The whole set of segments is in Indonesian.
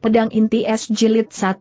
Pedang Inti S Jilid 1.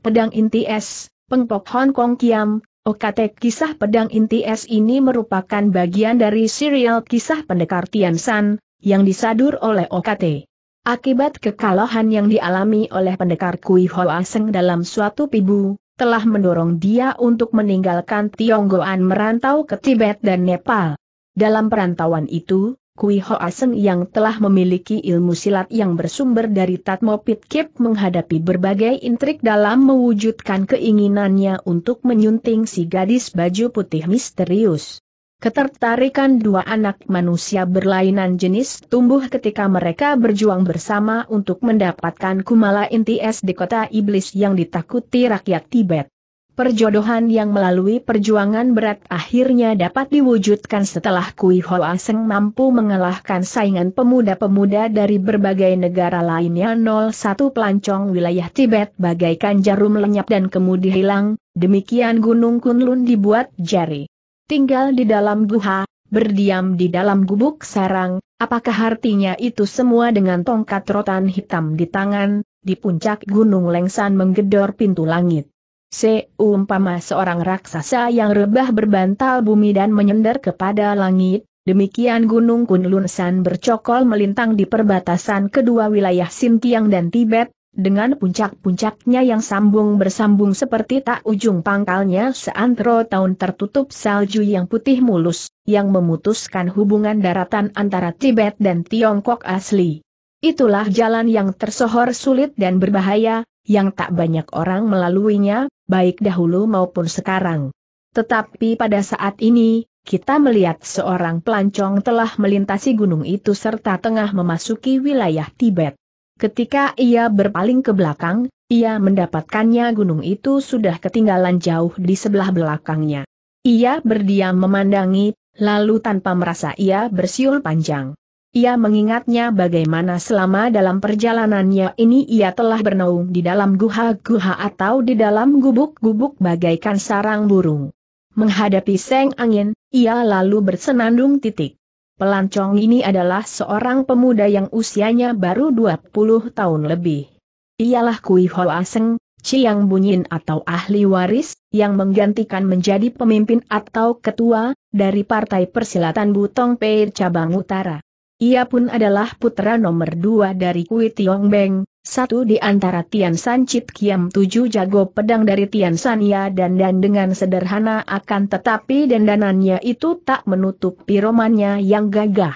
Pedang Inti S, Pengpok Hong Kong Kiam, Okate Kisah Pedang Inti S ini merupakan bagian dari serial kisah pendekar Tian San, yang disadur oleh Okt. Akibat kekalahan yang dialami oleh pendekar Kui Hoa Seng dalam suatu pibu, telah mendorong dia untuk meninggalkan Tionggoan merantau ke Tibet dan Nepal. Dalam perantauan itu, Kui Ho Aseng yang telah memiliki ilmu silat yang bersumber dari Tatmo Pitkip menghadapi berbagai intrik dalam mewujudkan keinginannya untuk menyunting si gadis baju putih misterius. Ketertarikan dua anak manusia berlainan jenis tumbuh ketika mereka berjuang bersama untuk mendapatkan kumala inti es di kota iblis yang ditakuti rakyat Tibet. Perjodohan yang melalui perjuangan berat akhirnya dapat diwujudkan setelah Kui Hoa Seng mampu mengalahkan saingan pemuda-pemuda dari berbagai negara lainnya 01 pelancong wilayah Tibet bagaikan jarum lenyap dan kemudian hilang, demikian Gunung Kunlun dibuat jari. Tinggal di dalam guha, berdiam di dalam gubuk sarang, apakah artinya itu semua dengan tongkat rotan hitam di tangan, di puncak Gunung Lengsan menggedor pintu langit. Seumpama seorang raksasa yang rebah berbantal bumi dan menyender kepada langit, demikian Gunung Kunlunsan bercokol melintang di perbatasan kedua wilayah Xinjiang dan Tibet, dengan puncak-puncaknya yang sambung bersambung seperti tak ujung pangkalnya seantero tahun tertutup salju yang putih mulus, yang memutuskan hubungan daratan antara Tibet dan Tiongkok asli. Itulah jalan yang tersohor sulit dan berbahaya, yang tak banyak orang melaluinya, baik dahulu maupun sekarang. Tetapi pada saat ini, kita melihat seorang pelancong telah melintasi gunung itu serta tengah memasuki wilayah Tibet. Ketika ia berpaling ke belakang, ia mendapatkannya gunung itu sudah ketinggalan jauh di sebelah belakangnya. Ia berdiam memandangi, lalu tanpa merasa ia bersiul panjang. Ia mengingatnya bagaimana selama dalam perjalanannya ini ia telah bernaung di dalam guha-guha atau di dalam gubuk-gubuk bagaikan sarang burung. Menghadapi seng angin, ia lalu bersenandung titik. Pelancong ini adalah seorang pemuda yang usianya baru 20 tahun lebih. Ialah Kui Ho Aseng, Chiang Bunyin atau ahli waris, yang menggantikan menjadi pemimpin atau ketua, dari Partai Persilatan Butong Pei Cabang Utara. Ia pun adalah putra nomor dua dari Kui Tiong Beng, satu di antara Tian San Chit Kiam tujuh jago pedang dari Tian Sania ya dan dan dengan sederhana akan tetapi dendanannya itu tak menutup piromannya yang gagah.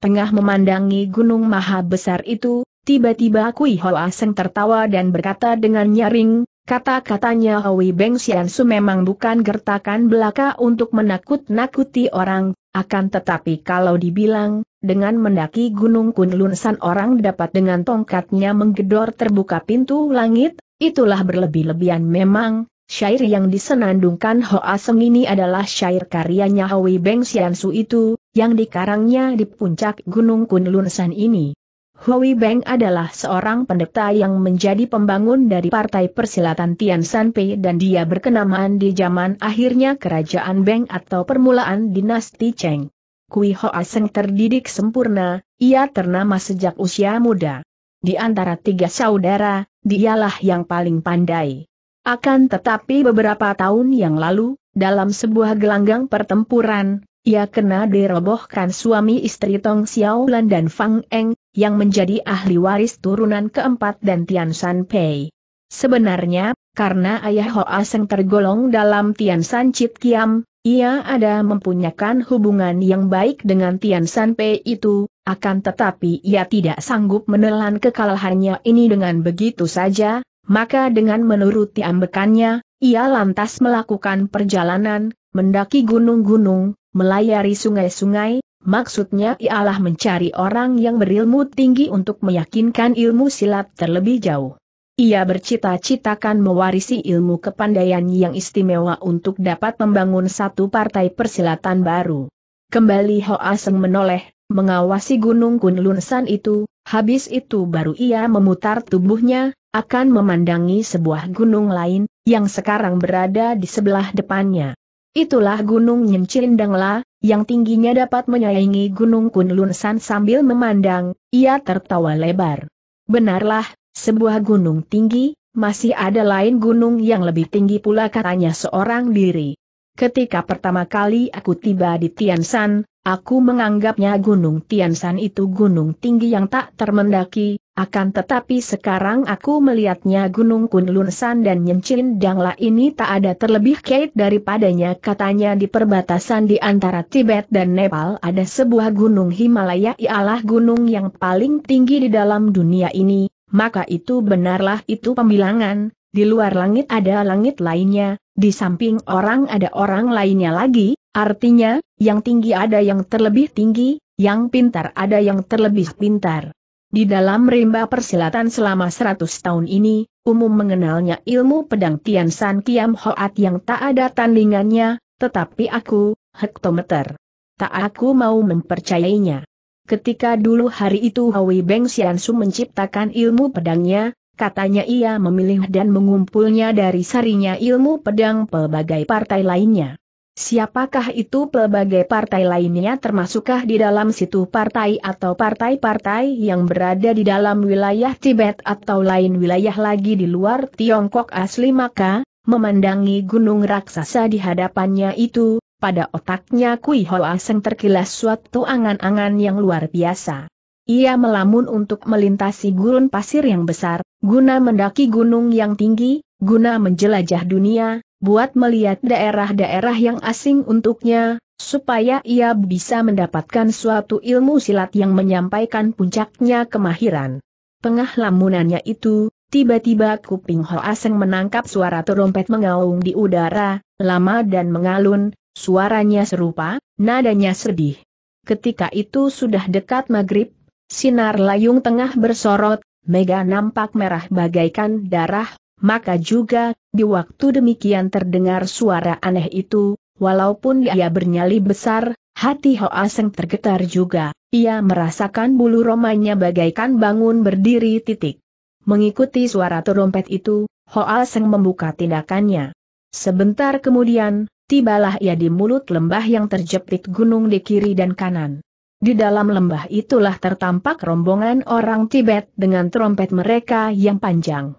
Tengah memandangi gunung maha besar itu, tiba-tiba Kui Hoa Seng tertawa dan berkata dengan nyaring, Kata-katanya Hui Beng Su memang bukan gertakan belaka untuk menakut-nakuti orang, akan tetapi kalau dibilang, dengan mendaki gunung Kunlunsan orang dapat dengan tongkatnya menggedor terbuka pintu langit, itulah berlebih-lebihan memang, syair yang disenandungkan Hoa Seng ini adalah syair karyanya Hui Beng Xiansu itu, yang dikarangnya di puncak gunung Kunlunsan ini. Hui Beng adalah seorang pendeta yang menjadi pembangun dari Partai Persilatan Tian Sanpei dan dia berkenamaan di zaman akhirnya Kerajaan Beng atau permulaan dinasti Cheng. Kui Hoa Seng terdidik sempurna, ia ternama sejak usia muda. Di antara tiga saudara, dialah yang paling pandai. Akan tetapi beberapa tahun yang lalu, dalam sebuah gelanggang pertempuran, ia kena dirobohkan suami istri Tong Xiaolan dan Fang Eng, yang menjadi ahli waris turunan keempat dan Tian San Pei. Sebenarnya, karena ayah Hoa Seng tergolong dalam Tian San Chit Kiam, ia ada mempunyakan hubungan yang baik dengan Tian Sanpei itu, akan tetapi ia tidak sanggup menelan kekalahannya ini dengan begitu saja, maka dengan menuruti ambekannya, ia lantas melakukan perjalanan, mendaki gunung-gunung, melayari sungai-sungai, Maksudnya ialah mencari orang yang berilmu tinggi untuk meyakinkan ilmu silat terlebih jauh. Ia bercita-citakan mewarisi ilmu kepandaian yang istimewa untuk dapat membangun satu partai persilatan baru. Kembali Hoa Aseng menoleh, mengawasi gunung Kunlunsan itu, habis itu baru ia memutar tubuhnya, akan memandangi sebuah gunung lain, yang sekarang berada di sebelah depannya. Itulah gunung Nyencirindangla, yang tingginya dapat menyaingi gunung Kunlunsan. sambil memandang, ia tertawa lebar. Benarlah, sebuah gunung tinggi, masih ada lain gunung yang lebih tinggi pula katanya seorang diri. Ketika pertama kali aku tiba di Tiansan, aku menganggapnya gunung Tiansan itu gunung tinggi yang tak termendaki, akan tetapi sekarang aku melihatnya gunung Kunlunsan dan Nyencin Dangla ini tak ada terlebih kait daripadanya katanya di perbatasan di antara Tibet dan Nepal ada sebuah gunung Himalaya ialah gunung yang paling tinggi di dalam dunia ini, maka itu benarlah itu pembilangan, di luar langit ada langit lainnya, di samping orang ada orang lainnya lagi, artinya, yang tinggi ada yang terlebih tinggi, yang pintar ada yang terlebih pintar. Di dalam rimba persilatan selama seratus tahun ini, umum mengenalnya ilmu pedang Tian San Kiam Hoat yang tak ada tandingannya, tetapi aku, hektometer. Tak aku mau mempercayainya. Ketika dulu hari itu Hui Beng Xiansu menciptakan ilmu pedangnya, katanya ia memilih dan mengumpulnya dari sarinya ilmu pedang pelbagai partai lainnya. Siapakah itu pelbagai partai lainnya termasukkah di dalam situ partai atau partai-partai yang berada di dalam wilayah Tibet atau lain wilayah lagi di luar Tiongkok asli maka, memandangi gunung raksasa di hadapannya itu, pada otaknya Kui Hoa Seng terkilas suatu angan-angan yang luar biasa. Ia melamun untuk melintasi gurun pasir yang besar, guna mendaki gunung yang tinggi, guna menjelajah dunia, buat melihat daerah-daerah yang asing untuknya, supaya ia bisa mendapatkan suatu ilmu silat yang menyampaikan puncaknya kemahiran. Pengah lamunannya itu, tiba-tiba kuping Hoa Aseng menangkap suara terompet mengaung di udara, lama dan mengalun, Suaranya serupa, nadanya sedih. Ketika itu sudah dekat maghrib, sinar layung tengah bersorot, Mega nampak merah bagaikan darah, maka juga, di waktu demikian terdengar suara aneh itu, walaupun ia bernyali besar, hati Hoa Seng tergetar juga, ia merasakan bulu romanya bagaikan bangun berdiri titik. Mengikuti suara terompet itu, Hoa Seng membuka tindakannya. Sebentar kemudian, tibalah ia di mulut lembah yang terjepit gunung di kiri dan kanan. Di dalam lembah itulah tertampak rombongan orang Tibet dengan trompet mereka yang panjang.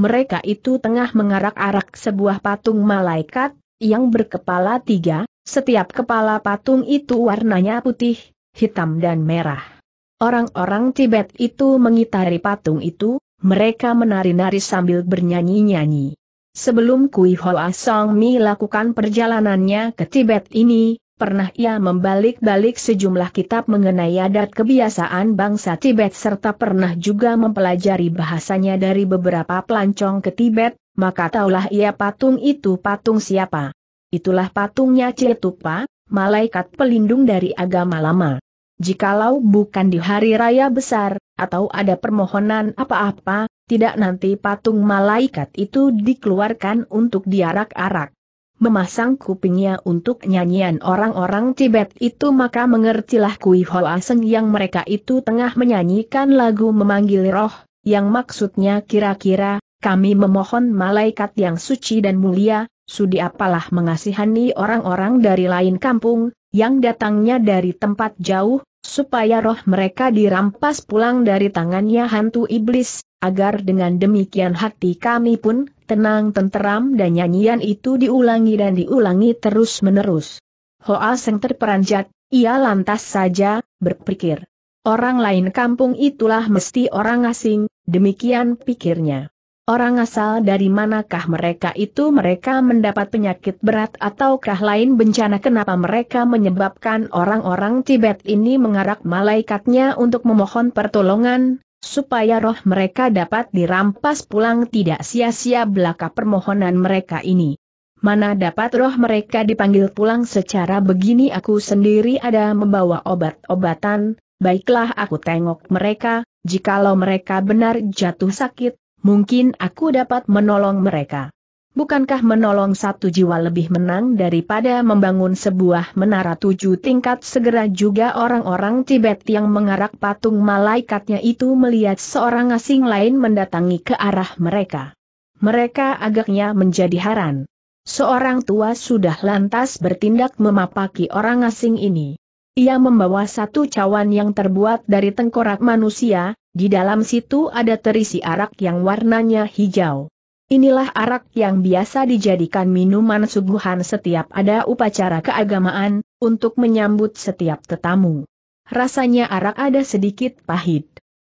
Mereka itu tengah mengarak-arak sebuah patung malaikat, yang berkepala tiga, setiap kepala patung itu warnanya putih, hitam dan merah. Orang-orang Tibet itu mengitari patung itu, mereka menari-nari sambil bernyanyi-nyanyi. Sebelum Kui Hoa Song Mi lakukan perjalanannya ke Tibet ini, pernah ia membalik-balik sejumlah kitab mengenai adat kebiasaan bangsa Tibet serta pernah juga mempelajari bahasanya dari beberapa pelancong ke Tibet, maka taulah ia patung itu patung siapa. Itulah patungnya Cetupa, malaikat pelindung dari agama lama. Jikalau bukan di hari raya besar, atau ada permohonan apa-apa, tidak nanti patung malaikat itu dikeluarkan untuk diarak-arak. Memasang kupingnya untuk nyanyian orang-orang Tibet itu maka mengertilah Kui Ho Aseng yang mereka itu tengah menyanyikan lagu memanggil roh, yang maksudnya kira-kira, kami memohon malaikat yang suci dan mulia, sudi apalah mengasihani orang-orang dari lain kampung, yang datangnya dari tempat jauh, supaya roh mereka dirampas pulang dari tangannya hantu iblis, agar dengan demikian hati kami pun tenang tenteram dan nyanyian itu diulangi dan diulangi terus-menerus. Hoa Seng terperanjat, ia lantas saja berpikir. Orang lain kampung itulah mesti orang asing, demikian pikirnya. Orang asal dari manakah mereka itu mereka mendapat penyakit berat ataukah lain bencana kenapa mereka menyebabkan orang-orang Tibet ini mengarak malaikatnya untuk memohon pertolongan, supaya roh mereka dapat dirampas pulang tidak sia-sia belaka permohonan mereka ini. Mana dapat roh mereka dipanggil pulang secara begini aku sendiri ada membawa obat-obatan, baiklah aku tengok mereka, jikalau mereka benar jatuh sakit, mungkin aku dapat menolong mereka bukankah menolong satu jiwa lebih menang daripada membangun sebuah menara tujuh tingkat segera juga orang-orang Tibet yang mengarak patung malaikatnya itu melihat seorang asing lain mendatangi ke arah mereka. Mereka agaknya menjadi haran. Seorang tua sudah lantas bertindak memapaki orang asing ini. Ia membawa satu cawan yang terbuat dari tengkorak manusia, di dalam situ ada terisi arak yang warnanya hijau. Inilah arak yang biasa dijadikan minuman suguhan setiap ada upacara keagamaan, untuk menyambut setiap tetamu. Rasanya arak ada sedikit pahit.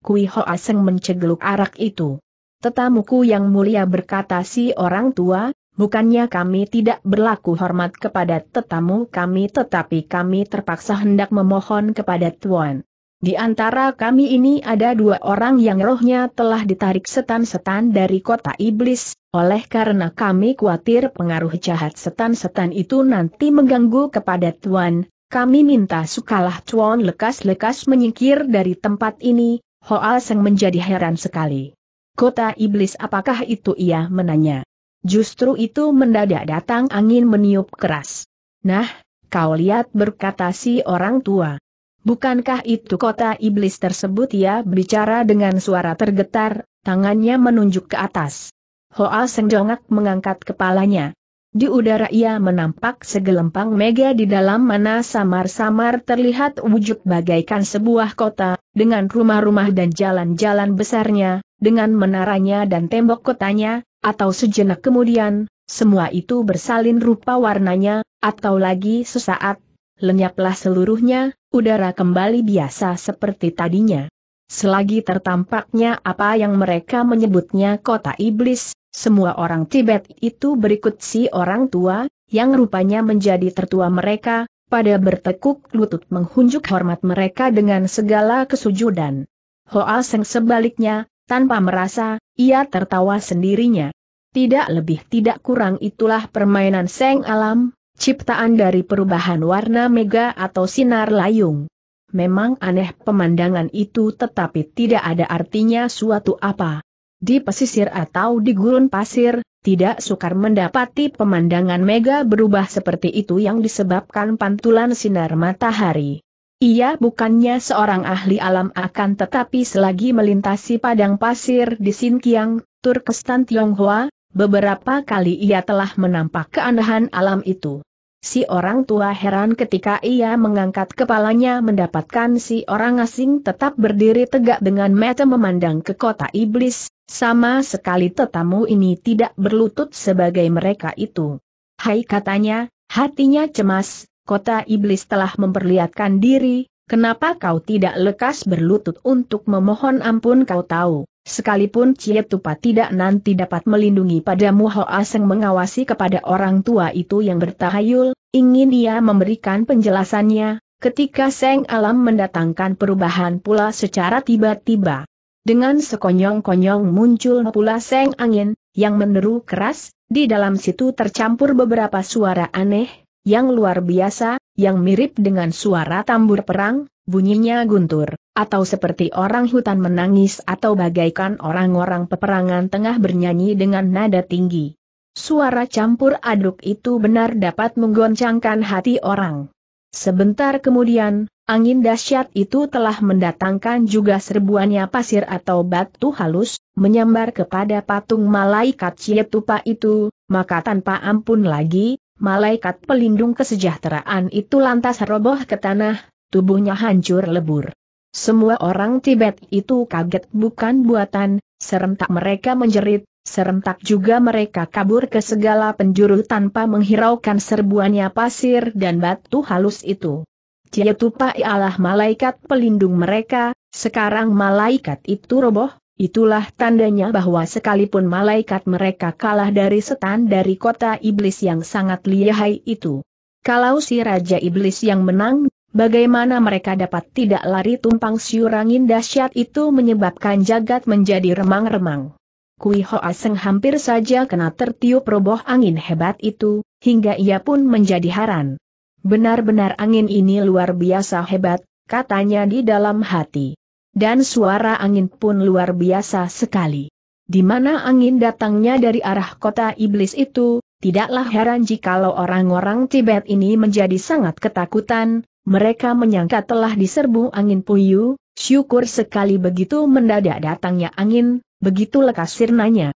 Kui Ho Aseng mencegeluk arak itu. Tetamuku yang mulia berkata si orang tua, bukannya kami tidak berlaku hormat kepada tetamu kami tetapi kami terpaksa hendak memohon kepada Tuan. Di antara kami ini ada dua orang yang rohnya telah ditarik setan-setan dari kota iblis, oleh karena kami khawatir pengaruh jahat setan-setan itu nanti mengganggu kepada Tuan, kami minta sukalah Tuan lekas-lekas menyingkir dari tempat ini, Hoal Seng menjadi heran sekali. Kota iblis apakah itu ia menanya. Justru itu mendadak datang angin meniup keras. Nah, kau lihat berkata si orang tua. Bukankah itu kota iblis tersebut ya bicara dengan suara tergetar, tangannya menunjuk ke atas. Hoa Seng Jongak mengangkat kepalanya. Di udara ia menampak segelempang mega di dalam mana samar-samar terlihat wujud bagaikan sebuah kota, dengan rumah-rumah dan jalan-jalan besarnya, dengan menaranya dan tembok kotanya, atau sejenak kemudian, semua itu bersalin rupa warnanya, atau lagi sesaat, lenyaplah seluruhnya, udara kembali biasa seperti tadinya. Selagi tertampaknya apa yang mereka menyebutnya kota iblis, semua orang Tibet itu berikut si orang tua, yang rupanya menjadi tertua mereka, pada bertekuk lutut menghunjuk hormat mereka dengan segala kesujudan. Hoa Seng sebaliknya, tanpa merasa, ia tertawa sendirinya. Tidak lebih tidak kurang itulah permainan Seng Alam, ciptaan dari perubahan warna mega atau sinar layung. Memang aneh pemandangan itu tetapi tidak ada artinya suatu apa. Di pesisir atau di gurun pasir, tidak sukar mendapati pemandangan mega berubah seperti itu yang disebabkan pantulan sinar matahari. Ia bukannya seorang ahli alam akan tetapi selagi melintasi padang pasir di Sinkiang, Turkestan Tionghoa, Beberapa kali ia telah menampak keanehan alam itu. Si orang tua heran ketika ia mengangkat kepalanya mendapatkan si orang asing tetap berdiri tegak dengan mata memandang ke kota iblis, sama sekali tetamu ini tidak berlutut sebagai mereka itu. Hai katanya, hatinya cemas, kota iblis telah memperlihatkan diri, Kenapa kau tidak lekas berlutut untuk memohon ampun kau tahu, sekalipun Cie Tupa tidak nanti dapat melindungi padamu Hoa Aseng mengawasi kepada orang tua itu yang bertahayul, ingin dia memberikan penjelasannya, ketika Seng Alam mendatangkan perubahan pula secara tiba-tiba. Dengan sekonyong-konyong muncul pula Seng Angin, yang meneru keras, di dalam situ tercampur beberapa suara aneh, yang luar biasa, yang mirip dengan suara tambur perang, bunyinya guntur, atau seperti orang hutan menangis atau bagaikan orang-orang peperangan tengah bernyanyi dengan nada tinggi. Suara campur aduk itu benar dapat menggoncangkan hati orang. Sebentar kemudian, angin dahsyat itu telah mendatangkan juga serbuannya pasir atau batu halus, menyambar kepada patung malaikat Cietupa itu, maka tanpa ampun lagi, malaikat pelindung kesejahteraan itu lantas roboh ke tanah, tubuhnya hancur lebur. Semua orang Tibet itu kaget bukan buatan, serentak mereka menjerit, serentak juga mereka kabur ke segala penjuru tanpa menghiraukan serbuannya pasir dan batu halus itu. Tupai ialah malaikat pelindung mereka, sekarang malaikat itu roboh, Itulah tandanya bahwa sekalipun malaikat mereka kalah dari setan dari kota iblis yang sangat lihai itu. Kalau si Raja Iblis yang menang, bagaimana mereka dapat tidak lari tumpang siurangin dahsyat itu menyebabkan jagat menjadi remang-remang. Kui Hoa Seng hampir saja kena tertiup roboh angin hebat itu, hingga ia pun menjadi haran. Benar-benar angin ini luar biasa hebat, katanya di dalam hati. Dan suara angin pun luar biasa sekali. Di mana angin datangnya dari arah kota iblis itu, tidaklah heran jikalau orang-orang Tibet ini menjadi sangat ketakutan, mereka menyangka telah diserbu angin puyuh, syukur sekali begitu mendadak datangnya angin, begitu lekas sirnanya.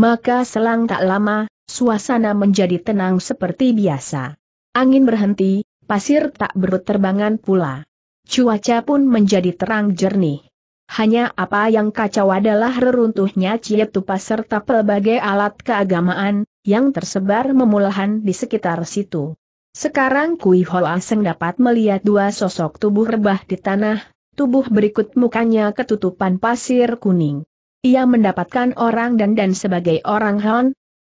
Maka selang tak lama, suasana menjadi tenang seperti biasa. Angin berhenti, pasir tak berterbangan pula. Cuaca pun menjadi terang jernih. Hanya apa yang kacau adalah reruntuhnya Cietupa serta pelbagai alat keagamaan, yang tersebar memulahan di sekitar situ. Sekarang Kui Aseng dapat melihat dua sosok tubuh rebah di tanah, tubuh berikut mukanya ketutupan pasir kuning. Ia mendapatkan orang dan dan sebagai orang Han,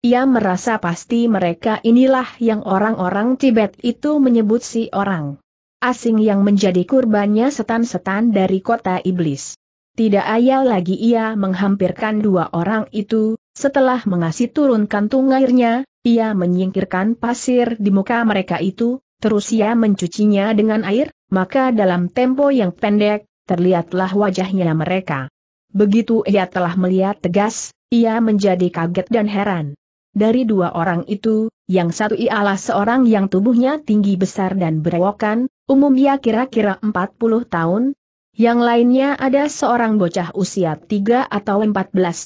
ia merasa pasti mereka inilah yang orang-orang Tibet itu menyebut si orang asing yang menjadi kurbannya setan-setan dari kota iblis. Tidak ayal lagi ia menghampirkan dua orang itu, setelah mengasih turun kantung airnya, ia menyingkirkan pasir di muka mereka itu, terus ia mencucinya dengan air, maka dalam tempo yang pendek, terlihatlah wajahnya mereka. Begitu ia telah melihat tegas, ia menjadi kaget dan heran. Dari dua orang itu, yang satu ialah seorang yang tubuhnya tinggi besar dan berewokan, Umumnya kira-kira 40 tahun, yang lainnya ada seorang bocah usia 3 atau 14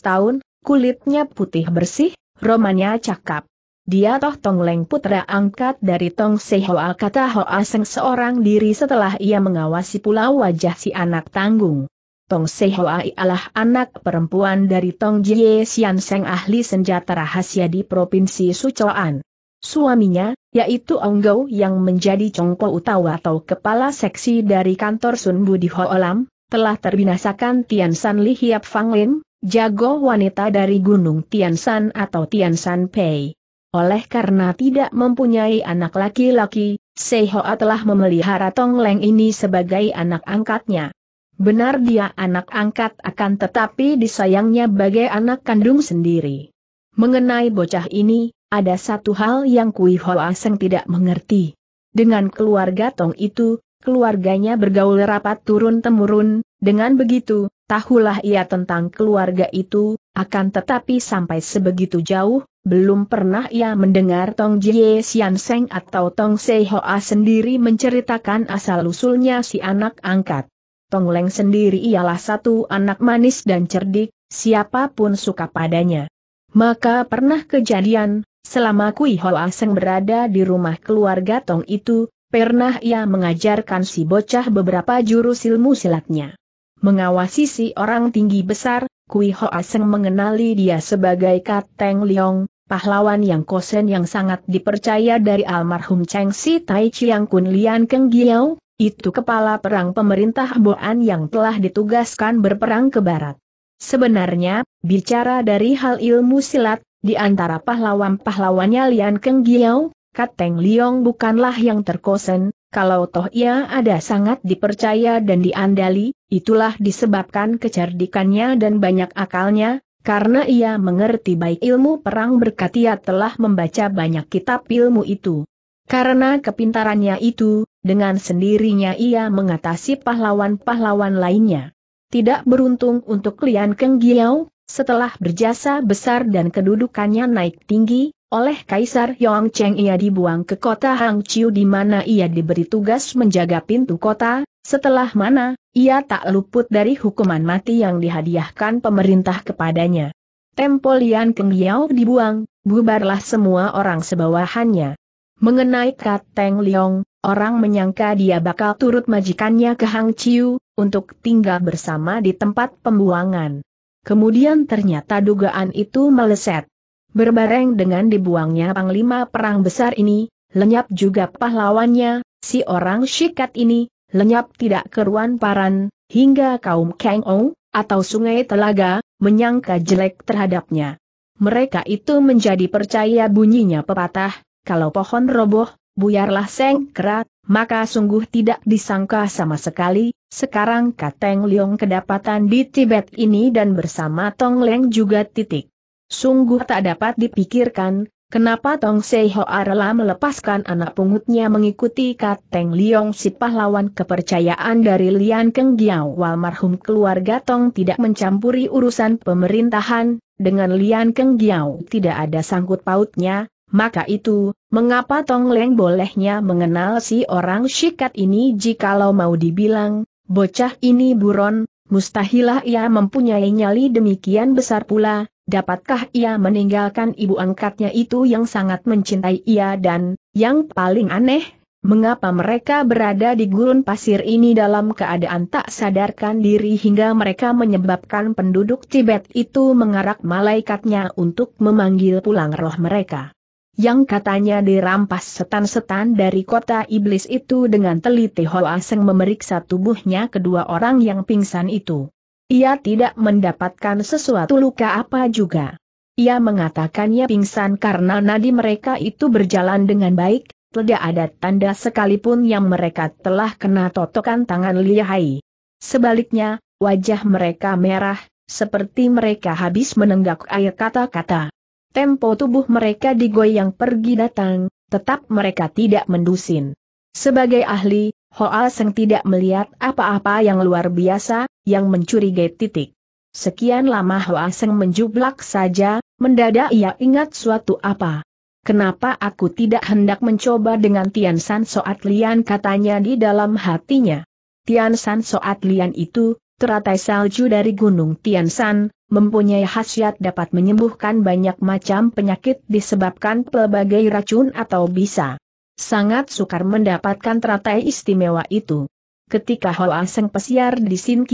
tahun, kulitnya putih bersih, romannya cakap. Dia Toh Tong Leng putra angkat dari Tong Sehoa kata Hoa Seng seorang diri setelah ia mengawasi pula wajah si anak tanggung. Tong Sehoa ialah anak perempuan dari Tong Jie Sian Seng ahli senjata rahasia di Provinsi Sucoan. Suaminya, yaitu Onggau yang menjadi congko Utawa atau kepala seksi dari kantor Sunbu di Olam, telah terbinasakan Tian San Li Hiap Fang Lin, jago wanita dari Gunung Tian San atau Tian San Pei. Oleh karena tidak mempunyai anak laki-laki, Sehoa telah memelihara Tong Leng ini sebagai anak angkatnya. Benar dia anak angkat akan tetapi disayangnya bagai anak kandung sendiri. Mengenai bocah ini, ada satu hal yang Kui Hoa Seng tidak mengerti. Dengan keluarga Tong itu, keluarganya bergaul rapat turun-temurun, dengan begitu, tahulah ia tentang keluarga itu, akan tetapi sampai sebegitu jauh, belum pernah ia mendengar Tong Jie Sian Seng atau Tong Sei Hoa sendiri menceritakan asal-usulnya si anak angkat. Tong Leng sendiri ialah satu anak manis dan cerdik, siapapun suka padanya. Maka pernah kejadian, Selama Kui Hoa Seng berada di rumah keluarga Tong itu, pernah ia mengajarkan si bocah beberapa jurus ilmu silatnya. Mengawasi si orang tinggi besar, Kui Hoa Seng mengenali dia sebagai Kateng Liong, pahlawan yang kosen yang sangat dipercaya dari almarhum Cheng Si Tai Chiang Kun Lian Keng Giao. itu kepala perang pemerintah Boan yang telah ditugaskan berperang ke barat. Sebenarnya, bicara dari hal ilmu silat, di antara pahlawan-pahlawannya Lian Keng Giau, Kateng Liong bukanlah yang terkosen, kalau toh ia ada sangat dipercaya dan diandali, itulah disebabkan kecerdikannya dan banyak akalnya, karena ia mengerti baik ilmu perang berkat ia telah membaca banyak kitab ilmu itu. Karena kepintarannya itu, dengan sendirinya ia mengatasi pahlawan-pahlawan lainnya. Tidak beruntung untuk Lian Keng Giau, setelah berjasa besar dan kedudukannya naik tinggi, oleh Kaisar Yong Cheng ia dibuang ke kota Chiu di mana ia diberi tugas menjaga pintu kota, setelah mana, ia tak luput dari hukuman mati yang dihadiahkan pemerintah kepadanya. Tempo Lian Keng Yau dibuang, bubarlah semua orang sebawahannya. Mengenai Kateng Liong, orang menyangka dia bakal turut majikannya ke Chiu, untuk tinggal bersama di tempat pembuangan. Kemudian ternyata dugaan itu meleset. Berbareng dengan dibuangnya panglima perang besar ini, lenyap juga pahlawannya, si orang sikat ini, lenyap tidak keruan paran, hingga kaum Kang Ong, atau sungai telaga, menyangka jelek terhadapnya. Mereka itu menjadi percaya bunyinya pepatah, kalau pohon roboh, buyarlah seng kerat maka sungguh tidak disangka sama sekali, sekarang Kateng Leong kedapatan di Tibet ini dan bersama Tong Leng juga titik. Sungguh tak dapat dipikirkan, kenapa Tong Sei Ho rela melepaskan anak pungutnya mengikuti Kateng Leong si pahlawan kepercayaan dari Lian Keng Giao marhum keluarga Tong tidak mencampuri urusan pemerintahan, dengan Lian Keng Giao tidak ada sangkut pautnya, maka itu, mengapa Tong Leng bolehnya mengenal si orang sikat ini jikalau mau dibilang, bocah ini buron, mustahilah ia mempunyai nyali demikian besar pula, dapatkah ia meninggalkan ibu angkatnya itu yang sangat mencintai ia dan, yang paling aneh, mengapa mereka berada di gurun pasir ini dalam keadaan tak sadarkan diri hingga mereka menyebabkan penduduk Tibet itu mengarak malaikatnya untuk memanggil pulang roh mereka yang katanya dirampas setan-setan dari kota iblis itu dengan teliti Hoa Seng memeriksa tubuhnya kedua orang yang pingsan itu. Ia tidak mendapatkan sesuatu luka apa juga. Ia mengatakannya pingsan karena nadi mereka itu berjalan dengan baik, tidak ada tanda sekalipun yang mereka telah kena totokan tangan lihai. Sebaliknya, wajah mereka merah, seperti mereka habis menenggak air kata-kata tempo tubuh mereka digoyang pergi datang, tetap mereka tidak mendusin. Sebagai ahli, Hoa Seng tidak melihat apa-apa yang luar biasa, yang mencurigai titik. Sekian lama Hoa Seng menjublak saja, mendadak ia ingat suatu apa. Kenapa aku tidak hendak mencoba dengan Tian San Soat Lian katanya di dalam hatinya. Tian San Soat Lian itu, teratai salju dari Gunung Tian Tiansan, mempunyai khasiat dapat menyembuhkan banyak macam penyakit disebabkan pelbagai racun atau bisa. Sangat sukar mendapatkan teratai istimewa itu. Ketika Hoa Seng pesiar di Sin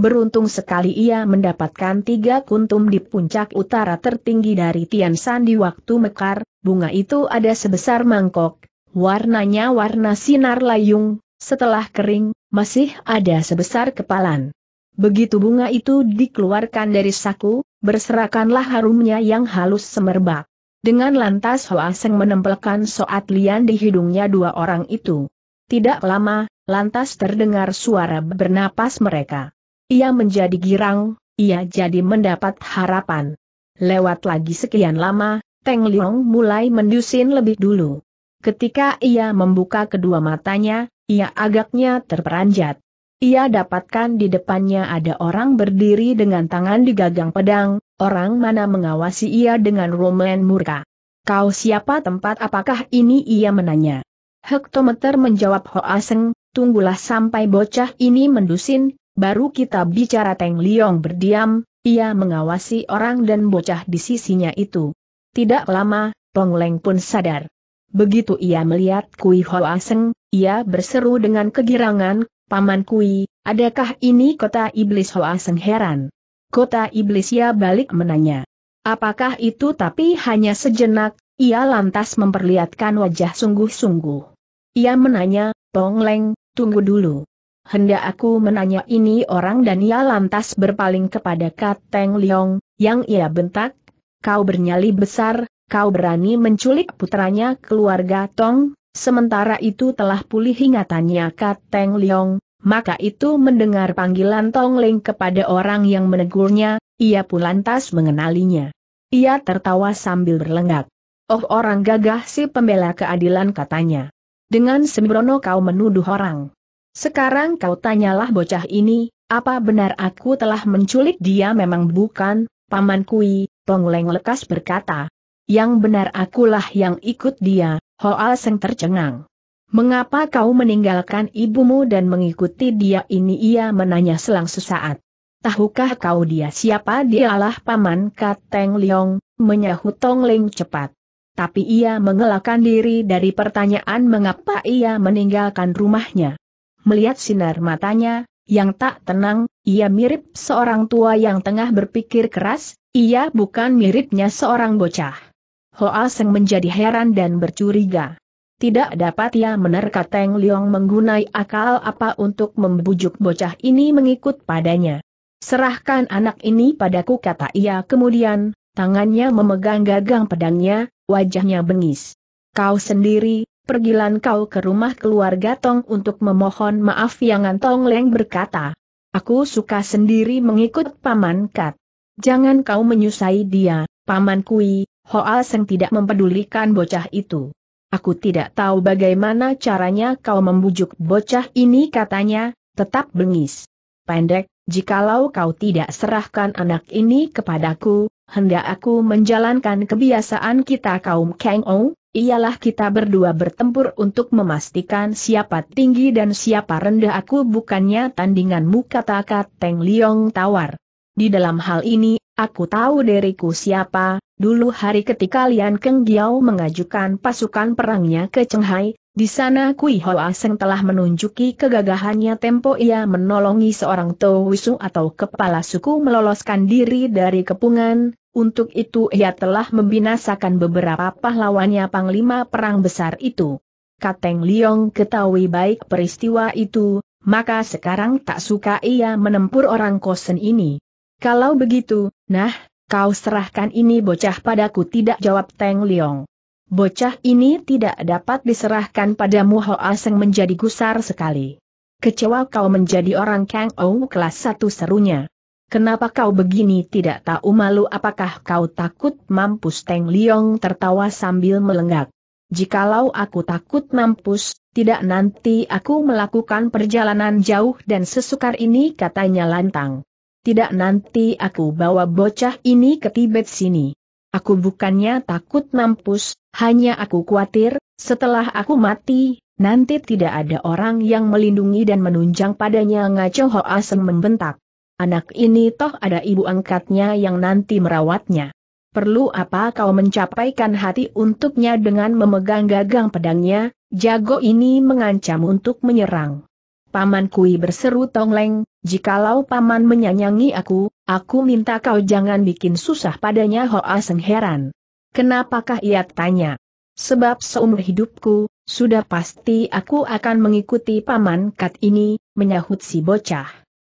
beruntung sekali ia mendapatkan tiga kuntum di puncak utara tertinggi dari Tian Tiansan di waktu mekar, bunga itu ada sebesar mangkok, warnanya warna sinar layung, setelah kering, masih ada sebesar kepalan. Begitu bunga itu dikeluarkan dari saku, berserakanlah harumnya yang halus semerbak. Dengan lantas Hoa Seng menempelkan soat lian di hidungnya dua orang itu. Tidak lama, lantas terdengar suara bernapas mereka. Ia menjadi girang, ia jadi mendapat harapan. Lewat lagi sekian lama, Teng Liong mulai mendusin lebih dulu. Ketika ia membuka kedua matanya, ia agaknya terperanjat. Ia dapatkan di depannya ada orang berdiri dengan tangan digagang pedang, orang mana mengawasi ia dengan roman murka. Kau siapa tempat apakah ini ia menanya. Hektometer menjawab Hoaseng, tunggulah sampai bocah ini mendusin, baru kita bicara Teng Liong berdiam, ia mengawasi orang dan bocah di sisinya itu. Tidak lama, Tong Leng pun sadar. Begitu ia melihat Kui Hoaseng, Aseng, ia berseru dengan kegirangan, Paman Kui, adakah ini kota iblis Hoa Seng heran? Kota iblis ya balik menanya. Apakah itu tapi hanya sejenak, ia lantas memperlihatkan wajah sungguh-sungguh. Ia menanya, Tong Leng, tunggu dulu. Hendak aku menanya ini orang dan ia lantas berpaling kepada Kateng Liong, yang ia bentak, kau bernyali besar, kau berani menculik putranya keluarga Tong, Sementara itu telah pulih ingatannya Kat Teng Leong, maka itu mendengar panggilan Tong Ling kepada orang yang menegurnya, ia pun lantas mengenalinya. Ia tertawa sambil berlenggak. Oh orang gagah si pembela keadilan katanya. Dengan sembrono kau menuduh orang. Sekarang kau tanyalah bocah ini, apa benar aku telah menculik dia memang bukan, Paman Kui, Tong Leng lekas berkata yang benar akulah yang ikut dia, Hoa Seng tercengang. Mengapa kau meninggalkan ibumu dan mengikuti dia ini ia menanya selang sesaat. Tahukah kau dia siapa dialah paman Kateng Liong, menyahut Tong Ling cepat. Tapi ia mengelakkan diri dari pertanyaan mengapa ia meninggalkan rumahnya. Melihat sinar matanya, yang tak tenang, ia mirip seorang tua yang tengah berpikir keras, ia bukan miripnya seorang bocah. Hoa Seng menjadi heran dan bercuriga. Tidak dapat ia menerka Teng Liong menggunai akal apa untuk membujuk bocah ini mengikut padanya. Serahkan anak ini padaku kata ia kemudian, tangannya memegang gagang pedangnya, wajahnya bengis. Kau sendiri, pergilan kau ke rumah keluarga Tong untuk memohon maaf yang Tong Leng berkata. Aku suka sendiri mengikut Paman Kat. Jangan kau menyusai dia, Paman Kui, Hoa Seng tidak mempedulikan bocah itu. Aku tidak tahu bagaimana caranya kau membujuk bocah ini katanya, tetap bengis. Pendek, jikalau kau tidak serahkan anak ini kepadaku, hendak aku menjalankan kebiasaan kita kaum Kang Ou, ialah kita berdua bertempur untuk memastikan siapa tinggi dan siapa rendah aku bukannya tandinganmu kata teng Liong tawar. Di dalam hal ini, aku tahu diriku siapa, dulu hari ketika Lian Keng Giao mengajukan pasukan perangnya ke Chenghai, di sana Kui Hoa Seng telah menunjuki kegagahannya tempo ia menolongi seorang Tou Wisu atau kepala suku meloloskan diri dari kepungan, untuk itu ia telah membinasakan beberapa pahlawannya panglima perang besar itu. Kateng Liong ketahui baik peristiwa itu, maka sekarang tak suka ia menempur orang kosen ini. Kalau begitu, nah, kau serahkan ini bocah padaku tidak jawab Teng Liong. Bocah ini tidak dapat diserahkan padamu Hoa Seng menjadi gusar sekali. Kecewa kau menjadi orang Kang Ou kelas satu serunya. Kenapa kau begini tidak tahu malu apakah kau takut mampus Teng Liong tertawa sambil melenggak. Jikalau aku takut mampus, tidak nanti aku melakukan perjalanan jauh dan sesukar ini katanya lantang tidak nanti aku bawa bocah ini ke Tibet sini. Aku bukannya takut mampus, hanya aku khawatir, setelah aku mati, nanti tidak ada orang yang melindungi dan menunjang padanya ngaco ho asem membentak. Anak ini toh ada ibu angkatnya yang nanti merawatnya. Perlu apa kau mencapaikan hati untuknya dengan memegang gagang pedangnya, jago ini mengancam untuk menyerang. Paman Kui berseru Tongleng, jikalau Paman menyanyangi aku, aku minta kau jangan bikin susah padanya Hoa Seng heran. Kenapakah ia tanya? Sebab seumur hidupku, sudah pasti aku akan mengikuti Paman Kat ini, menyahut si bocah.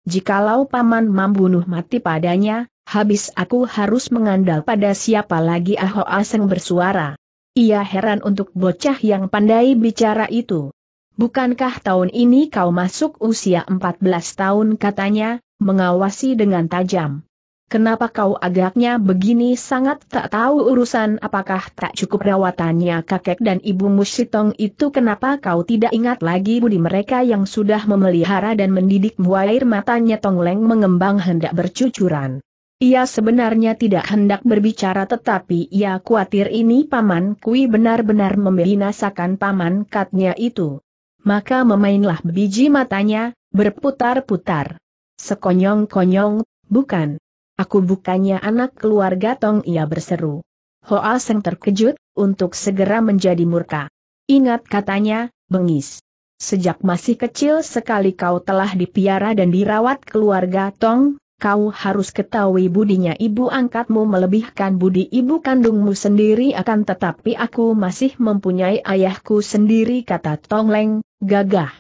Jikalau Paman membunuh mati padanya, habis aku harus mengandal pada siapa lagi Ahoa Seng bersuara. Ia heran untuk bocah yang pandai bicara itu. Bukankah tahun ini kau masuk usia 14 tahun katanya, mengawasi dengan tajam. Kenapa kau agaknya begini sangat tak tahu urusan apakah tak cukup rawatannya kakek dan ibu Musitong itu kenapa kau tidak ingat lagi budi mereka yang sudah memelihara dan mendidik? air matanya Tongleng mengembang hendak bercucuran. Ia sebenarnya tidak hendak berbicara tetapi ia khawatir ini paman kui benar-benar membinasakan paman katnya itu maka memainlah biji matanya, berputar-putar. Sekonyong-konyong, bukan. Aku bukannya anak keluarga Tong ia berseru. Hoa Seng terkejut, untuk segera menjadi murka. Ingat katanya, bengis. Sejak masih kecil sekali kau telah dipiara dan dirawat keluarga Tong, kau harus ketahui budinya ibu angkatmu melebihkan budi ibu kandungmu sendiri akan tetapi aku masih mempunyai ayahku sendiri kata Tong Leng, gagah.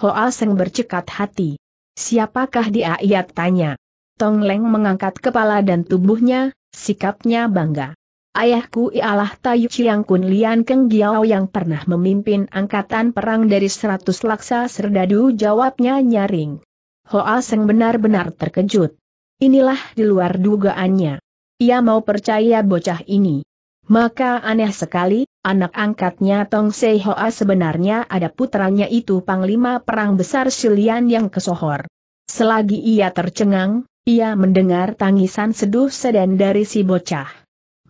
Hoa Seng bercekat hati. Siapakah dia ia tanya. Tong Leng mengangkat kepala dan tubuhnya, sikapnya bangga. Ayahku ialah Tayu Chiang Kun Lian Keng Giao yang pernah memimpin angkatan perang dari seratus laksa serdadu jawabnya nyaring. Hoa ah Seng benar-benar terkejut. Inilah di luar dugaannya. Ia mau percaya bocah ini. Maka aneh sekali, anak angkatnya Tong Sei Hoa ah sebenarnya ada putranya itu Panglima Perang Besar Silian yang kesohor. Selagi ia tercengang, ia mendengar tangisan seduh sedan dari si bocah.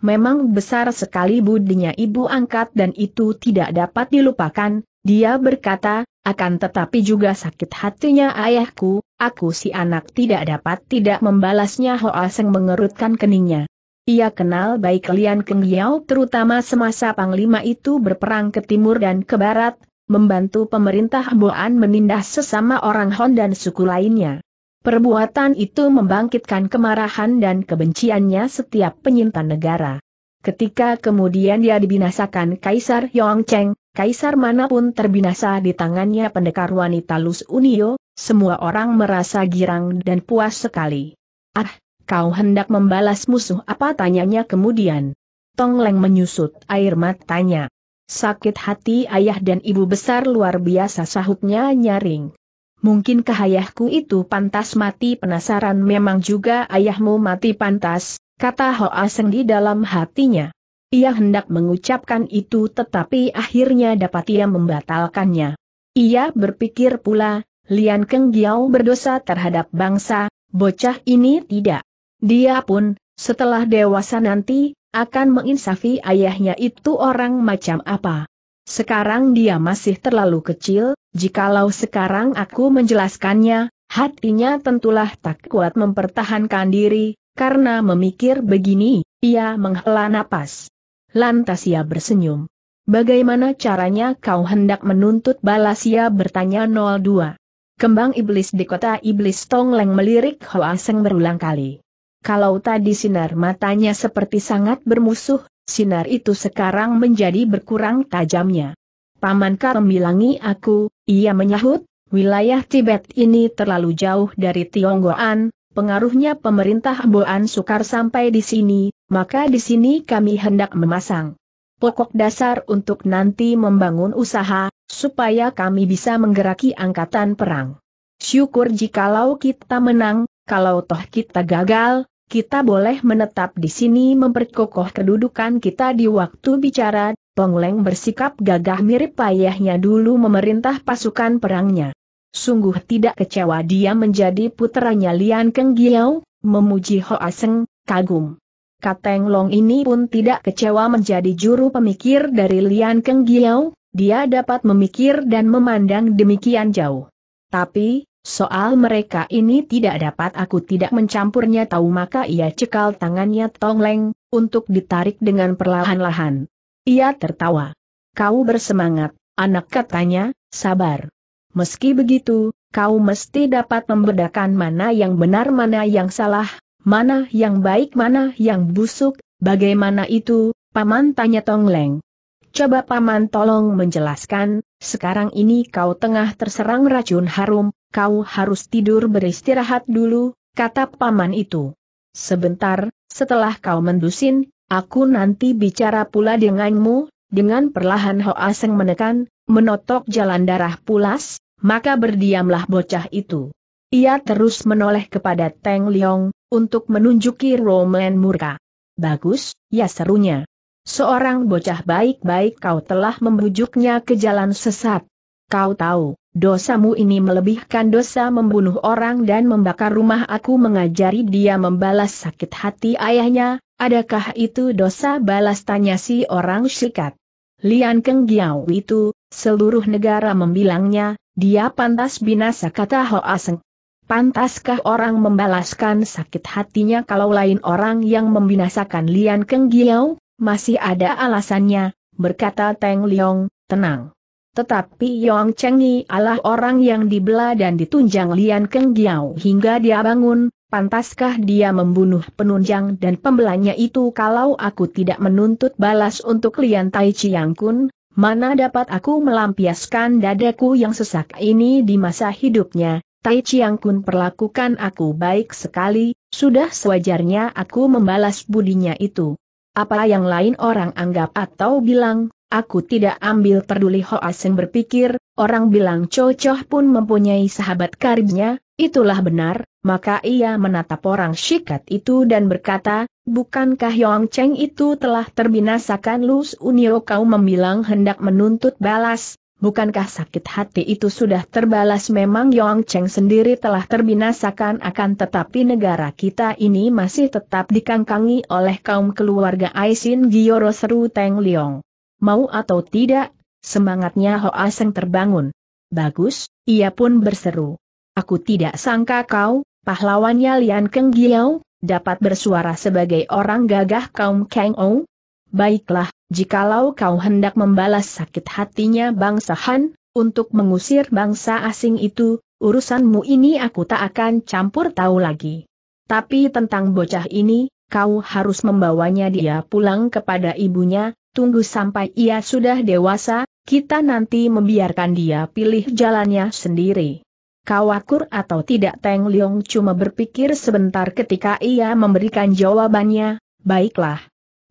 Memang besar sekali budinya ibu angkat dan itu tidak dapat dilupakan, dia berkata, akan tetapi juga sakit hatinya ayahku, aku si anak tidak dapat tidak membalasnya Hoa Seng mengerutkan keningnya. Ia kenal baik Lian Keng Yau terutama semasa Panglima itu berperang ke timur dan ke barat, membantu pemerintah Boan menindas sesama orang Hon dan suku lainnya. Perbuatan itu membangkitkan kemarahan dan kebenciannya setiap penyintan negara. Ketika kemudian dia dibinasakan Kaisar Yongcheng, kaisar manapun terbinasa di tangannya pendekar wanita Lus Unio, semua orang merasa girang dan puas sekali. Ah, kau hendak membalas musuh apa tanyanya kemudian. Tong Leng menyusut air matanya. Sakit hati ayah dan ibu besar luar biasa sahutnya nyaring. Mungkin ayahku itu pantas mati penasaran memang juga ayahmu mati pantas, kata Hoa Seng di dalam hatinya. Ia hendak mengucapkan itu tetapi akhirnya dapat ia membatalkannya. Ia berpikir pula, Lian Keng Giao berdosa terhadap bangsa, bocah ini tidak. Dia pun, setelah dewasa nanti, akan menginsafi ayahnya itu orang macam apa. Sekarang dia masih terlalu kecil, jikalau sekarang aku menjelaskannya, hatinya tentulah tak kuat mempertahankan diri, karena memikir begini, ia menghela napas. Lantas ia bersenyum. Bagaimana caranya kau hendak menuntut balas ia bertanya 02. Kembang iblis di kota iblis Tongleng melirik Hoa Seng berulang kali. Kalau tadi sinar matanya seperti sangat bermusuh, sinar itu sekarang menjadi berkurang tajamnya. Paman bilangi aku, ia menyahut, wilayah Tibet ini terlalu jauh dari Tionggoan, pengaruhnya pemerintah Boan Sukar sampai di sini, maka di sini kami hendak memasang pokok dasar untuk nanti membangun usaha, supaya kami bisa menggeraki angkatan perang. Syukur jikalau kita menang, kalau toh kita gagal, kita boleh menetap di sini memperkokoh kedudukan kita di waktu bicara, Leng bersikap gagah mirip payahnya dulu memerintah pasukan perangnya. Sungguh tidak kecewa dia menjadi putranya Lian Keng Giau, memuji Hoa Seng, kagum. Kateng Long ini pun tidak kecewa menjadi juru pemikir dari Lian Keng Giao. dia dapat memikir dan memandang demikian jauh. Tapi, soal mereka ini tidak dapat aku tidak mencampurnya tahu maka ia cekal tangannya Tong Leng, untuk ditarik dengan perlahan-lahan. Ia tertawa. Kau bersemangat, anak katanya, sabar. Meski begitu, kau mesti dapat membedakan mana yang benar mana yang salah, Mana yang baik mana yang busuk, bagaimana itu, Paman tanya Tong Leng. Coba Paman tolong menjelaskan, sekarang ini kau tengah terserang racun harum, kau harus tidur beristirahat dulu, kata Paman itu. Sebentar, setelah kau mendusin, aku nanti bicara pula denganmu, dengan perlahan Ho Aseng menekan, menotok jalan darah pulas, maka berdiamlah bocah itu. Ia terus menoleh kepada Teng Liong, untuk menunjuki Roman murka. Bagus, ya serunya. Seorang bocah baik-baik kau telah membujuknya ke jalan sesat. Kau tahu, dosamu ini melebihkan dosa membunuh orang dan membakar rumah aku mengajari dia membalas sakit hati ayahnya, adakah itu dosa balas tanya si orang sikat. Lian Keng Giao itu, seluruh negara membilangnya, dia pantas binasa kata Hoa Seng. Pantaskah orang membalaskan sakit hatinya kalau lain orang yang membinasakan Lian Keng Giau? Masih ada alasannya, berkata Teng Liong, tenang. Tetapi Yong Cheng Yi adalah orang yang dibela dan ditunjang Lian Keng Giau hingga dia bangun, pantaskah dia membunuh penunjang dan pembelanya itu kalau aku tidak menuntut balas untuk Lian Tai Chiang Kun? Mana dapat aku melampiaskan dadaku yang sesak ini di masa hidupnya, Tai Chiang Kun perlakukan aku baik sekali, sudah sewajarnya aku membalas budinya itu. Apa yang lain orang anggap atau bilang, aku tidak ambil peduli Ho Asen berpikir, orang bilang Cocoh pun mempunyai sahabat karibnya, itulah benar, maka ia menatap orang syikat itu dan berkata, bukankah Yong Cheng itu telah terbinasakan lu? Unio kau membilang hendak menuntut balas, Bukankah sakit hati itu sudah terbalas memang Yong Cheng sendiri telah terbinasakan akan tetapi negara kita ini masih tetap dikangkangi oleh kaum keluarga Aisin Gioro seru Teng Liong. Mau atau tidak, semangatnya Hoa Seng terbangun. Bagus, ia pun berseru. Aku tidak sangka kau, pahlawannya Lian Keng Giao, dapat bersuara sebagai orang gagah kaum Kang Ou, Baiklah, jikalau kau hendak membalas sakit hatinya bangsa Han, untuk mengusir bangsa asing itu, urusanmu ini aku tak akan campur tahu lagi. Tapi tentang bocah ini, kau harus membawanya dia pulang kepada ibunya, tunggu sampai ia sudah dewasa, kita nanti membiarkan dia pilih jalannya sendiri. Kau akur atau tidak Teng Leong cuma berpikir sebentar ketika ia memberikan jawabannya, baiklah.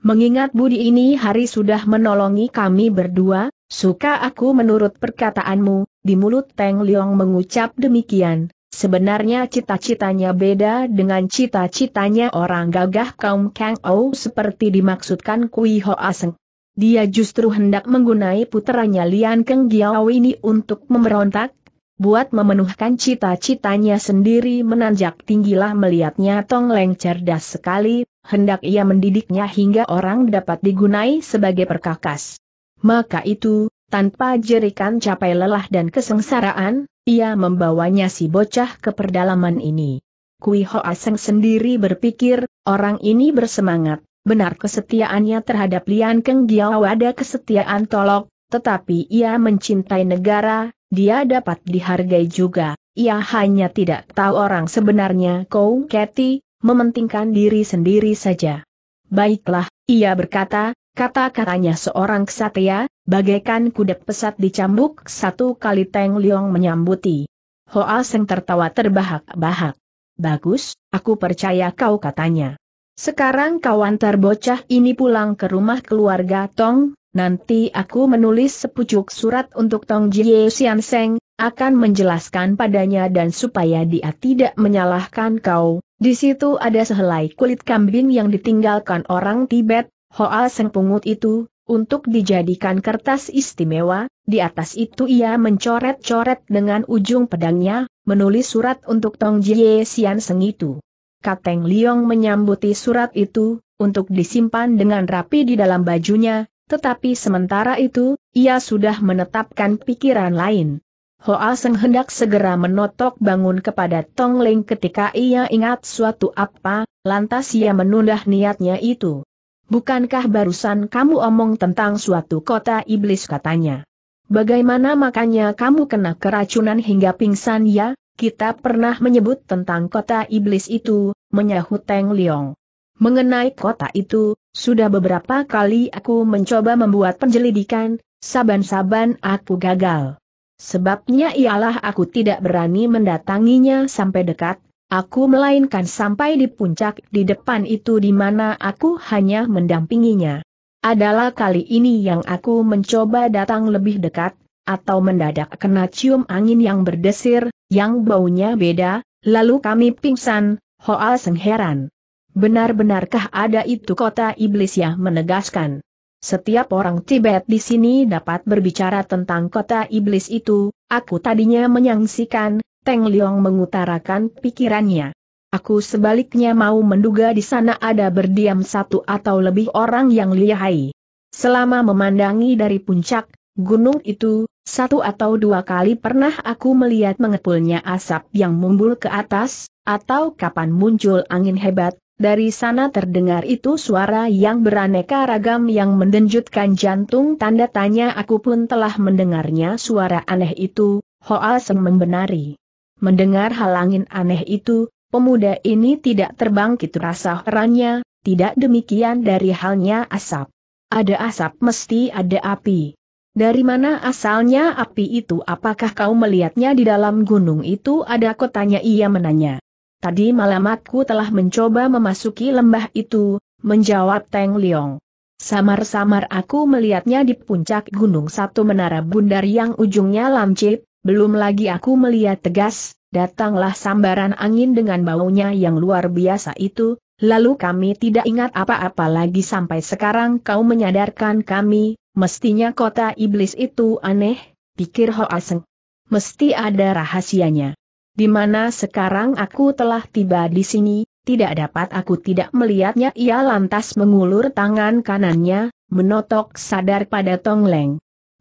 Mengingat Budi ini hari sudah menolongi kami berdua, suka aku menurut perkataanmu, di mulut Teng Liong mengucap demikian. Sebenarnya cita-citanya beda dengan cita-citanya orang gagah kaum Kang Ou seperti dimaksudkan Kui Ho Aseng. Dia justru hendak menggunai puteranya Lian Keng Giao ini untuk memberontak, buat memenuhkan cita-citanya sendiri menanjak tinggilah melihatnya Tong Leng cerdas sekali, hendak ia mendidiknya hingga orang dapat digunai sebagai perkakas. Maka itu, tanpa jerikan capai lelah dan kesengsaraan, ia membawanya si bocah ke perdalaman ini. Kui Ho Aseng sendiri berpikir, orang ini bersemangat, benar kesetiaannya terhadap Lian Keng Giao ada kesetiaan tolok, tetapi ia mencintai negara, dia dapat dihargai juga. Ia hanya tidak tahu orang sebenarnya Kou Keti, mementingkan diri sendiri saja. Baiklah, ia berkata, kata-katanya seorang kesatria, bagaikan kudep pesat dicambuk satu kali Teng Liong menyambuti. Hoa Seng tertawa terbahak-bahak. Bagus, aku percaya kau katanya. Sekarang kau antar bocah ini pulang ke rumah keluarga Tong, nanti aku menulis sepucuk surat untuk Tong Jie Sian Seng, akan menjelaskan padanya dan supaya dia tidak menyalahkan kau, di situ ada sehelai kulit kambing yang ditinggalkan orang Tibet, Hoa Seng pungut itu, untuk dijadikan kertas istimewa, di atas itu ia mencoret-coret dengan ujung pedangnya, menulis surat untuk Tong Jie Sian Seng itu. Kateng Liong menyambuti surat itu, untuk disimpan dengan rapi di dalam bajunya, tetapi sementara itu, ia sudah menetapkan pikiran lain. Hoa Seng hendak segera menotok bangun kepada Tong Ling ketika ia ingat suatu apa, lantas ia menunda niatnya itu. Bukankah barusan kamu omong tentang suatu kota iblis katanya? Bagaimana makanya kamu kena keracunan hingga pingsan ya? Kita pernah menyebut tentang kota iblis itu, menyahut Teng Liong. Mengenai kota itu, sudah beberapa kali aku mencoba membuat penyelidikan, saban-saban aku gagal. Sebabnya ialah aku tidak berani mendatanginya sampai dekat, aku melainkan sampai di puncak di depan itu di mana aku hanya mendampinginya. Adalah kali ini yang aku mencoba datang lebih dekat, atau mendadak kena cium angin yang berdesir, yang baunya beda, lalu kami pingsan, Hoa sengheran. Benar-benarkah ada itu kota iblis yang menegaskan? Setiap orang Tibet di sini dapat berbicara tentang kota iblis itu, aku tadinya menyangsikan, Teng Liong mengutarakan pikirannya. Aku sebaliknya mau menduga di sana ada berdiam satu atau lebih orang yang lihai. Selama memandangi dari puncak, gunung itu, satu atau dua kali pernah aku melihat mengepulnya asap yang mumbul ke atas, atau kapan muncul angin hebat, dari sana terdengar itu suara yang beraneka ragam yang mendenjutkan jantung tanda tanya aku pun telah mendengarnya suara aneh itu, Hoa Seng membenari. Mendengar halangin aneh itu, pemuda ini tidak terbangkit rasa herannya, tidak demikian dari halnya asap. Ada asap mesti ada api. Dari mana asalnya api itu apakah kau melihatnya di dalam gunung itu ada kotanya ia menanya. Tadi malam aku telah mencoba memasuki lembah itu, menjawab Teng Liong. Samar-samar aku melihatnya di puncak gunung satu menara bundar yang ujungnya lancip, belum lagi aku melihat tegas, datanglah sambaran angin dengan baunya yang luar biasa itu, lalu kami tidak ingat apa-apa lagi sampai sekarang kau menyadarkan kami, mestinya kota iblis itu aneh, pikir Hoa Seng. Mesti ada rahasianya. Di mana sekarang aku telah tiba di sini, tidak dapat aku tidak melihatnya. Ia lantas mengulur tangan kanannya, menotok sadar pada Tong Tongleng.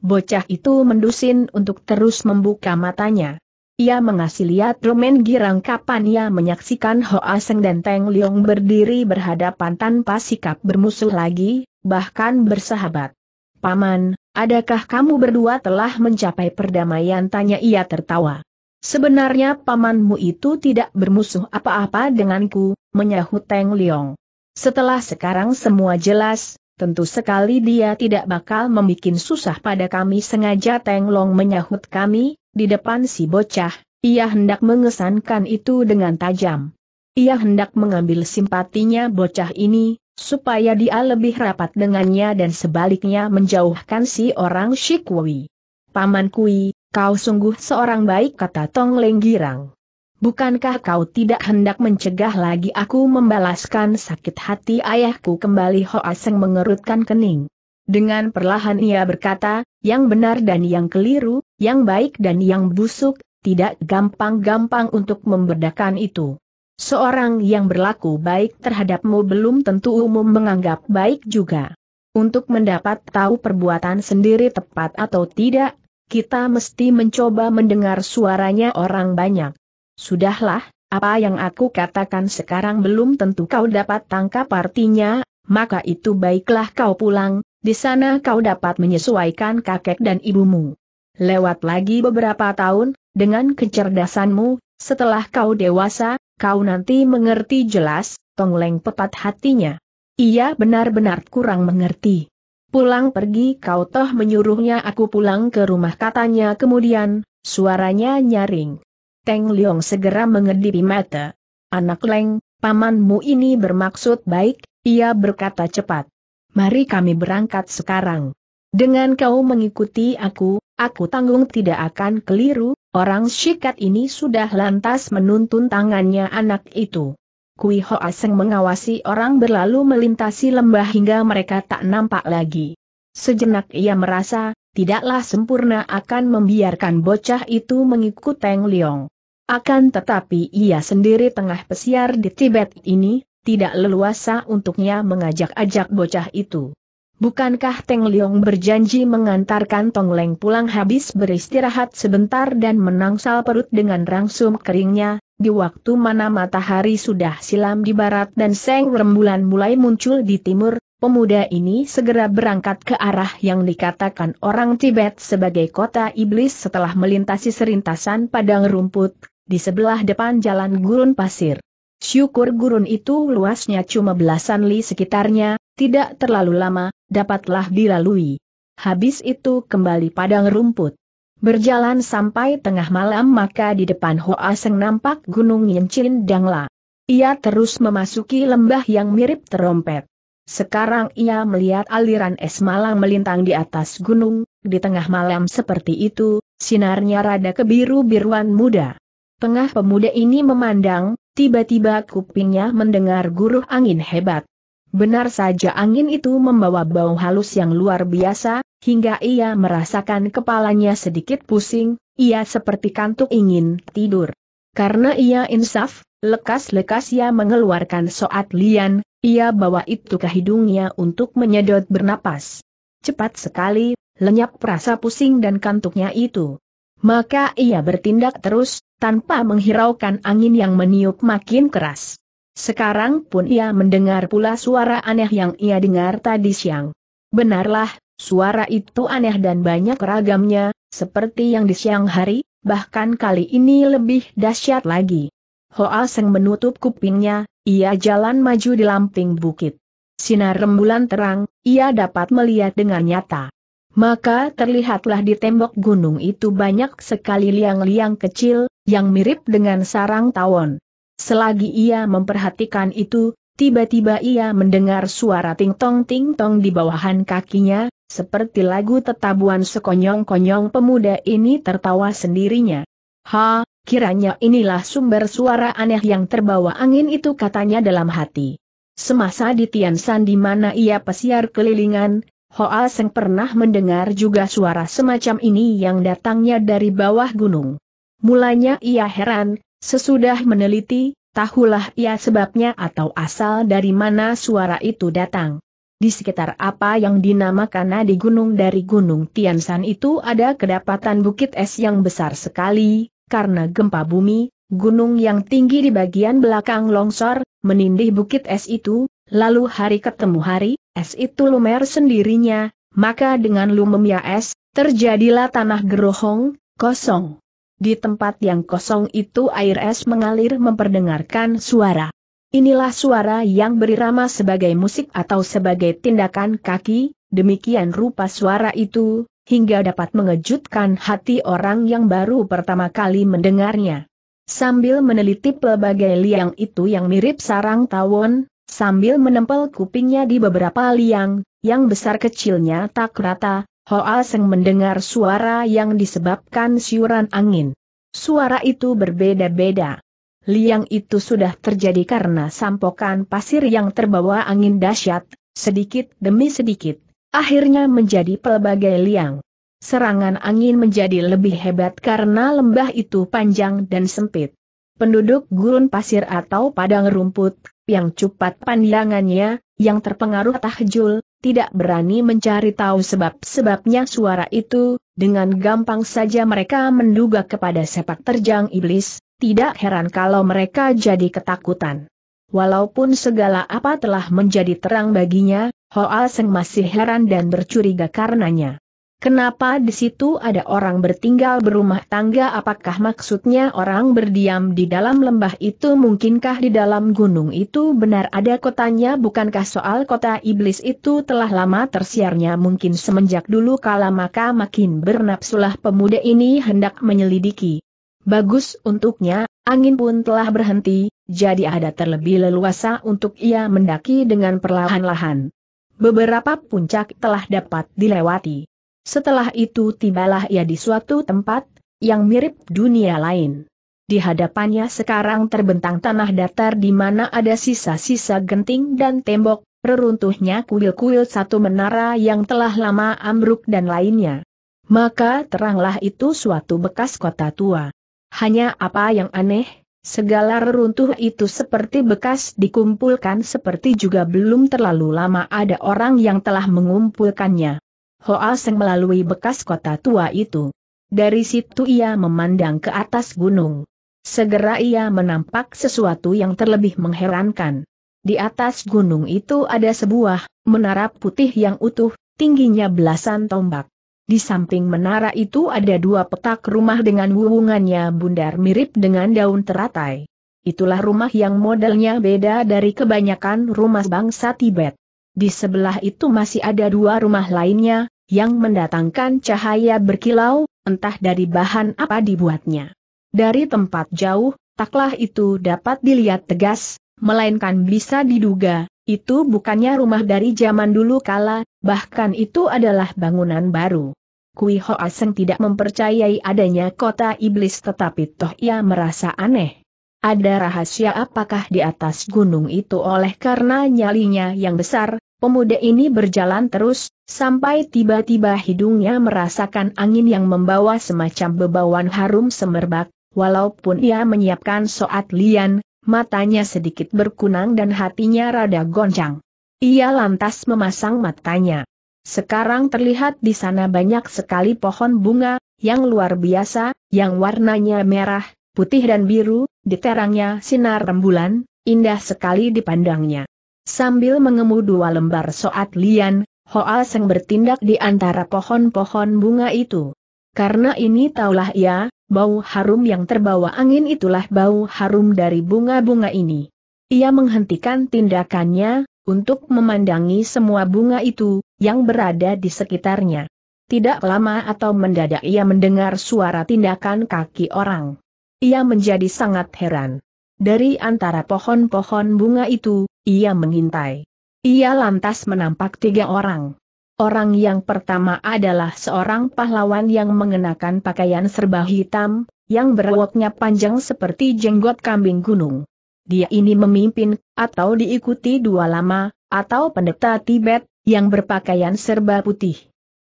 Bocah itu mendusin untuk terus membuka matanya. Ia mengasih lihat Romen Girang kapan ia menyaksikan Hoa Seng dan Teng Liong berdiri berhadapan tanpa sikap bermusuh lagi, bahkan bersahabat. Paman, adakah kamu berdua telah mencapai perdamaian? Tanya ia tertawa. Sebenarnya pamanmu itu tidak bermusuh apa-apa denganku, menyahut Teng Liong. Setelah sekarang semua jelas, tentu sekali dia tidak bakal membuat susah pada kami sengaja Teng Long menyahut kami, di depan si bocah, ia hendak mengesankan itu dengan tajam. Ia hendak mengambil simpatinya bocah ini, supaya dia lebih rapat dengannya dan sebaliknya menjauhkan si orang Shikwui. Paman Kui, Kau sungguh seorang baik kata Tong Leng girang. Bukankah kau tidak hendak mencegah lagi aku membalaskan sakit hati ayahku kembali Aseng mengerutkan kening. Dengan perlahan ia berkata, yang benar dan yang keliru, yang baik dan yang busuk, tidak gampang-gampang untuk membedakan itu. Seorang yang berlaku baik terhadapmu belum tentu umum menganggap baik juga. Untuk mendapat tahu perbuatan sendiri tepat atau tidak, kita mesti mencoba mendengar suaranya orang banyak. Sudahlah, apa yang aku katakan sekarang belum tentu kau dapat tangkap artinya, maka itu baiklah kau pulang, di sana kau dapat menyesuaikan kakek dan ibumu. Lewat lagi beberapa tahun, dengan kecerdasanmu, setelah kau dewasa, kau nanti mengerti jelas, Tongleng pepat hatinya. Ia benar-benar kurang mengerti pulang pergi kau toh menyuruhnya aku pulang ke rumah katanya kemudian, suaranya nyaring. Teng Liong segera mengedipi mata. Anak Leng, pamanmu ini bermaksud baik, ia berkata cepat. Mari kami berangkat sekarang. Dengan kau mengikuti aku, aku tanggung tidak akan keliru, orang sikat ini sudah lantas menuntun tangannya anak itu. Kui Ho Aseng mengawasi orang berlalu melintasi lembah hingga mereka tak nampak lagi. Sejenak ia merasa, tidaklah sempurna akan membiarkan bocah itu mengikuti Teng Liong. Akan tetapi ia sendiri tengah pesiar di Tibet ini, tidak leluasa untuknya mengajak-ajak bocah itu. Bukankah Teng Liong berjanji mengantarkan Tong Leng pulang habis beristirahat sebentar dan menangsal perut dengan rangsum keringnya, di waktu mana matahari sudah silam di barat dan seng rembulan mulai muncul di timur, pemuda ini segera berangkat ke arah yang dikatakan orang Tibet sebagai kota iblis setelah melintasi serintasan padang rumput, di sebelah depan jalan gurun pasir. Syukur gurun itu luasnya cuma belasan li sekitarnya, tidak terlalu lama, dapatlah dilalui. Habis itu kembali padang rumput. Berjalan sampai tengah malam maka di depan Hoa Seng nampak gunung Yencin Dangla. Ia terus memasuki lembah yang mirip terompet. Sekarang ia melihat aliran es malang melintang di atas gunung, di tengah malam seperti itu, sinarnya rada kebiru-biruan muda. Tengah pemuda ini memandang, tiba-tiba kupingnya mendengar guruh angin hebat. Benar saja angin itu membawa bau halus yang luar biasa, hingga ia merasakan kepalanya sedikit pusing, ia seperti kantuk ingin tidur. Karena ia insaf, lekas-lekas ia mengeluarkan soat lian, ia bawa itu ke hidungnya untuk menyedot bernapas. Cepat sekali, lenyap rasa pusing dan kantuknya itu. Maka ia bertindak terus, tanpa menghiraukan angin yang meniup makin keras. Sekarang pun ia mendengar pula suara aneh yang ia dengar tadi siang. Benarlah, suara itu aneh dan banyak ragamnya, seperti yang di siang hari, bahkan kali ini lebih dahsyat lagi. Hoa Seng menutup kupingnya, ia jalan maju di lamping bukit. Sinar rembulan terang, ia dapat melihat dengan nyata. Maka terlihatlah di tembok gunung itu banyak sekali liang-liang kecil, yang mirip dengan sarang tawon. Selagi ia memperhatikan itu, tiba-tiba ia mendengar suara ting-tong-ting-tong di bawahan kakinya, seperti lagu tetabuan sekonyong-konyong pemuda ini tertawa sendirinya. Ha, kiranya inilah sumber suara aneh yang terbawa angin itu katanya dalam hati. Semasa di Tiansan di mana ia pesiar kelilingan, Hoa Seng pernah mendengar juga suara semacam ini yang datangnya dari bawah gunung. Mulanya ia heran, Sesudah meneliti, tahulah ia sebabnya atau asal dari mana suara itu datang. Di sekitar apa yang dinamakan Nadi gunung dari gunung Tiansan itu ada kedapatan bukit es yang besar sekali, karena gempa bumi, gunung yang tinggi di bagian belakang longsor, menindih bukit es itu, lalu hari ketemu hari, es itu lumer sendirinya, maka dengan lumemnya es, terjadilah tanah gerohong, kosong. Di tempat yang kosong itu air es mengalir memperdengarkan suara. Inilah suara yang berirama sebagai musik atau sebagai tindakan kaki, demikian rupa suara itu, hingga dapat mengejutkan hati orang yang baru pertama kali mendengarnya. Sambil meneliti pelbagai liang itu yang mirip sarang tawon, sambil menempel kupingnya di beberapa liang, yang besar kecilnya tak rata, Hoa Seng mendengar suara yang disebabkan siuran angin. Suara itu berbeda-beda. Liang itu sudah terjadi karena sampokan pasir yang terbawa angin dahsyat, sedikit demi sedikit, akhirnya menjadi pelbagai liang. Serangan angin menjadi lebih hebat karena lembah itu panjang dan sempit. Penduduk gurun pasir atau padang rumput, yang cepat pandangannya, yang terpengaruh tahjul, tidak berani mencari tahu sebab-sebabnya suara itu, dengan gampang saja mereka menduga kepada sepak terjang iblis, tidak heran kalau mereka jadi ketakutan. Walaupun segala apa telah menjadi terang baginya, Hoa Seng masih heran dan bercuriga karenanya. Kenapa di situ ada orang bertinggal berumah tangga? Apakah maksudnya orang berdiam di dalam lembah itu? Mungkinkah di dalam gunung itu benar ada kotanya? Bukankah soal kota iblis itu telah lama tersiarnya? Mungkin semenjak dulu kala maka makin bernapsulah pemuda ini hendak menyelidiki. Bagus untuknya, angin pun telah berhenti, jadi ada terlebih leluasa untuk ia mendaki dengan perlahan-lahan. Beberapa puncak telah dapat dilewati. Setelah itu tibalah ia di suatu tempat, yang mirip dunia lain. Di hadapannya sekarang terbentang tanah datar di mana ada sisa-sisa genting dan tembok, reruntuhnya kuil-kuil satu menara yang telah lama ambruk dan lainnya. Maka teranglah itu suatu bekas kota tua. Hanya apa yang aneh, segala reruntuh itu seperti bekas dikumpulkan seperti juga belum terlalu lama ada orang yang telah mengumpulkannya. Hoa Seng melalui bekas kota tua itu. Dari situ ia memandang ke atas gunung. Segera ia menampak sesuatu yang terlebih mengherankan. Di atas gunung itu ada sebuah menara putih yang utuh, tingginya belasan tombak. Di samping menara itu ada dua petak rumah dengan wuwungannya bundar mirip dengan daun teratai. Itulah rumah yang modelnya beda dari kebanyakan rumah bangsa Tibet. Di sebelah itu masih ada dua rumah lainnya, yang mendatangkan cahaya berkilau, entah dari bahan apa dibuatnya. Dari tempat jauh, taklah itu dapat dilihat tegas, melainkan bisa diduga, itu bukannya rumah dari zaman dulu kala, bahkan itu adalah bangunan baru. Kui Hoa Seng tidak mempercayai adanya kota iblis tetapi toh ia merasa aneh ada rahasia apakah di atas gunung itu oleh karena nyalinya yang besar, pemuda ini berjalan terus, sampai tiba-tiba hidungnya merasakan angin yang membawa semacam bebauan harum semerbak, walaupun ia menyiapkan soat lian, matanya sedikit berkunang dan hatinya rada goncang. Ia lantas memasang matanya. Sekarang terlihat di sana banyak sekali pohon bunga, yang luar biasa, yang warnanya merah, putih dan biru, diterangnya sinar rembulan, indah sekali dipandangnya. Sambil mengemudi dua lembar soat lian, Hoa Seng bertindak di antara pohon-pohon bunga itu. Karena ini taulah ia, bau harum yang terbawa angin itulah bau harum dari bunga-bunga ini. Ia menghentikan tindakannya, untuk memandangi semua bunga itu, yang berada di sekitarnya. Tidak lama atau mendadak ia mendengar suara tindakan kaki orang. Ia menjadi sangat heran. Dari antara pohon-pohon bunga itu, ia mengintai. Ia lantas menampak tiga orang. Orang yang pertama adalah seorang pahlawan yang mengenakan pakaian serba hitam, yang berwoknya panjang seperti jenggot kambing gunung. Dia ini memimpin, atau diikuti dua lama, atau pendeta Tibet, yang berpakaian serba putih.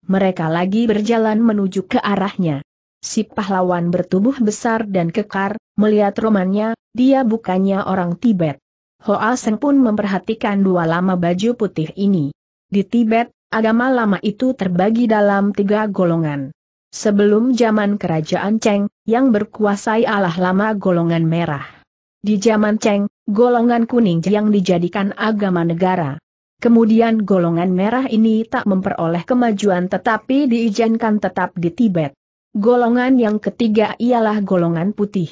Mereka lagi berjalan menuju ke arahnya. Si pahlawan bertubuh besar dan kekar, melihat romannya, dia bukannya orang Tibet. Hoa Seng pun memperhatikan dua lama baju putih ini. Di Tibet, agama lama itu terbagi dalam tiga golongan. Sebelum zaman kerajaan Cheng, yang berkuasai Allah lama golongan merah. Di zaman Cheng, golongan kuning yang dijadikan agama negara. Kemudian golongan merah ini tak memperoleh kemajuan tetapi diizinkan tetap di Tibet. Golongan yang ketiga ialah golongan putih.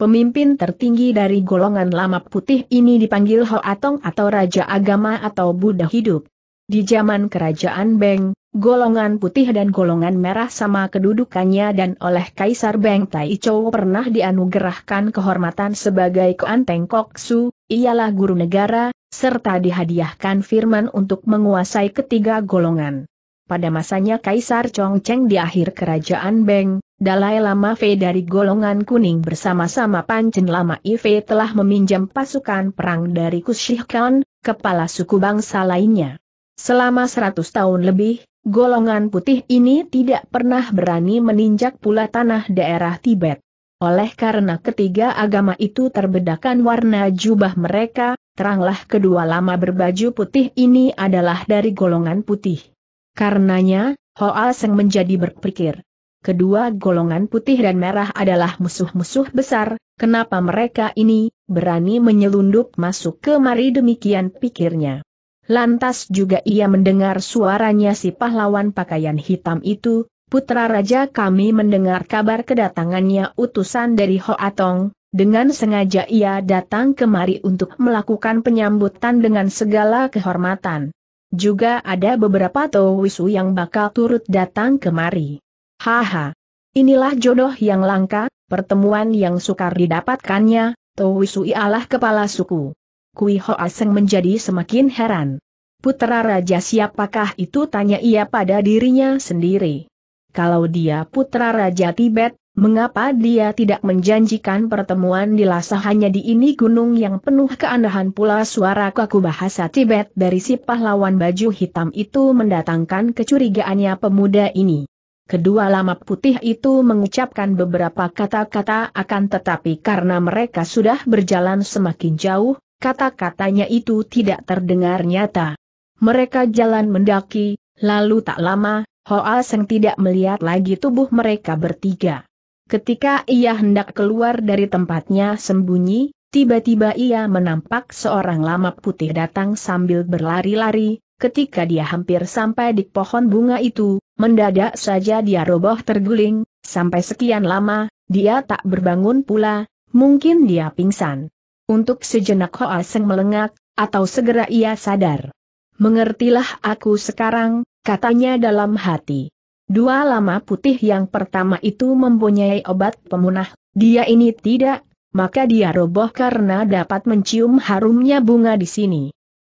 Pemimpin tertinggi dari golongan lama putih ini dipanggil Hoatong atau Raja Agama atau Buddha Hidup. Di zaman kerajaan Beng, golongan putih dan golongan merah sama kedudukannya dan oleh Kaisar Beng Tai Chou pernah dianugerahkan kehormatan sebagai Koan Teng Kok Su, ialah guru negara, serta dihadiahkan firman untuk menguasai ketiga golongan pada masanya Kaisar Chongcheng di akhir kerajaan Beng, Dalai Lama Fei dari golongan kuning bersama-sama Pancen Lama Ife telah meminjam pasukan perang dari Kushihkan, kepala suku bangsa lainnya. Selama 100 tahun lebih, golongan putih ini tidak pernah berani meninjak pula tanah daerah Tibet. Oleh karena ketiga agama itu terbedakan warna jubah mereka, teranglah kedua lama berbaju putih ini adalah dari golongan putih. Karenanya, Hoa Seng menjadi berpikir. Kedua golongan putih dan merah adalah musuh-musuh besar, kenapa mereka ini berani menyelundup masuk kemari demikian pikirnya. Lantas juga ia mendengar suaranya si pahlawan pakaian hitam itu, putra raja kami mendengar kabar kedatangannya utusan dari Hoa Tong, dengan sengaja ia datang kemari untuk melakukan penyambutan dengan segala kehormatan. Juga ada beberapa Towisu yang bakal turut datang kemari. Haha. Inilah jodoh yang langka, pertemuan yang sukar didapatkannya, Towisu ialah kepala suku. Kui Ho Aseng menjadi semakin heran. Putra Raja siapakah itu tanya ia pada dirinya sendiri. Kalau dia putra Raja Tibet, Mengapa dia tidak menjanjikan pertemuan di Lhasa hanya di ini gunung yang penuh keanehan pula suara kaku bahasa Tibet dari si pahlawan baju hitam itu mendatangkan kecurigaannya pemuda ini. Kedua lama putih itu mengucapkan beberapa kata-kata akan tetapi karena mereka sudah berjalan semakin jauh, kata-katanya itu tidak terdengar nyata. Mereka jalan mendaki, lalu tak lama, Hoa Seng tidak melihat lagi tubuh mereka bertiga. Ketika ia hendak keluar dari tempatnya sembunyi, tiba-tiba ia menampak seorang lama putih datang sambil berlari-lari, ketika dia hampir sampai di pohon bunga itu, mendadak saja dia roboh terguling, sampai sekian lama, dia tak berbangun pula, mungkin dia pingsan. Untuk sejenak Hoa Seng melengak, atau segera ia sadar. Mengertilah aku sekarang, katanya dalam hati. Dua lama putih yang pertama itu mempunyai obat pemunah, dia ini tidak, maka dia roboh karena dapat mencium harumnya bunga di sini.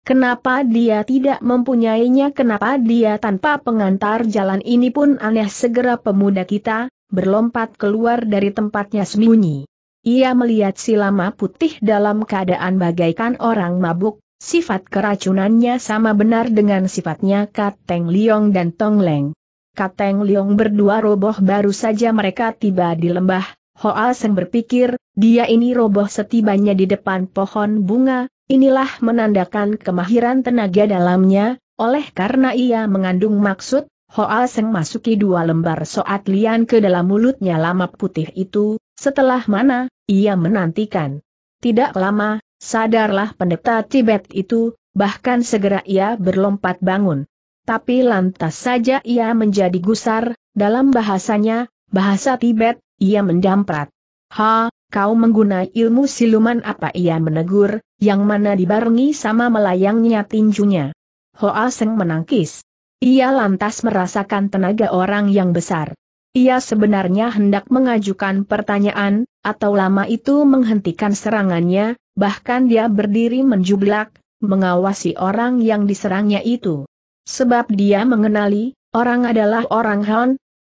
Kenapa dia tidak mempunyainya kenapa dia tanpa pengantar jalan ini pun aneh segera pemuda kita, berlompat keluar dari tempatnya sembunyi. Ia melihat si lama putih dalam keadaan bagaikan orang mabuk, sifat keracunannya sama benar dengan sifatnya Kat Teng Liong dan Tong Leng. Kateng Liong berdua roboh baru saja mereka tiba di lembah, Hoa Seng berpikir, dia ini roboh setibanya di depan pohon bunga, inilah menandakan kemahiran tenaga dalamnya, oleh karena ia mengandung maksud, Hoa Seng masuki dua lembar soat lian ke dalam mulutnya lama putih itu, setelah mana, ia menantikan. Tidak lama, sadarlah pendeta Tibet itu, bahkan segera ia berlompat bangun tapi lantas saja ia menjadi gusar, dalam bahasanya, bahasa Tibet, ia mendamprat. Ha, kau menggunakan ilmu siluman apa ia menegur, yang mana dibarengi sama melayangnya tinjunya. Hoa Seng menangkis. Ia lantas merasakan tenaga orang yang besar. Ia sebenarnya hendak mengajukan pertanyaan, atau lama itu menghentikan serangannya, bahkan dia berdiri menjublak, mengawasi orang yang diserangnya itu. Sebab dia mengenali, orang adalah orang Han.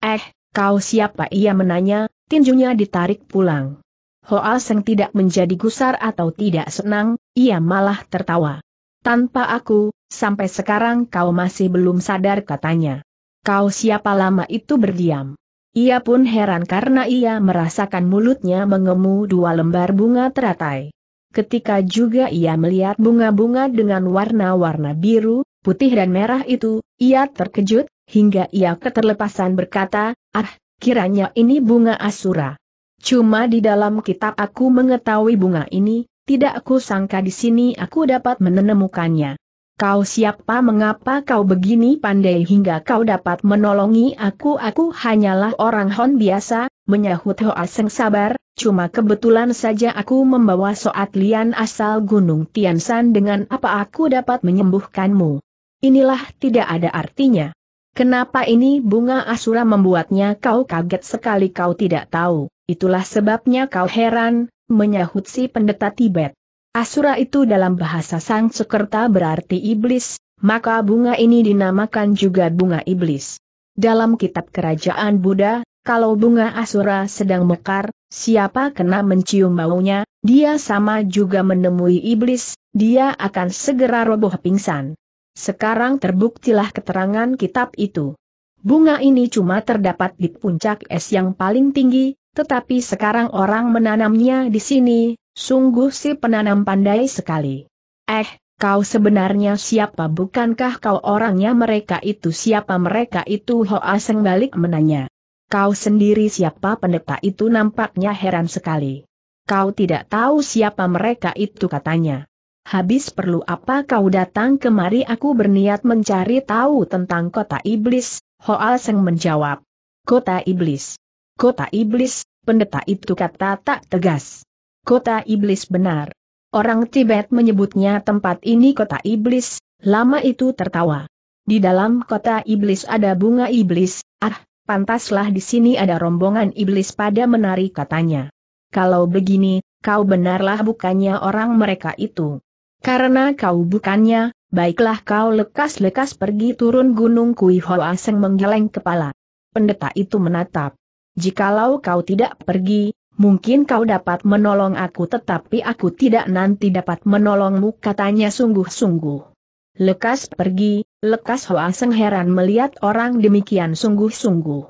Eh, kau siapa ia menanya, tinjunya ditarik pulang. Hoa Seng tidak menjadi gusar atau tidak senang, ia malah tertawa. Tanpa aku, sampai sekarang kau masih belum sadar katanya. Kau siapa lama itu berdiam. Ia pun heran karena ia merasakan mulutnya mengemu dua lembar bunga teratai. Ketika juga ia melihat bunga-bunga dengan warna-warna biru, putih dan merah itu, ia terkejut, hingga ia keterlepasan berkata, ah, kiranya ini bunga asura. Cuma di dalam kitab aku mengetahui bunga ini, tidak aku sangka di sini aku dapat menemukannya. Kau siapa mengapa kau begini pandai hingga kau dapat menolongi aku aku hanyalah orang Hon biasa, menyahut Hoa Seng sabar, cuma kebetulan saja aku membawa soat lian asal Gunung Tiansan dengan apa aku dapat menyembuhkanmu. Inilah tidak ada artinya. Kenapa ini bunga asura membuatnya kau kaget sekali kau tidak tahu, itulah sebabnya kau heran, menyahut si pendeta Tibet. Asura itu dalam bahasa sang sekerta berarti iblis, maka bunga ini dinamakan juga bunga iblis. Dalam kitab kerajaan Buddha, kalau bunga asura sedang mekar, siapa kena mencium baunya, dia sama juga menemui iblis, dia akan segera roboh pingsan. Sekarang terbuktilah keterangan kitab itu. Bunga ini cuma terdapat di puncak es yang paling tinggi, tetapi sekarang orang menanamnya di sini, sungguh si penanam pandai sekali. Eh, kau sebenarnya siapa bukankah kau orangnya mereka itu siapa mereka itu Hoa Seng balik menanya. Kau sendiri siapa pendeta itu nampaknya heran sekali. Kau tidak tahu siapa mereka itu katanya habis perlu apa kau datang kemari aku berniat mencari tahu tentang kota iblis, Hoal Seng menjawab. Kota iblis. Kota iblis, pendeta itu kata tak tegas. Kota iblis benar. Orang Tibet menyebutnya tempat ini kota iblis, lama itu tertawa. Di dalam kota iblis ada bunga iblis, ah, pantaslah di sini ada rombongan iblis pada menari katanya. Kalau begini, kau benarlah bukannya orang mereka itu. Karena kau bukannya, baiklah kau lekas-lekas pergi turun gunung Kui Hoa Seng menggeleng kepala. Pendeta itu menatap. Jikalau kau tidak pergi, mungkin kau dapat menolong aku tetapi aku tidak nanti dapat menolongmu katanya sungguh-sungguh. Lekas pergi, lekas Hoa Seng heran melihat orang demikian sungguh-sungguh.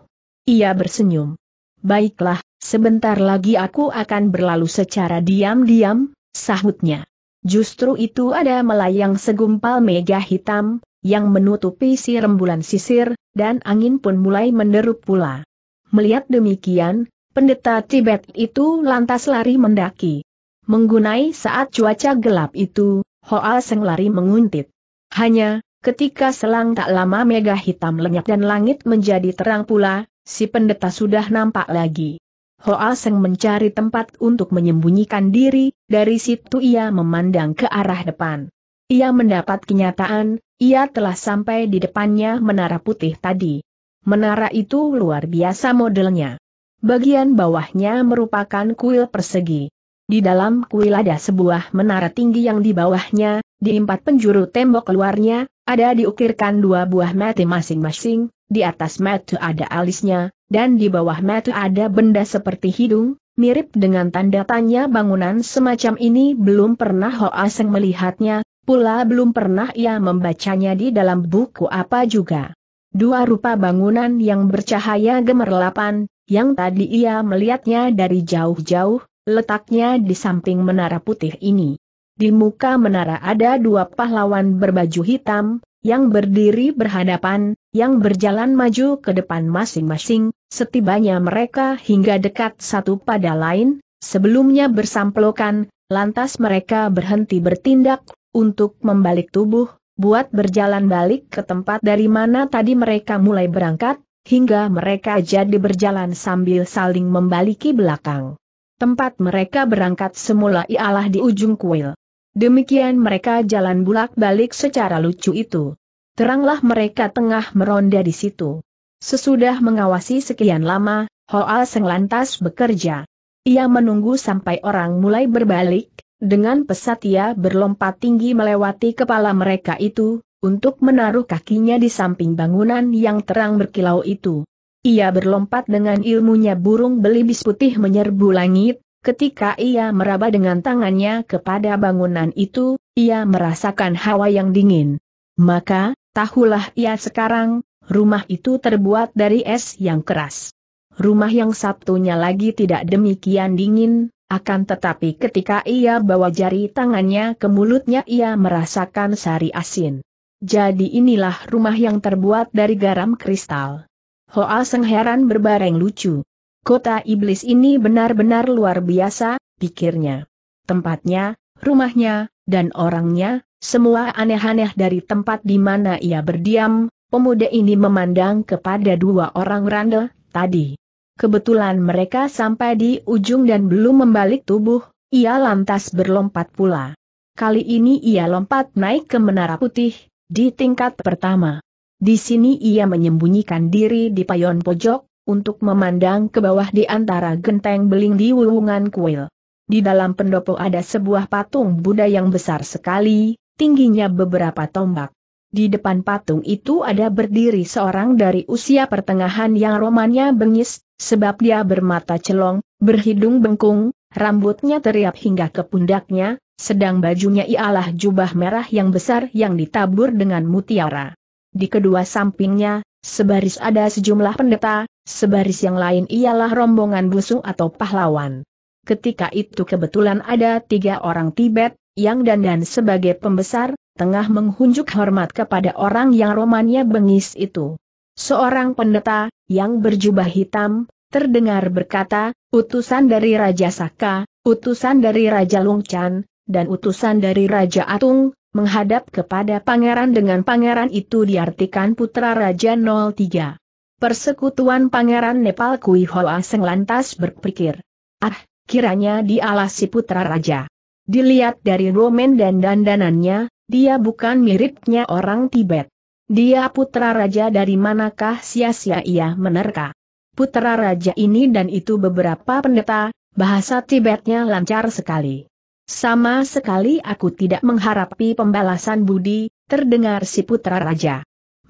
Ia bersenyum. Baiklah, sebentar lagi aku akan berlalu secara diam-diam, sahutnya. Justru itu ada melayang segumpal mega hitam, yang menutupi si rembulan sisir, dan angin pun mulai menderup pula. Melihat demikian, pendeta Tibet itu lantas lari mendaki. Menggunai saat cuaca gelap itu, Hoa Seng lari menguntit. Hanya, ketika selang tak lama mega hitam lenyap dan langit menjadi terang pula, si pendeta sudah nampak lagi. Hoa Seng mencari tempat untuk menyembunyikan diri, dari situ ia memandang ke arah depan. Ia mendapat kenyataan, ia telah sampai di depannya menara putih tadi. Menara itu luar biasa modelnya. Bagian bawahnya merupakan kuil persegi. Di dalam kuil ada sebuah menara tinggi yang di bawahnya, di empat penjuru tembok luarnya, ada diukirkan dua buah mati masing-masing, di atas mati ada alisnya, dan di bawah mata ada benda seperti hidung, mirip dengan tanda tanya bangunan semacam ini belum pernah Ho Aseng melihatnya, pula belum pernah ia membacanya di dalam buku apa juga. Dua rupa bangunan yang bercahaya gemerlapan, yang tadi ia melihatnya dari jauh-jauh, letaknya di samping menara putih ini. Di muka menara ada dua pahlawan berbaju hitam, yang berdiri berhadapan, yang berjalan maju ke depan masing-masing, setibanya mereka hingga dekat satu pada lain, sebelumnya bersamplokan, lantas mereka berhenti bertindak, untuk membalik tubuh, buat berjalan balik ke tempat dari mana tadi mereka mulai berangkat, hingga mereka jadi berjalan sambil saling membaliki belakang. Tempat mereka berangkat semula ialah di ujung kuil. Demikian mereka jalan bulak-balik secara lucu itu. Teranglah mereka tengah meronda di situ. Sesudah mengawasi sekian lama, Hoa Seng lantas bekerja. Ia menunggu sampai orang mulai berbalik, dengan pesat ia berlompat tinggi melewati kepala mereka itu, untuk menaruh kakinya di samping bangunan yang terang berkilau itu. Ia berlompat dengan ilmunya burung belibis putih menyerbu langit, Ketika ia meraba dengan tangannya kepada bangunan itu, ia merasakan hawa yang dingin. Maka, tahulah ia sekarang, rumah itu terbuat dari es yang keras. Rumah yang satunya lagi tidak demikian dingin, akan tetapi ketika ia bawa jari tangannya ke mulutnya ia merasakan sari asin. Jadi inilah rumah yang terbuat dari garam kristal. Hoa Seng heran berbareng lucu. Kota iblis ini benar-benar luar biasa, pikirnya. Tempatnya, rumahnya, dan orangnya, semua aneh-aneh dari tempat di mana ia berdiam, pemuda ini memandang kepada dua orang randel, tadi. Kebetulan mereka sampai di ujung dan belum membalik tubuh, ia lantas berlompat pula. Kali ini ia lompat naik ke menara putih, di tingkat pertama. Di sini ia menyembunyikan diri di payon pojok, untuk memandang ke bawah di antara genteng beling di Wuwungan Kuil. Di dalam pendopo ada sebuah patung Buddha yang besar sekali, tingginya beberapa tombak. Di depan patung itu ada berdiri seorang dari usia pertengahan yang romannya bengis, sebab dia bermata celong, berhidung bengkung, rambutnya teriap hingga ke pundaknya, sedang bajunya ialah jubah merah yang besar yang ditabur dengan mutiara. Di kedua sampingnya, sebaris ada sejumlah pendeta, Sebaris yang lain ialah rombongan busung atau pahlawan. Ketika itu kebetulan ada tiga orang Tibet, yang dandan sebagai pembesar, tengah menghunjuk hormat kepada orang yang romannya bengis itu. Seorang pendeta, yang berjubah hitam, terdengar berkata, utusan dari Raja Saka, utusan dari Raja Lungchan, dan utusan dari Raja Atung, menghadap kepada pangeran dengan pangeran itu diartikan putra Raja 03. Persekutuan Pangeran Nepal Kui Hoa Seng lantas berpikir. Ah, kiranya dialah si putra raja. Dilihat dari romen dan dandanannya, dia bukan miripnya orang Tibet. Dia putra raja dari manakah sia-sia ia menerka. Putra raja ini dan itu beberapa pendeta, bahasa Tibetnya lancar sekali. Sama sekali aku tidak mengharapi pembalasan budi, terdengar si putra raja.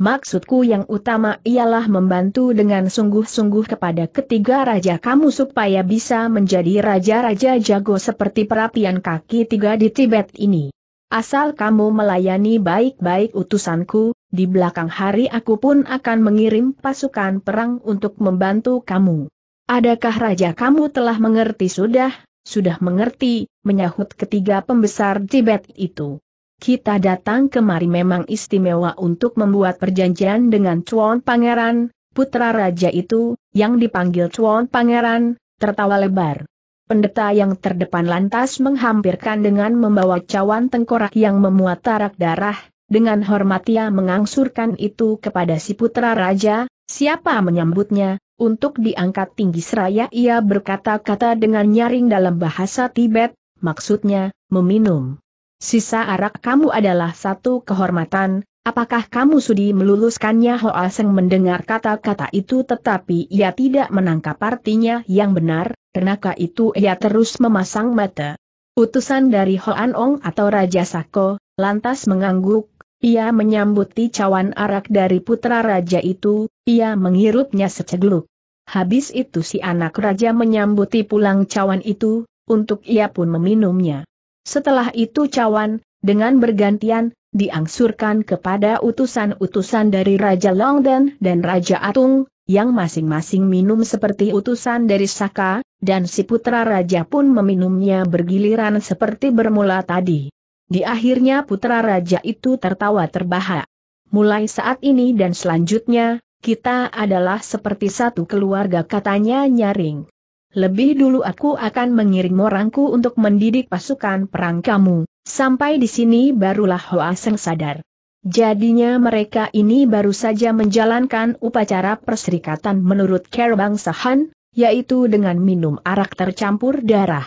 Maksudku yang utama ialah membantu dengan sungguh-sungguh kepada ketiga raja kamu supaya bisa menjadi raja-raja jago seperti perapian kaki tiga di Tibet ini. Asal kamu melayani baik-baik utusanku, di belakang hari aku pun akan mengirim pasukan perang untuk membantu kamu. Adakah raja kamu telah mengerti sudah? Sudah mengerti, menyahut ketiga pembesar Tibet itu kita datang kemari memang istimewa untuk membuat perjanjian dengan Chuan Pangeran, putra raja itu, yang dipanggil Chuan Pangeran, tertawa lebar. Pendeta yang terdepan lantas menghampirkan dengan membawa cawan tengkorak yang memuat tarak darah, dengan hormat ia mengangsurkan itu kepada si putra raja, siapa menyambutnya, untuk diangkat tinggi seraya ia berkata-kata dengan nyaring dalam bahasa Tibet, maksudnya, meminum. Sisa arak kamu adalah satu kehormatan, apakah kamu sudi meluluskannya Hoa Seng mendengar kata-kata itu tetapi ia tidak menangkap artinya yang benar, Renaka itu ia terus memasang mata. Utusan dari Hoan Ong atau Raja Sako, lantas mengangguk, ia menyambuti cawan arak dari putra raja itu, ia menghirupnya secegluk. Habis itu si anak raja menyambuti pulang cawan itu, untuk ia pun meminumnya. Setelah itu cawan, dengan bergantian, diangsurkan kepada utusan-utusan dari Raja Longden dan Raja Atung, yang masing-masing minum seperti utusan dari Saka, dan si putra raja pun meminumnya bergiliran seperti bermula tadi. Di akhirnya putra raja itu tertawa terbahak. Mulai saat ini dan selanjutnya, kita adalah seperti satu keluarga katanya nyaring lebih dulu aku akan mengirim orangku untuk mendidik pasukan perang kamu. Sampai di sini barulah Hoa Seng sadar. Jadinya mereka ini baru saja menjalankan upacara perserikatan menurut Kerbang Sahan, yaitu dengan minum arak tercampur darah.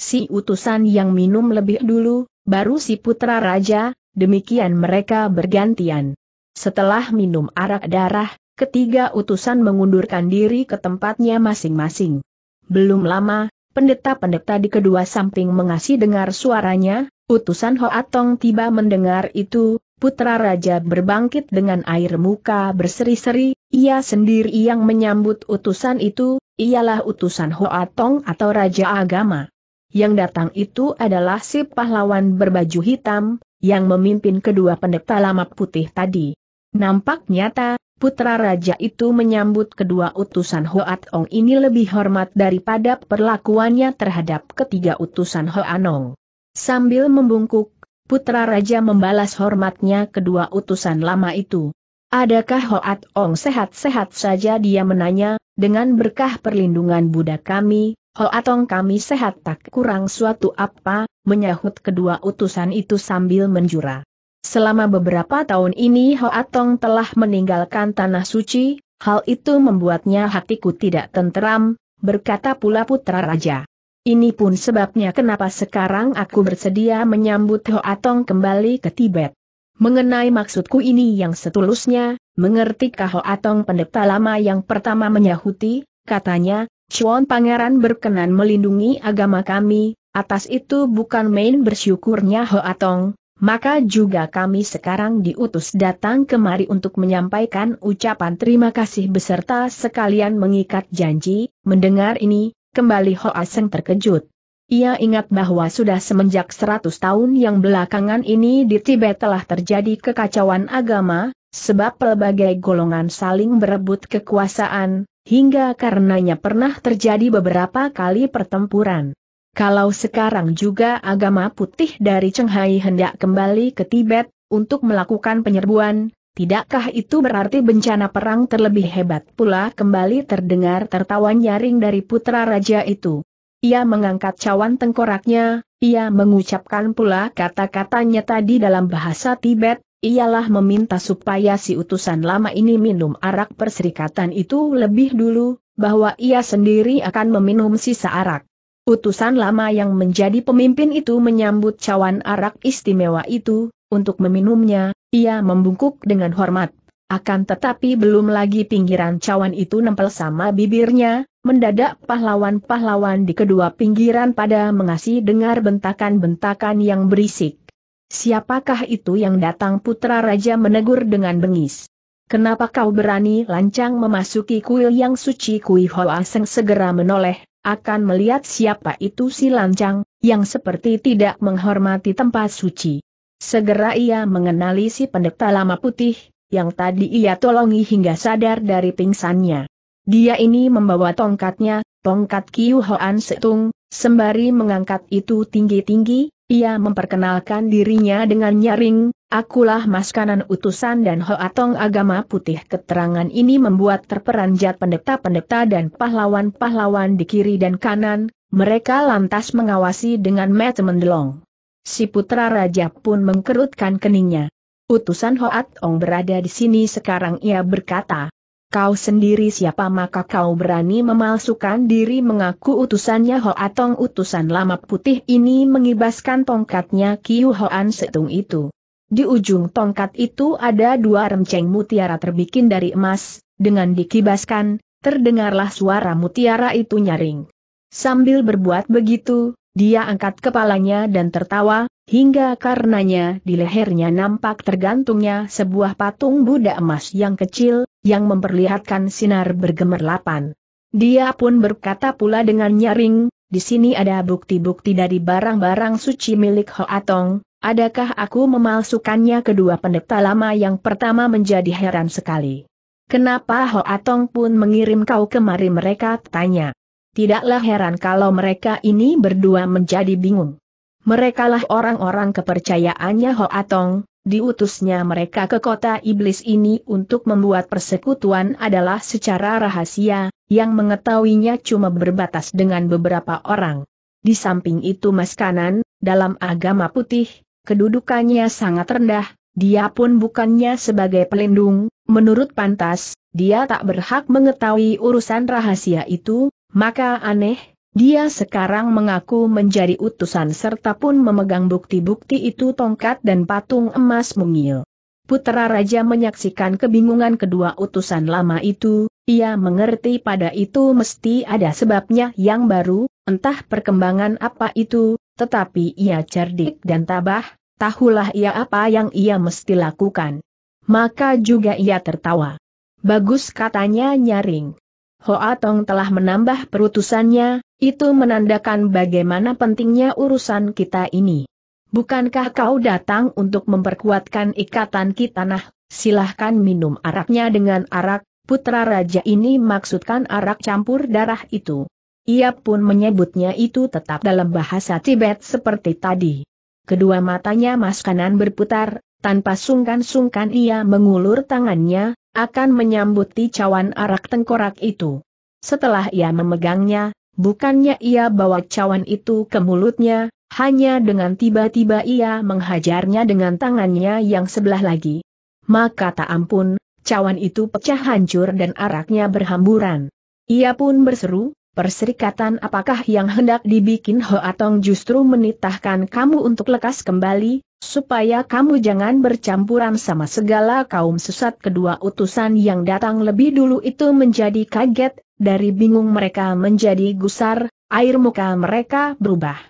Si utusan yang minum lebih dulu, baru si putra raja, demikian mereka bergantian. Setelah minum arak darah, ketiga utusan mengundurkan diri ke tempatnya masing-masing. Belum lama, pendeta-pendeta di kedua samping mengasih dengar suaranya, utusan Hoatong tiba mendengar itu, putra raja berbangkit dengan air muka berseri-seri, ia sendiri yang menyambut utusan itu, ialah utusan Hoatong atau Raja Agama. Yang datang itu adalah si pahlawan berbaju hitam, yang memimpin kedua pendeta lama putih tadi. Nampak nyata, putra raja itu menyambut kedua utusan Hoat Ong ini lebih hormat daripada perlakuannya terhadap ketiga utusan Hoanong. Sambil membungkuk, putra raja membalas hormatnya kedua utusan lama itu. Adakah Hoat Ong sehat-sehat saja dia menanya, dengan berkah perlindungan Buddha kami, Hoat Ong kami sehat tak kurang suatu apa, menyahut kedua utusan itu sambil menjura. Selama beberapa tahun ini Hoatong telah meninggalkan tanah suci, hal itu membuatnya hatiku tidak tenteram, berkata pula putra raja. Ini pun sebabnya kenapa sekarang aku bersedia menyambut Hoatong kembali ke Tibet. Mengenai maksudku ini yang setulusnya, mengertikah Hoatong pendeta lama yang pertama menyahuti, katanya, Chuan Pangeran berkenan melindungi agama kami, atas itu bukan main bersyukurnya Hoatong, maka juga kami sekarang diutus datang kemari untuk menyampaikan ucapan terima kasih beserta sekalian mengikat janji, mendengar ini, kembali Ho Aseng terkejut. Ia ingat bahwa sudah semenjak 100 tahun yang belakangan ini di Tibet telah terjadi kekacauan agama, sebab pelbagai golongan saling berebut kekuasaan, hingga karenanya pernah terjadi beberapa kali pertempuran. Kalau sekarang juga agama putih dari Cenghai hendak kembali ke Tibet, untuk melakukan penyerbuan, tidakkah itu berarti bencana perang terlebih hebat pula kembali terdengar tertawa nyaring dari putra raja itu. Ia mengangkat cawan tengkoraknya, ia mengucapkan pula kata-katanya tadi dalam bahasa Tibet, ialah meminta supaya si utusan lama ini minum arak perserikatan itu lebih dulu, bahwa ia sendiri akan meminum sisa arak. Utusan lama yang menjadi pemimpin itu menyambut cawan arak istimewa itu, untuk meminumnya, ia membungkuk dengan hormat. Akan tetapi belum lagi pinggiran cawan itu nempel sama bibirnya, mendadak pahlawan-pahlawan di kedua pinggiran pada mengasih dengar bentakan-bentakan yang berisik. Siapakah itu yang datang putra raja menegur dengan bengis? Kenapa kau berani lancang memasuki kuil yang suci Kui Hoa Seng segera menoleh, akan melihat siapa itu si lancang, yang seperti tidak menghormati tempat suci. Segera ia mengenali si pendeta lama putih, yang tadi ia tolongi hingga sadar dari pingsannya. Dia ini membawa tongkatnya, tongkat Kiu Hoan Setung, sembari mengangkat itu tinggi-tinggi, ia memperkenalkan dirinya dengan nyaring, akulah maskanan utusan dan hoatong agama putih. Keterangan ini membuat terperanjat pendeta-pendeta dan pahlawan-pahlawan di kiri dan kanan, mereka lantas mengawasi dengan mata mendelong. Si putra raja pun mengkerutkan keningnya. Utusan Hoat Ong berada di sini sekarang ia berkata, Kau sendiri siapa maka kau berani memalsukan diri mengaku utusannya Ho Atong utusan lama putih ini mengibaskan tongkatnya Kiu Hoan Setung itu. Di ujung tongkat itu ada dua remceng mutiara terbikin dari emas, dengan dikibaskan, terdengarlah suara mutiara itu nyaring. Sambil berbuat begitu, dia angkat kepalanya dan tertawa, Hingga karenanya di lehernya nampak tergantungnya sebuah patung Buddha emas yang kecil, yang memperlihatkan sinar bergemerlapan. Dia pun berkata pula dengan nyaring, di sini ada bukti-bukti dari barang-barang suci milik Hoatong, adakah aku memalsukannya kedua pendeta lama yang pertama menjadi heran sekali. Kenapa Hoatong pun mengirim kau kemari mereka tanya. Tidaklah heran kalau mereka ini berdua menjadi bingung. Merekalah orang-orang kepercayaannya Ho Atong. diutusnya mereka ke kota iblis ini untuk membuat persekutuan adalah secara rahasia, yang mengetahuinya cuma berbatas dengan beberapa orang. Di samping itu mas kanan, dalam agama putih, kedudukannya sangat rendah, dia pun bukannya sebagai pelindung, menurut pantas, dia tak berhak mengetahui urusan rahasia itu, maka aneh, dia sekarang mengaku menjadi utusan serta pun memegang bukti-bukti itu tongkat dan patung emas mungil. Putra Raja menyaksikan kebingungan kedua utusan lama itu, ia mengerti pada itu mesti ada sebabnya yang baru, entah perkembangan apa itu, tetapi ia cerdik dan tabah, tahulah ia apa yang ia mesti lakukan. Maka juga ia tertawa. Bagus katanya nyaring. Hoa Tong telah menambah perutusannya, itu menandakan bagaimana pentingnya urusan kita ini. Bukankah kau datang untuk memperkuatkan ikatan kita nah, silahkan minum araknya dengan arak, putra raja ini maksudkan arak campur darah itu. Ia pun menyebutnya itu tetap dalam bahasa Tibet seperti tadi. Kedua matanya mas kanan berputar, tanpa sungkan-sungkan ia mengulur tangannya, akan menyambut cawan arak tengkorak itu. Setelah ia memegangnya, bukannya ia bawa cawan itu ke mulutnya, hanya dengan tiba-tiba ia menghajarnya dengan tangannya yang sebelah lagi. Maka tak ampun, cawan itu pecah hancur dan araknya berhamburan. Ia pun berseru, Perserikatan apakah yang hendak dibikin Ho Atong justru menitahkan kamu untuk lekas kembali, supaya kamu jangan bercampuran sama segala kaum sesat kedua utusan yang datang lebih dulu itu menjadi kaget, dari bingung mereka menjadi gusar, air muka mereka berubah.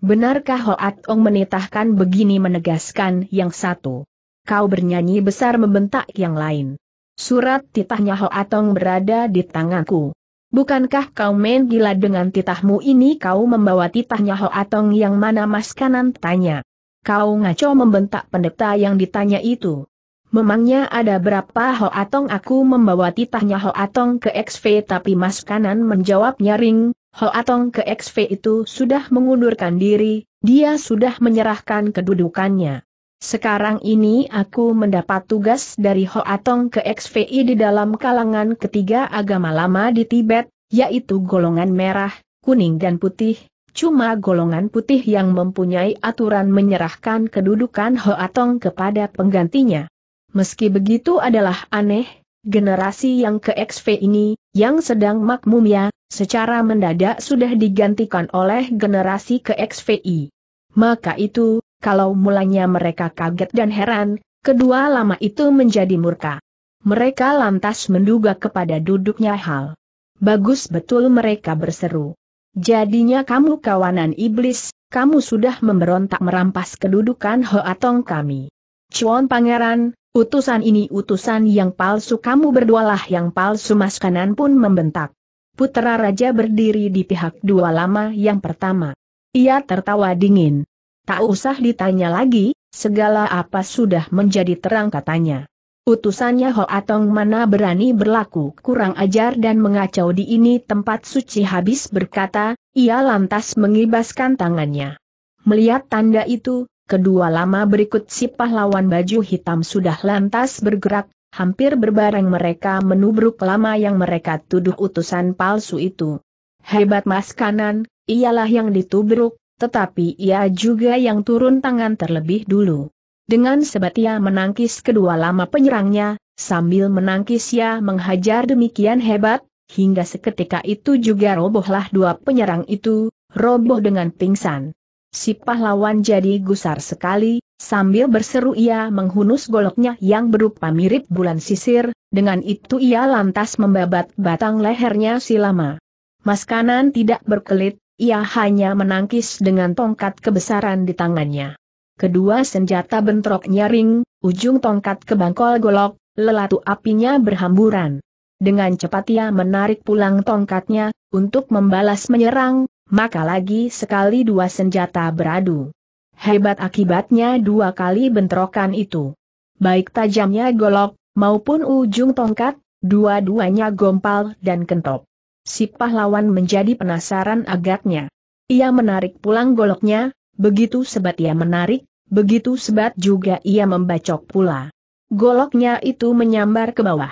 Benarkah Ho Atong menitahkan begini menegaskan yang satu? Kau bernyanyi besar membentak yang lain. Surat titahnya Ho Atong berada di tanganku. Bukankah kau main gila dengan titahmu ini kau membawa titahnya Ho Atong yang mana mas kanan tanya. Kau ngaco membentak pendeta yang ditanya itu. Memangnya ada berapa Ho Atong aku membawa titahnya Ho Atong ke XV tapi mas kanan menjawab nyaring, Ho Atong ke XV itu sudah mengundurkan diri, dia sudah menyerahkan kedudukannya. Sekarang ini aku mendapat tugas dari Hoatong ke XVI di dalam kalangan ketiga agama lama di Tibet, yaitu golongan merah, kuning dan putih. Cuma golongan putih yang mempunyai aturan menyerahkan kedudukan Hoatong kepada penggantinya. Meski begitu adalah aneh, generasi yang ke XV ini, yang sedang makmum ya, secara mendadak sudah digantikan oleh generasi ke XVI. Maka itu, kalau mulanya mereka kaget dan heran, kedua lama itu menjadi murka. Mereka lantas menduga kepada duduknya hal. Bagus betul mereka berseru. Jadinya kamu kawanan iblis, kamu sudah memberontak merampas kedudukan Hoatong kami. Cuan pangeran, utusan ini utusan yang palsu kamu berdualah yang palsu mas kanan pun membentak. Putra Raja berdiri di pihak dua lama yang pertama. Ia tertawa dingin. Tak usah ditanya lagi, segala apa sudah menjadi terang katanya. Utusannya Ho Atong mana berani berlaku kurang ajar dan mengacau di ini tempat suci habis berkata, ia lantas mengibaskan tangannya. Melihat tanda itu, kedua lama berikut si pahlawan baju hitam sudah lantas bergerak, hampir berbareng mereka menubruk lama yang mereka tuduh utusan palsu itu. Hebat mas kanan, ialah yang ditubruk, tetapi ia juga yang turun tangan terlebih dulu. Dengan sebat ia menangkis kedua lama penyerangnya, sambil menangkis ia menghajar demikian hebat, hingga seketika itu juga robohlah dua penyerang itu, roboh dengan pingsan. Si pahlawan jadi gusar sekali, sambil berseru ia menghunus goloknya yang berupa mirip bulan sisir, dengan itu ia lantas membabat batang lehernya si lama. Mas kanan tidak berkelit, ia hanya menangkis dengan tongkat kebesaran di tangannya. Kedua senjata bentrok nyaring, ujung tongkat kebangkol golok, lelatu apinya berhamburan. Dengan cepat ia menarik pulang tongkatnya, untuk membalas menyerang, maka lagi sekali dua senjata beradu. Hebat akibatnya dua kali bentrokan itu. Baik tajamnya golok, maupun ujung tongkat, dua-duanya gompal dan kentop. Si pahlawan menjadi penasaran agaknya. Ia menarik pulang goloknya, begitu sebat ia menarik, begitu sebat juga ia membacok pula. Goloknya itu menyambar ke bawah.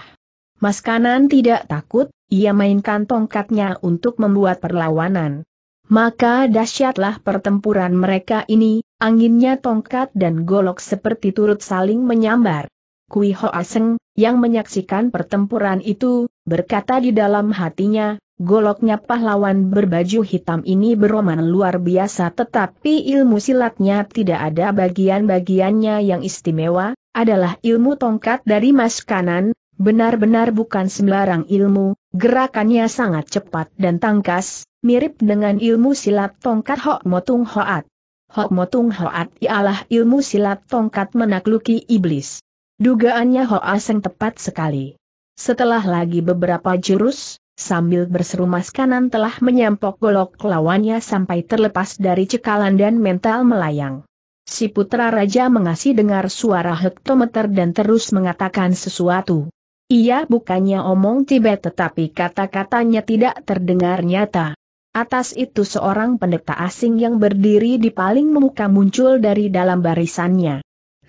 Mas kanan tidak takut, ia mainkan tongkatnya untuk membuat perlawanan. Maka dahsyatlah pertempuran mereka ini, anginnya tongkat dan golok seperti turut saling menyambar. Kui Ho Aseng yang menyaksikan pertempuran itu, berkata di dalam hatinya, goloknya pahlawan berbaju hitam ini beroman luar biasa tetapi ilmu silatnya tidak ada bagian-bagiannya yang istimewa, adalah ilmu tongkat dari mas kanan, benar-benar bukan sembarang ilmu, gerakannya sangat cepat dan tangkas, mirip dengan ilmu silat tongkat Hok Motung Hoat. Hok Motung Hoat ialah ilmu silat tongkat menakluki iblis. Dugaannya Hoa Seng tepat sekali. Setelah lagi beberapa jurus, sambil mas kanan telah menyampok golok lawannya sampai terlepas dari cekalan dan mental melayang. Si putra raja mengasih dengar suara hektometer dan terus mengatakan sesuatu. Ia bukannya omong Tibet tetapi kata-katanya tidak terdengar nyata. Atas itu seorang pendeta asing yang berdiri di paling muka muncul dari dalam barisannya.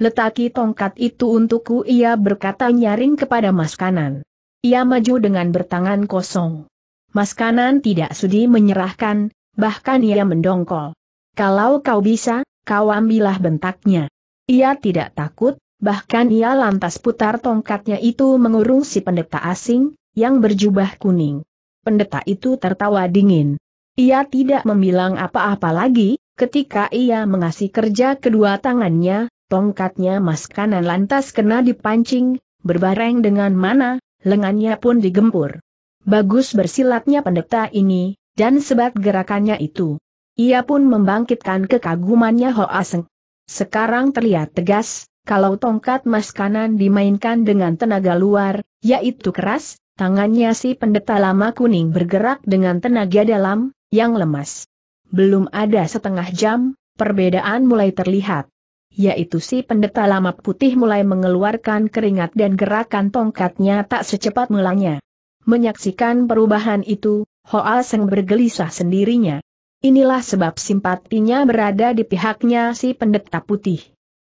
Letaki tongkat itu untukku ia berkata nyaring kepada mas kanan. Ia maju dengan bertangan kosong. Mas kanan tidak sudi menyerahkan, bahkan ia mendongkol. Kalau kau bisa, kau ambillah bentaknya. Ia tidak takut, bahkan ia lantas putar tongkatnya itu mengurung si pendeta asing, yang berjubah kuning. Pendeta itu tertawa dingin. Ia tidak membilang apa-apa lagi, ketika ia mengasih kerja kedua tangannya, tongkatnya mas kanan lantas kena dipancing, berbareng dengan mana, lengannya pun digempur. Bagus bersilatnya pendeta ini, dan sebat gerakannya itu. Ia pun membangkitkan kekagumannya Ho Aseng. Sekarang terlihat tegas, kalau tongkat mas kanan dimainkan dengan tenaga luar, yaitu keras, tangannya si pendeta lama kuning bergerak dengan tenaga dalam, yang lemas. Belum ada setengah jam, perbedaan mulai terlihat yaitu si pendeta lama putih mulai mengeluarkan keringat dan gerakan tongkatnya tak secepat mulanya. Menyaksikan perubahan itu, Hoa Seng bergelisah sendirinya. Inilah sebab simpatinya berada di pihaknya si pendeta putih.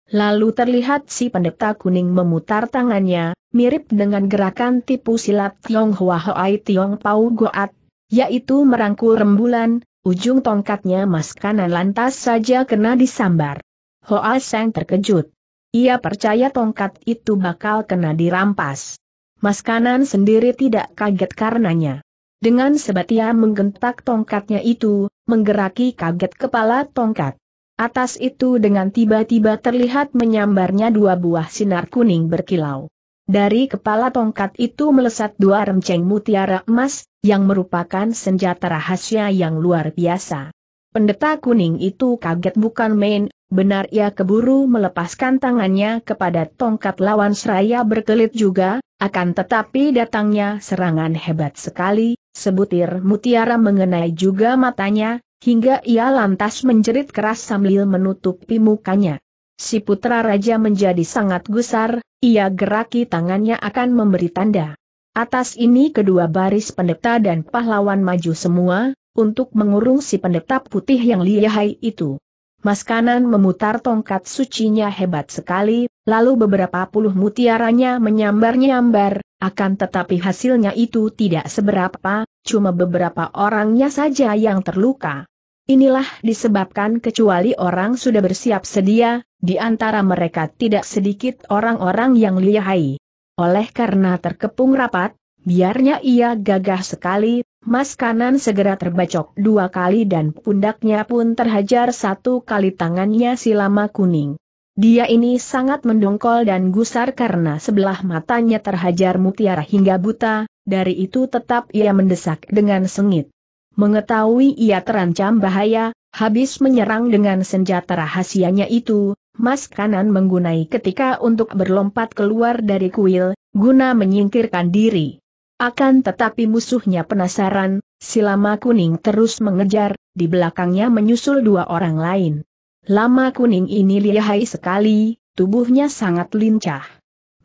Lalu terlihat si pendeta kuning memutar tangannya, mirip dengan gerakan tipu silat Tiong Hua Hoai Tiong Pau Goat, yaitu merangkul rembulan, ujung tongkatnya mas kanan lantas saja kena disambar. Hoa Seng terkejut. Ia percaya tongkat itu bakal kena dirampas. Mas kanan sendiri tidak kaget karenanya. Dengan sebat ia menggentak tongkatnya itu, menggeraki kaget kepala tongkat. Atas itu dengan tiba-tiba terlihat menyambarnya dua buah sinar kuning berkilau. Dari kepala tongkat itu melesat dua remceng mutiara emas, yang merupakan senjata rahasia yang luar biasa. Pendeta kuning itu kaget bukan main, benar ia keburu melepaskan tangannya kepada tongkat lawan seraya berkelit juga, akan tetapi datangnya serangan hebat sekali, sebutir mutiara mengenai juga matanya, hingga ia lantas menjerit keras sambil menutupi mukanya. Si putra raja menjadi sangat gusar, ia geraki tangannya akan memberi tanda. Atas ini kedua baris pendeta dan pahlawan maju semua, untuk mengurung si pendeta putih yang lihai itu. Mas kanan memutar tongkat sucinya hebat sekali, lalu beberapa puluh mutiaranya menyambar-nyambar, akan tetapi hasilnya itu tidak seberapa, cuma beberapa orangnya saja yang terluka. Inilah disebabkan kecuali orang sudah bersiap sedia, di antara mereka tidak sedikit orang-orang yang lihai. Oleh karena terkepung rapat, biarnya ia gagah sekali, Mas kanan segera terbacok dua kali dan pundaknya pun terhajar satu kali tangannya silama kuning. Dia ini sangat mendongkol dan gusar karena sebelah matanya terhajar mutiara hingga buta, dari itu tetap ia mendesak dengan sengit. Mengetahui ia terancam bahaya, habis menyerang dengan senjata rahasianya itu, mas kanan menggunai ketika untuk berlompat keluar dari kuil, guna menyingkirkan diri. Akan tetapi musuhnya penasaran, Silama Kuning terus mengejar, di belakangnya menyusul dua orang lain. Lama Kuning ini lihai sekali, tubuhnya sangat lincah.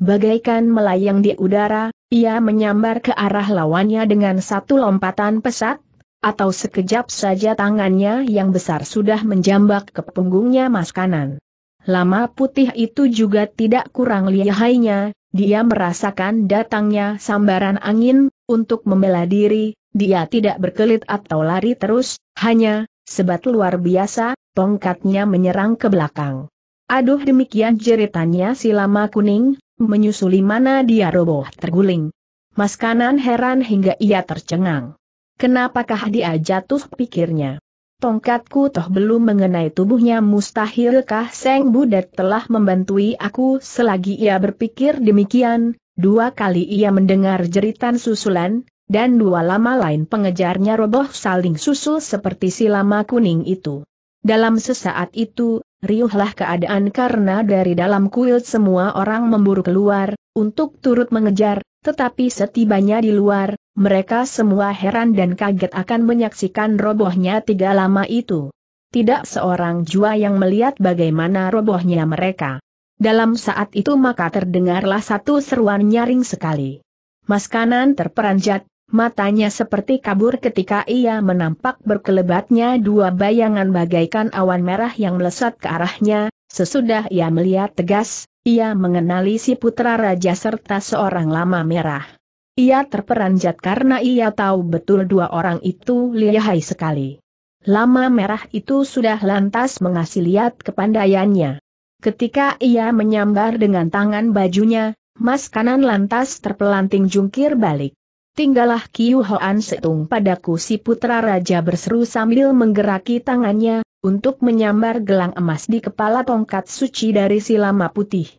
Bagaikan melayang di udara, ia menyambar ke arah lawannya dengan satu lompatan pesat, atau sekejap saja tangannya yang besar sudah menjambak ke punggungnya mas kanan. Lama putih itu juga tidak kurang lihainya, dia merasakan datangnya sambaran angin, untuk membela diri, dia tidak berkelit atau lari terus, hanya, sebat luar biasa, tongkatnya menyerang ke belakang. Aduh demikian jeritannya si lama kuning, menyusuli mana dia roboh terguling. Mas kanan heran hingga ia tercengang. Kenapakah dia jatuh pikirnya? tongkatku toh belum mengenai tubuhnya mustahilkah Seng Budet telah membantui aku selagi ia berpikir demikian, dua kali ia mendengar jeritan susulan, dan dua lama lain pengejarnya roboh saling susul seperti si lama kuning itu. Dalam sesaat itu, riuhlah keadaan karena dari dalam kuil semua orang memburu keluar, untuk turut mengejar, tetapi setibanya di luar, mereka semua heran dan kaget akan menyaksikan robohnya tiga lama itu. Tidak seorang jua yang melihat bagaimana robohnya mereka. Dalam saat itu maka terdengarlah satu seruan nyaring sekali. Mas kanan terperanjat, matanya seperti kabur ketika ia menampak berkelebatnya dua bayangan bagaikan awan merah yang melesat ke arahnya, sesudah ia melihat tegas, ia mengenali si putra raja serta seorang lama merah. Ia terperanjat karena ia tahu betul dua orang itu lihai sekali. Lama merah itu sudah lantas mengasih lihat kepandaiannya. Ketika ia menyambar dengan tangan bajunya, mas kanan lantas terpelanting jungkir balik. Tinggallah Kiu Hoan Setung padaku si putra raja berseru sambil menggeraki tangannya, untuk menyambar gelang emas di kepala tongkat suci dari silama putih.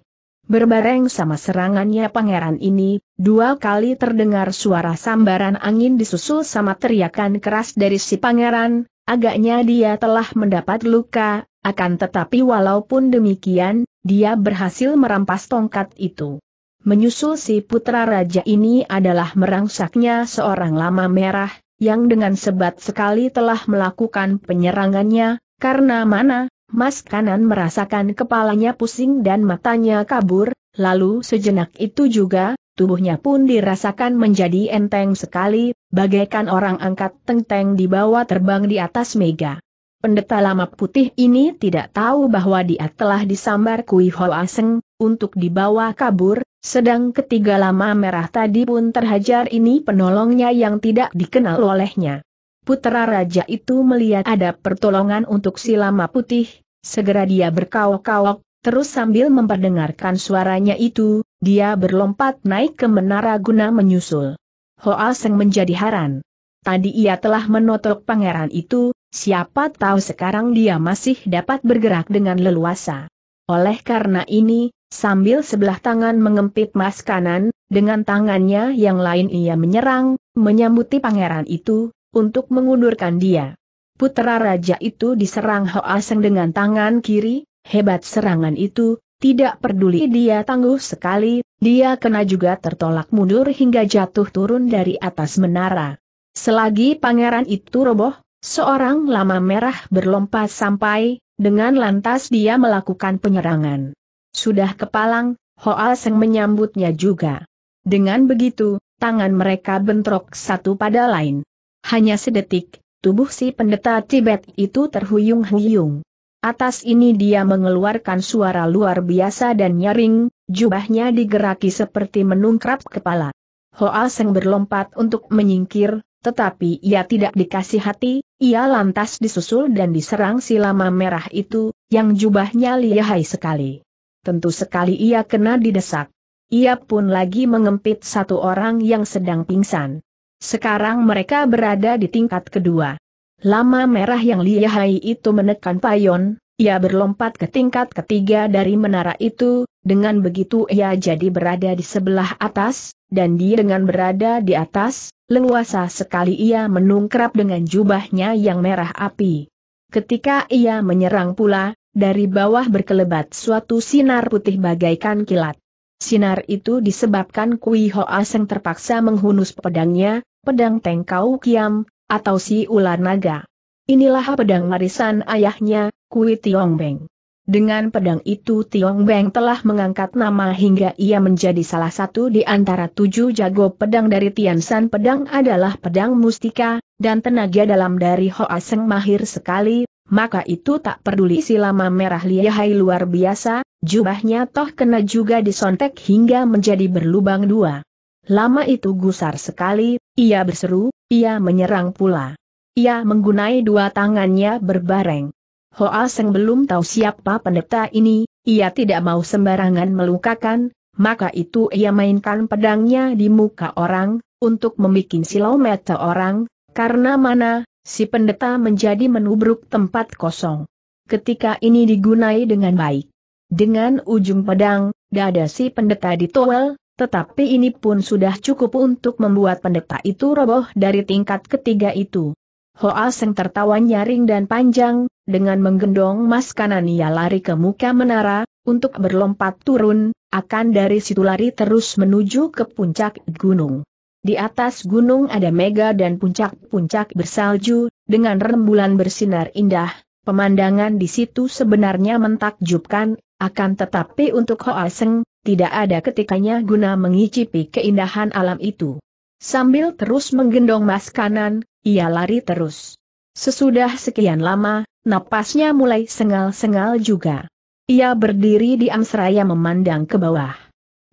Berbareng sama serangannya pangeran ini, dua kali terdengar suara sambaran angin disusul sama teriakan keras dari si pangeran, agaknya dia telah mendapat luka, akan tetapi walaupun demikian, dia berhasil merampas tongkat itu. Menyusul si putra raja ini adalah merangsaknya seorang lama merah, yang dengan sebat sekali telah melakukan penyerangannya, karena mana, Mas Kanan merasakan kepalanya pusing dan matanya kabur, lalu sejenak itu juga, tubuhnya pun dirasakan menjadi enteng sekali, bagaikan orang angkat tenteng bawah terbang di atas mega. Pendeta lama putih ini tidak tahu bahwa dia telah disambar Kui Hoa Seng, untuk dibawa kabur, sedang ketiga lama merah tadi pun terhajar ini penolongnya yang tidak dikenal olehnya. Putera Raja itu melihat ada pertolongan untuk si lama putih, segera dia berkaok-kaok, terus sambil memperdengarkan suaranya itu, dia berlompat naik ke menara guna menyusul. Hoa Seng menjadi heran. Tadi ia telah menotok pangeran itu, siapa tahu sekarang dia masih dapat bergerak dengan leluasa. Oleh karena ini, Sambil sebelah tangan mengempit mas kanan, dengan tangannya yang lain ia menyerang, menyambuti pangeran itu, untuk mengundurkan dia. putra raja itu diserang Hoa Seng dengan tangan kiri, hebat serangan itu, tidak peduli dia tangguh sekali, dia kena juga tertolak mundur hingga jatuh turun dari atas menara. Selagi pangeran itu roboh, seorang lama merah berlompat sampai, dengan lantas dia melakukan penyerangan. Sudah kepalang, Hoa Seng menyambutnya juga. Dengan begitu, tangan mereka bentrok satu pada lain. Hanya sedetik, tubuh si pendeta Tibet itu terhuyung-huyung. Atas ini dia mengeluarkan suara luar biasa dan nyaring, jubahnya digeraki seperti menungkrap kepala. Hoa Seng berlompat untuk menyingkir, tetapi ia tidak dikasih hati, ia lantas disusul dan diserang si lama merah itu, yang jubahnya lihai sekali. Tentu sekali ia kena didesak. Ia pun lagi mengempit satu orang yang sedang pingsan. Sekarang mereka berada di tingkat kedua. Lama merah yang lihai itu menekan payon, ia berlompat ke tingkat ketiga dari menara itu, dengan begitu ia jadi berada di sebelah atas, dan dia dengan berada di atas, leluasa sekali ia menungkrap dengan jubahnya yang merah api. Ketika ia menyerang pula, dari bawah berkelebat suatu sinar putih bagaikan kilat. Sinar itu disebabkan Kui Ho Aseng terpaksa menghunus pedangnya, pedang Tengkau Kiam, atau si ular naga. Inilah pedang warisan ayahnya, Kui Tiong Beng. Dengan pedang itu Tiong Beng telah mengangkat nama hingga ia menjadi salah satu di antara tujuh jago pedang dari Tian Tiansan Pedang adalah pedang mustika, dan tenaga dalam dari Ho Aseng mahir sekali, maka itu tak peduli si lama merah lihai luar biasa, jubahnya toh kena juga disontek hingga menjadi berlubang dua. Lama itu gusar sekali, ia berseru, ia menyerang pula. Ia menggunai dua tangannya berbareng. Hoa Seng belum tahu siapa pendeta ini, ia tidak mau sembarangan melukakan, maka itu ia mainkan pedangnya di muka orang, untuk membuat silau mata orang, karena mana, si pendeta menjadi menubruk tempat kosong. Ketika ini digunai dengan baik. Dengan ujung pedang, dada si pendeta ditowel, tetapi ini pun sudah cukup untuk membuat pendeta itu roboh dari tingkat ketiga itu. Hoa Seng tertawa nyaring dan panjang, dengan menggendong mas kanan ia lari ke muka menara, untuk berlompat turun, akan dari situ lari terus menuju ke puncak gunung. Di atas gunung ada mega dan puncak-puncak bersalju, dengan rembulan bersinar indah, pemandangan di situ sebenarnya mentakjubkan, akan tetapi untuk Hoa Seng, tidak ada ketikanya guna mengicipi keindahan alam itu. Sambil terus menggendong mas kanan, ia lari terus. Sesudah sekian lama, napasnya mulai sengal-sengal juga. Ia berdiri di amsraya memandang ke bawah.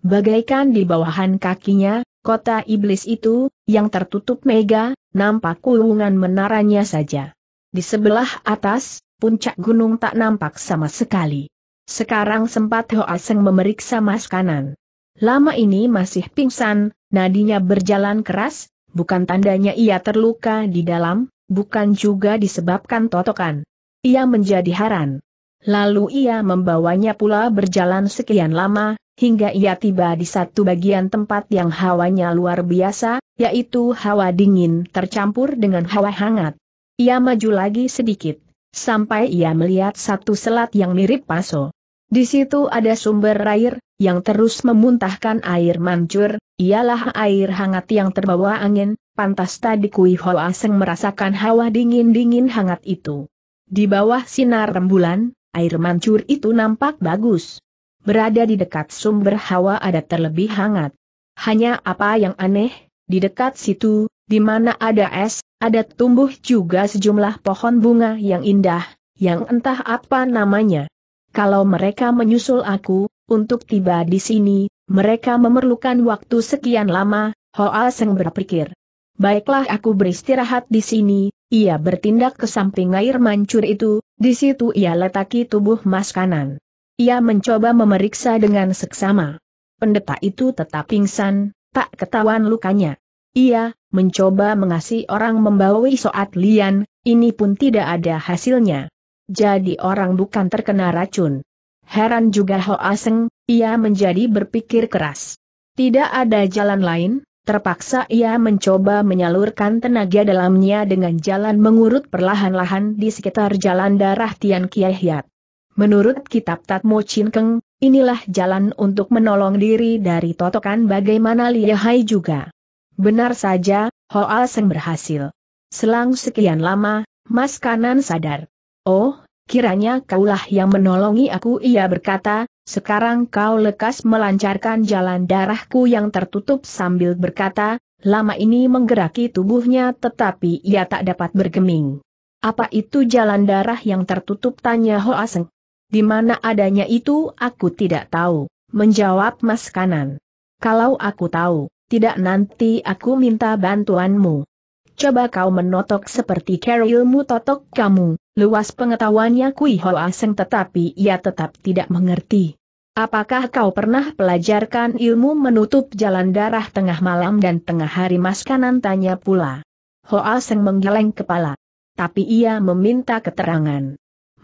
Bagaikan di bawahan kakinya, Kota iblis itu, yang tertutup mega, nampak kulungan menaranya saja. Di sebelah atas, puncak gunung tak nampak sama sekali. Sekarang sempat Hoa Aseng memeriksa mas kanan. Lama ini masih pingsan, nadinya berjalan keras, bukan tandanya ia terluka di dalam, bukan juga disebabkan totokan. Ia menjadi haran. Lalu ia membawanya pula berjalan sekian lama, hingga ia tiba di satu bagian tempat yang hawanya luar biasa, yaitu hawa dingin tercampur dengan hawa hangat. Ia maju lagi sedikit, sampai ia melihat satu selat yang mirip paso. Di situ ada sumber air, yang terus memuntahkan air mancur, ialah air hangat yang terbawa angin, pantas tadi Kui Hoa aseng merasakan hawa dingin-dingin hangat itu. Di bawah sinar rembulan, air mancur itu nampak bagus. Berada di dekat sumber hawa ada terlebih hangat. Hanya apa yang aneh, di dekat situ, di mana ada es, ada tumbuh juga sejumlah pohon bunga yang indah, yang entah apa namanya. Kalau mereka menyusul aku, untuk tiba di sini, mereka memerlukan waktu sekian lama, Hoa Seng berpikir. Baiklah aku beristirahat di sini, ia bertindak ke samping air mancur itu, di situ ia letaki tubuh mas kanan. Ia mencoba memeriksa dengan seksama. Pendeta itu tetap pingsan, tak ketahuan lukanya. Ia mencoba mengasih orang membawai soat lian, ini pun tidak ada hasilnya. Jadi orang bukan terkena racun. Heran juga Ho Aseng, ia menjadi berpikir keras. Tidak ada jalan lain, terpaksa ia mencoba menyalurkan tenaga dalamnya dengan jalan mengurut perlahan-lahan di sekitar jalan darah Tian Kiai Hiat. Menurut kitab Tatmo Chin inilah jalan untuk menolong diri dari totokan bagaimana Liyahai juga. Benar saja, Hoa Seng berhasil. Selang sekian lama, mas kanan sadar. Oh, kiranya kaulah yang menolongi aku ia berkata, sekarang kau lekas melancarkan jalan darahku yang tertutup sambil berkata, lama ini menggeraki tubuhnya tetapi ia tak dapat bergeming. Apa itu jalan darah yang tertutup tanya Hoa Seng? Di mana adanya itu aku tidak tahu, menjawab mas kanan. Kalau aku tahu, tidak nanti aku minta bantuanmu. Coba kau menotok seperti ilmu totok kamu, luas pengetahuannya Kui Hoa Seng tetapi ia tetap tidak mengerti. Apakah kau pernah pelajarkan ilmu menutup jalan darah tengah malam dan tengah hari mas kanan tanya pula. Hoa Seng menggeleng kepala. Tapi ia meminta keterangan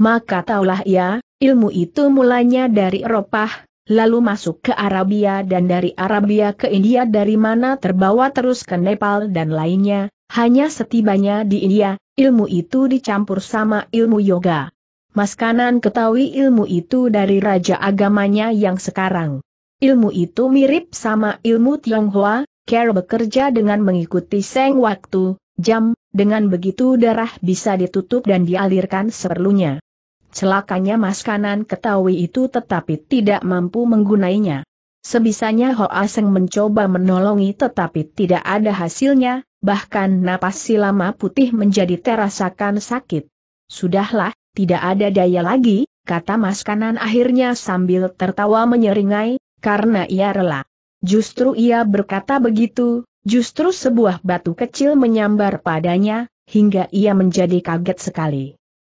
maka taulah ia, ilmu itu mulanya dari Eropa, lalu masuk ke Arabia dan dari Arabia ke India dari mana terbawa terus ke Nepal dan lainnya, hanya setibanya di India, ilmu itu dicampur sama ilmu yoga. Mas Kanan ketahui ilmu itu dari raja agamanya yang sekarang. Ilmu itu mirip sama ilmu Tionghoa, Care bekerja dengan mengikuti seng waktu, jam, dengan begitu darah bisa ditutup dan dialirkan seperlunya. Celakanya mas kanan ketahui itu tetapi tidak mampu menggunainya. Sebisanya Ho Aseng mencoba menolongi tetapi tidak ada hasilnya, bahkan napas silama putih menjadi terasakan sakit. Sudahlah, tidak ada daya lagi, kata mas kanan akhirnya sambil tertawa menyeringai, karena ia rela. Justru ia berkata begitu, justru sebuah batu kecil menyambar padanya, hingga ia menjadi kaget sekali.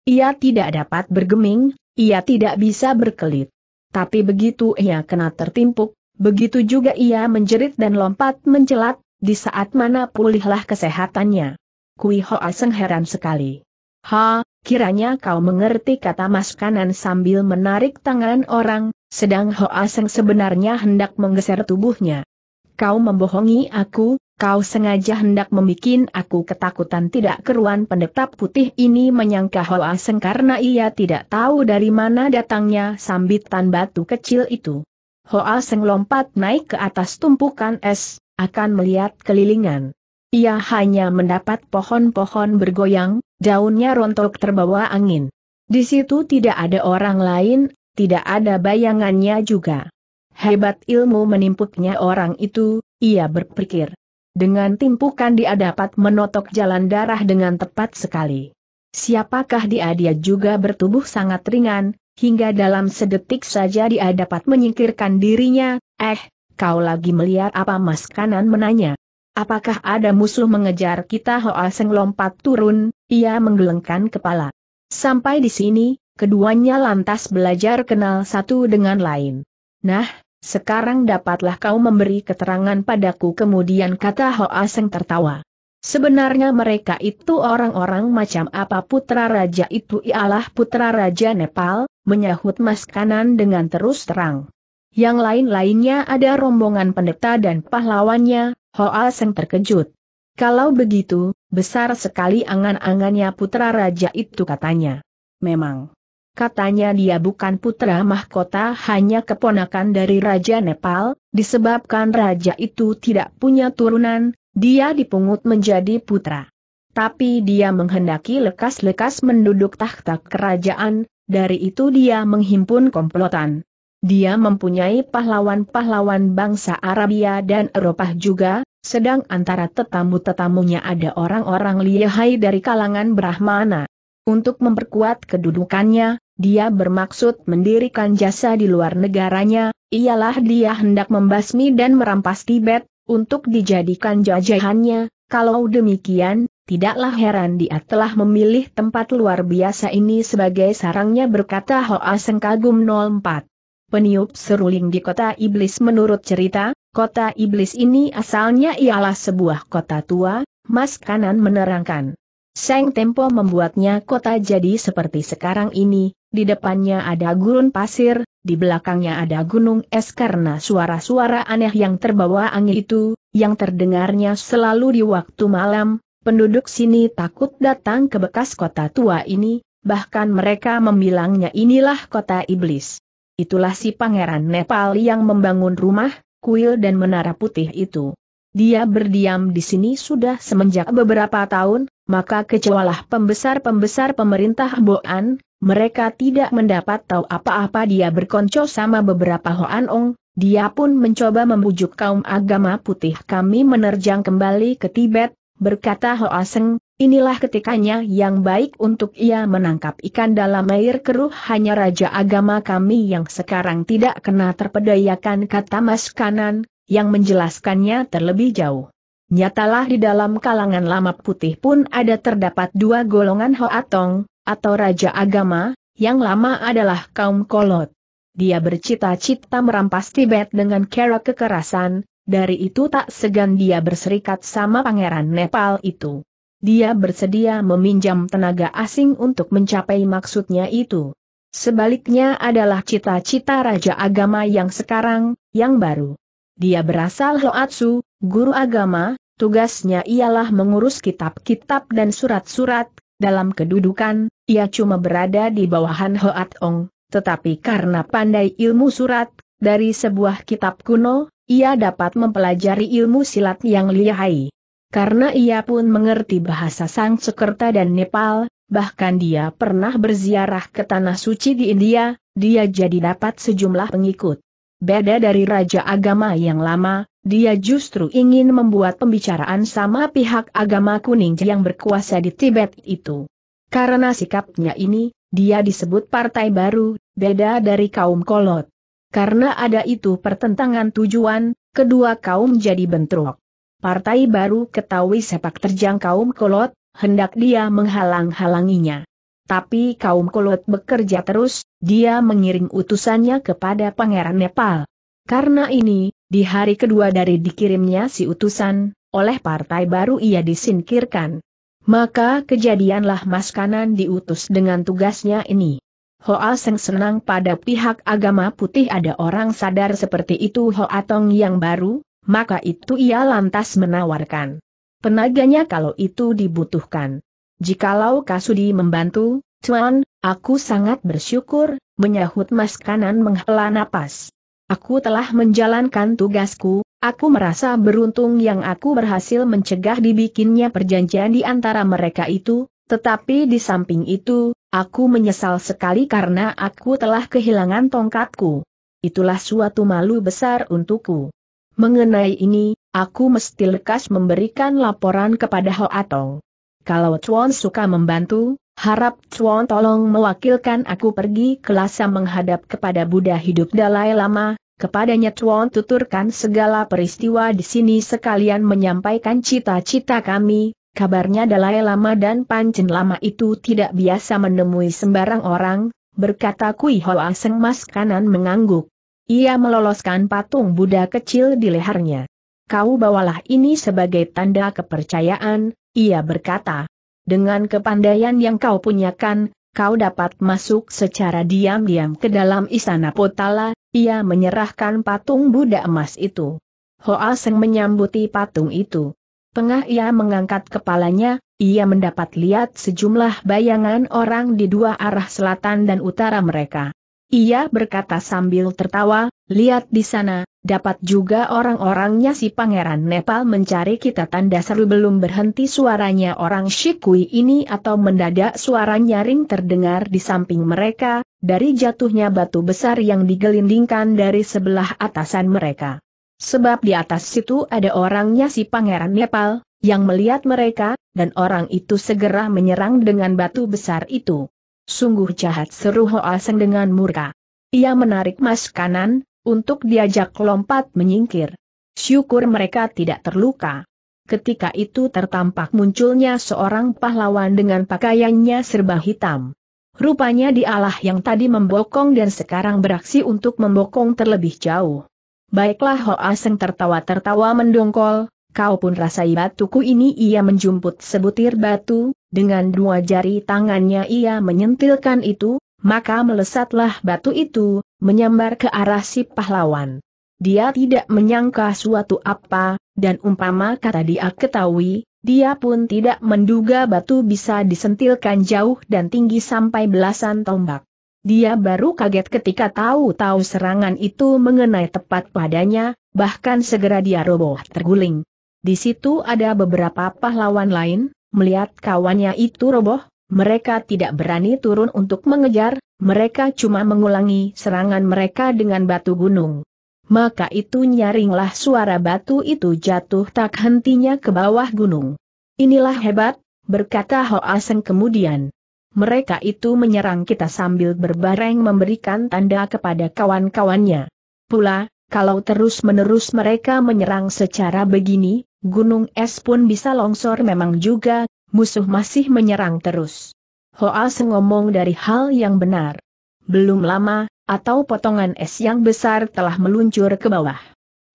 Ia tidak dapat bergeming, ia tidak bisa berkelit. Tapi begitu ia kena tertimpuk, begitu juga ia menjerit dan lompat mencelat, di saat mana pulihlah kesehatannya. Kui Ho Aseng heran sekali. Ha, kiranya kau mengerti kata mas kanan sambil menarik tangan orang, sedang Ho Aseng sebenarnya hendak menggeser tubuhnya. Kau membohongi aku, Kau sengaja hendak membuat aku ketakutan tidak keruan pendeta putih ini menyangka Hoa Seng karena ia tidak tahu dari mana datangnya sambitan batu kecil itu. Hoa Seng lompat naik ke atas tumpukan es, akan melihat kelilingan. Ia hanya mendapat pohon-pohon bergoyang, daunnya rontok terbawa angin. Di situ tidak ada orang lain, tidak ada bayangannya juga. Hebat ilmu menimpuknya orang itu, ia berpikir. Dengan timpukan dia dapat menotok jalan darah dengan tepat sekali. Siapakah dia dia juga bertubuh sangat ringan, hingga dalam sedetik saja dia dapat menyingkirkan dirinya, eh, kau lagi melihat apa mas kanan menanya. Apakah ada musuh mengejar kita Hoa Seng lompat turun, ia menggelengkan kepala. Sampai di sini, keduanya lantas belajar kenal satu dengan lain. Nah, sekarang dapatlah kau memberi keterangan padaku kemudian kata Hoa Seng tertawa. Sebenarnya mereka itu orang-orang macam apa putra raja itu ialah putra raja Nepal, menyahut mas kanan dengan terus terang. Yang lain-lainnya ada rombongan pendeta dan pahlawannya, Hoa Seng terkejut. Kalau begitu, besar sekali angan-angannya putra raja itu katanya. Memang. Katanya dia bukan putra mahkota hanya keponakan dari Raja Nepal, disebabkan raja itu tidak punya turunan, dia dipungut menjadi putra. Tapi dia menghendaki lekas-lekas menduduk takhta kerajaan, dari itu dia menghimpun komplotan. Dia mempunyai pahlawan-pahlawan bangsa Arabia dan Eropa juga, sedang antara tetamu-tetamunya ada orang-orang lihai dari kalangan Brahmana. Untuk memperkuat kedudukannya, dia bermaksud mendirikan jasa di luar negaranya, ialah dia hendak membasmi dan merampas Tibet, untuk dijadikan jajahannya, kalau demikian, tidaklah heran dia telah memilih tempat luar biasa ini sebagai sarangnya berkata Hoa Sengkagum 04. Peniup seruling di kota iblis menurut cerita, kota iblis ini asalnya ialah sebuah kota tua, mas kanan menerangkan. Seng Tempo membuatnya kota jadi seperti sekarang ini, di depannya ada gurun pasir, di belakangnya ada gunung es karena suara-suara aneh yang terbawa angin itu, yang terdengarnya selalu di waktu malam, penduduk sini takut datang ke bekas kota tua ini, bahkan mereka membilangnya inilah kota iblis. Itulah si pangeran Nepal yang membangun rumah, kuil dan menara putih itu. Dia berdiam di sini sudah semenjak beberapa tahun, maka kecewalah pembesar-pembesar pemerintah Boan, mereka tidak mendapat tahu apa-apa dia berkonco sama beberapa Hoan Ong, dia pun mencoba membujuk kaum agama putih kami menerjang kembali ke Tibet, berkata Hoa Seng, inilah ketikanya yang baik untuk ia menangkap ikan dalam air keruh hanya raja agama kami yang sekarang tidak kena terpedayakan kata mas kanan, yang menjelaskannya terlebih jauh. Nyatalah di dalam kalangan lama putih pun ada terdapat dua golongan Hoatong, atau Raja Agama, yang lama adalah kaum kolot. Dia bercita-cita merampas Tibet dengan cara kekerasan, dari itu tak segan dia berserikat sama pangeran Nepal itu. Dia bersedia meminjam tenaga asing untuk mencapai maksudnya itu. Sebaliknya adalah cita-cita Raja Agama yang sekarang, yang baru. Dia berasal Hoatsu, guru agama, tugasnya ialah mengurus kitab-kitab dan surat-surat, dalam kedudukan, ia cuma berada di bawahan Hoat Ong, tetapi karena pandai ilmu surat, dari sebuah kitab kuno, ia dapat mempelajari ilmu silat yang lihai. Karena ia pun mengerti bahasa sang sekerta dan Nepal, bahkan dia pernah berziarah ke Tanah Suci di India, dia jadi dapat sejumlah pengikut. Beda dari Raja Agama yang lama, dia justru ingin membuat pembicaraan sama pihak agama kuning yang berkuasa di Tibet itu. Karena sikapnya ini, dia disebut partai baru, beda dari kaum kolot. Karena ada itu pertentangan tujuan, kedua kaum jadi bentrok. Partai baru ketahui sepak terjang kaum kolot, hendak dia menghalang-halanginya. Tapi kaum kolot bekerja terus, dia mengiring utusannya kepada Pangeran Nepal. Karena ini, di hari kedua dari dikirimnya si utusan, oleh partai baru ia disingkirkan. Maka kejadianlah Mas Kanan diutus dengan tugasnya ini. Hoa Seng senang pada pihak agama putih ada orang sadar seperti itu Hoa Tong yang baru, maka itu ia lantas menawarkan. Penaganya kalau itu dibutuhkan. Jikalau Kasudi membantu, Tuan, Aku sangat bersyukur, menyahut mas kanan menghela napas. Aku telah menjalankan tugasku, aku merasa beruntung yang aku berhasil mencegah dibikinnya perjanjian di antara mereka itu, tetapi di samping itu, aku menyesal sekali karena aku telah kehilangan tongkatku. Itulah suatu malu besar untukku. Mengenai ini, aku mesti lekas memberikan laporan kepada Ho Atong. Kalau Chuan suka membantu, Harap Chuan tolong mewakilkan aku pergi ke Lhasa menghadap kepada Buddha hidup Dalai Lama, kepadanya Chuan tuturkan segala peristiwa di sini sekalian menyampaikan cita-cita kami, kabarnya Dalai Lama dan Pancen Lama itu tidak biasa menemui sembarang orang, berkata Kui Hoa Seng Mas kanan mengangguk. Ia meloloskan patung Buddha kecil di lehernya. Kau bawalah ini sebagai tanda kepercayaan, ia berkata. Dengan kepandaian yang kau punyakan, kau dapat masuk secara diam-diam ke dalam istana Potala, ia menyerahkan patung Buddha emas itu. Hoa Seng menyambuti patung itu. Tengah ia mengangkat kepalanya, ia mendapat lihat sejumlah bayangan orang di dua arah selatan dan utara mereka. Ia berkata sambil tertawa, lihat di sana, Dapat juga orang-orangnya si pangeran Nepal mencari kita tanda seru belum berhenti suaranya orang Shikui ini atau mendadak suara nyaring terdengar di samping mereka, dari jatuhnya batu besar yang digelindingkan dari sebelah atasan mereka. Sebab di atas situ ada orangnya si pangeran Nepal, yang melihat mereka, dan orang itu segera menyerang dengan batu besar itu. Sungguh jahat seru Hoa Seng dengan murka. Ia menarik mas kanan, untuk diajak lompat menyingkir. Syukur mereka tidak terluka. Ketika itu tertampak munculnya seorang pahlawan dengan pakaiannya serba hitam. Rupanya dialah yang tadi membokong dan sekarang beraksi untuk membokong terlebih jauh. Baiklah Ho Aseng tertawa-tertawa mendongkol, kau pun rasai batuku ini ia menjumput sebutir batu, dengan dua jari tangannya ia menyentilkan itu, maka melesatlah batu itu, menyambar ke arah si pahlawan. Dia tidak menyangka suatu apa, dan umpama kata dia ketahui, dia pun tidak menduga batu bisa disentilkan jauh dan tinggi sampai belasan tombak. Dia baru kaget ketika tahu-tahu serangan itu mengenai tepat padanya, bahkan segera dia roboh terguling. Di situ ada beberapa pahlawan lain, melihat kawannya itu roboh, mereka tidak berani turun untuk mengejar, mereka cuma mengulangi serangan mereka dengan batu gunung. Maka itu nyaringlah suara batu itu jatuh tak hentinya ke bawah gunung. Inilah hebat, berkata Hoaseng kemudian. Mereka itu menyerang kita sambil berbareng memberikan tanda kepada kawan-kawannya. Pula, kalau terus-menerus mereka menyerang secara begini, gunung es pun bisa longsor memang juga, musuh masih menyerang terus. Hoa sengomong dari hal yang benar. Belum lama, atau potongan es yang besar telah meluncur ke bawah.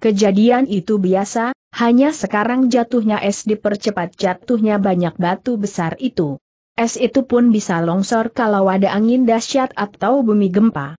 Kejadian itu biasa, hanya sekarang jatuhnya es dipercepat jatuhnya banyak batu besar itu. Es itu pun bisa longsor kalau ada angin dahsyat atau bumi gempa.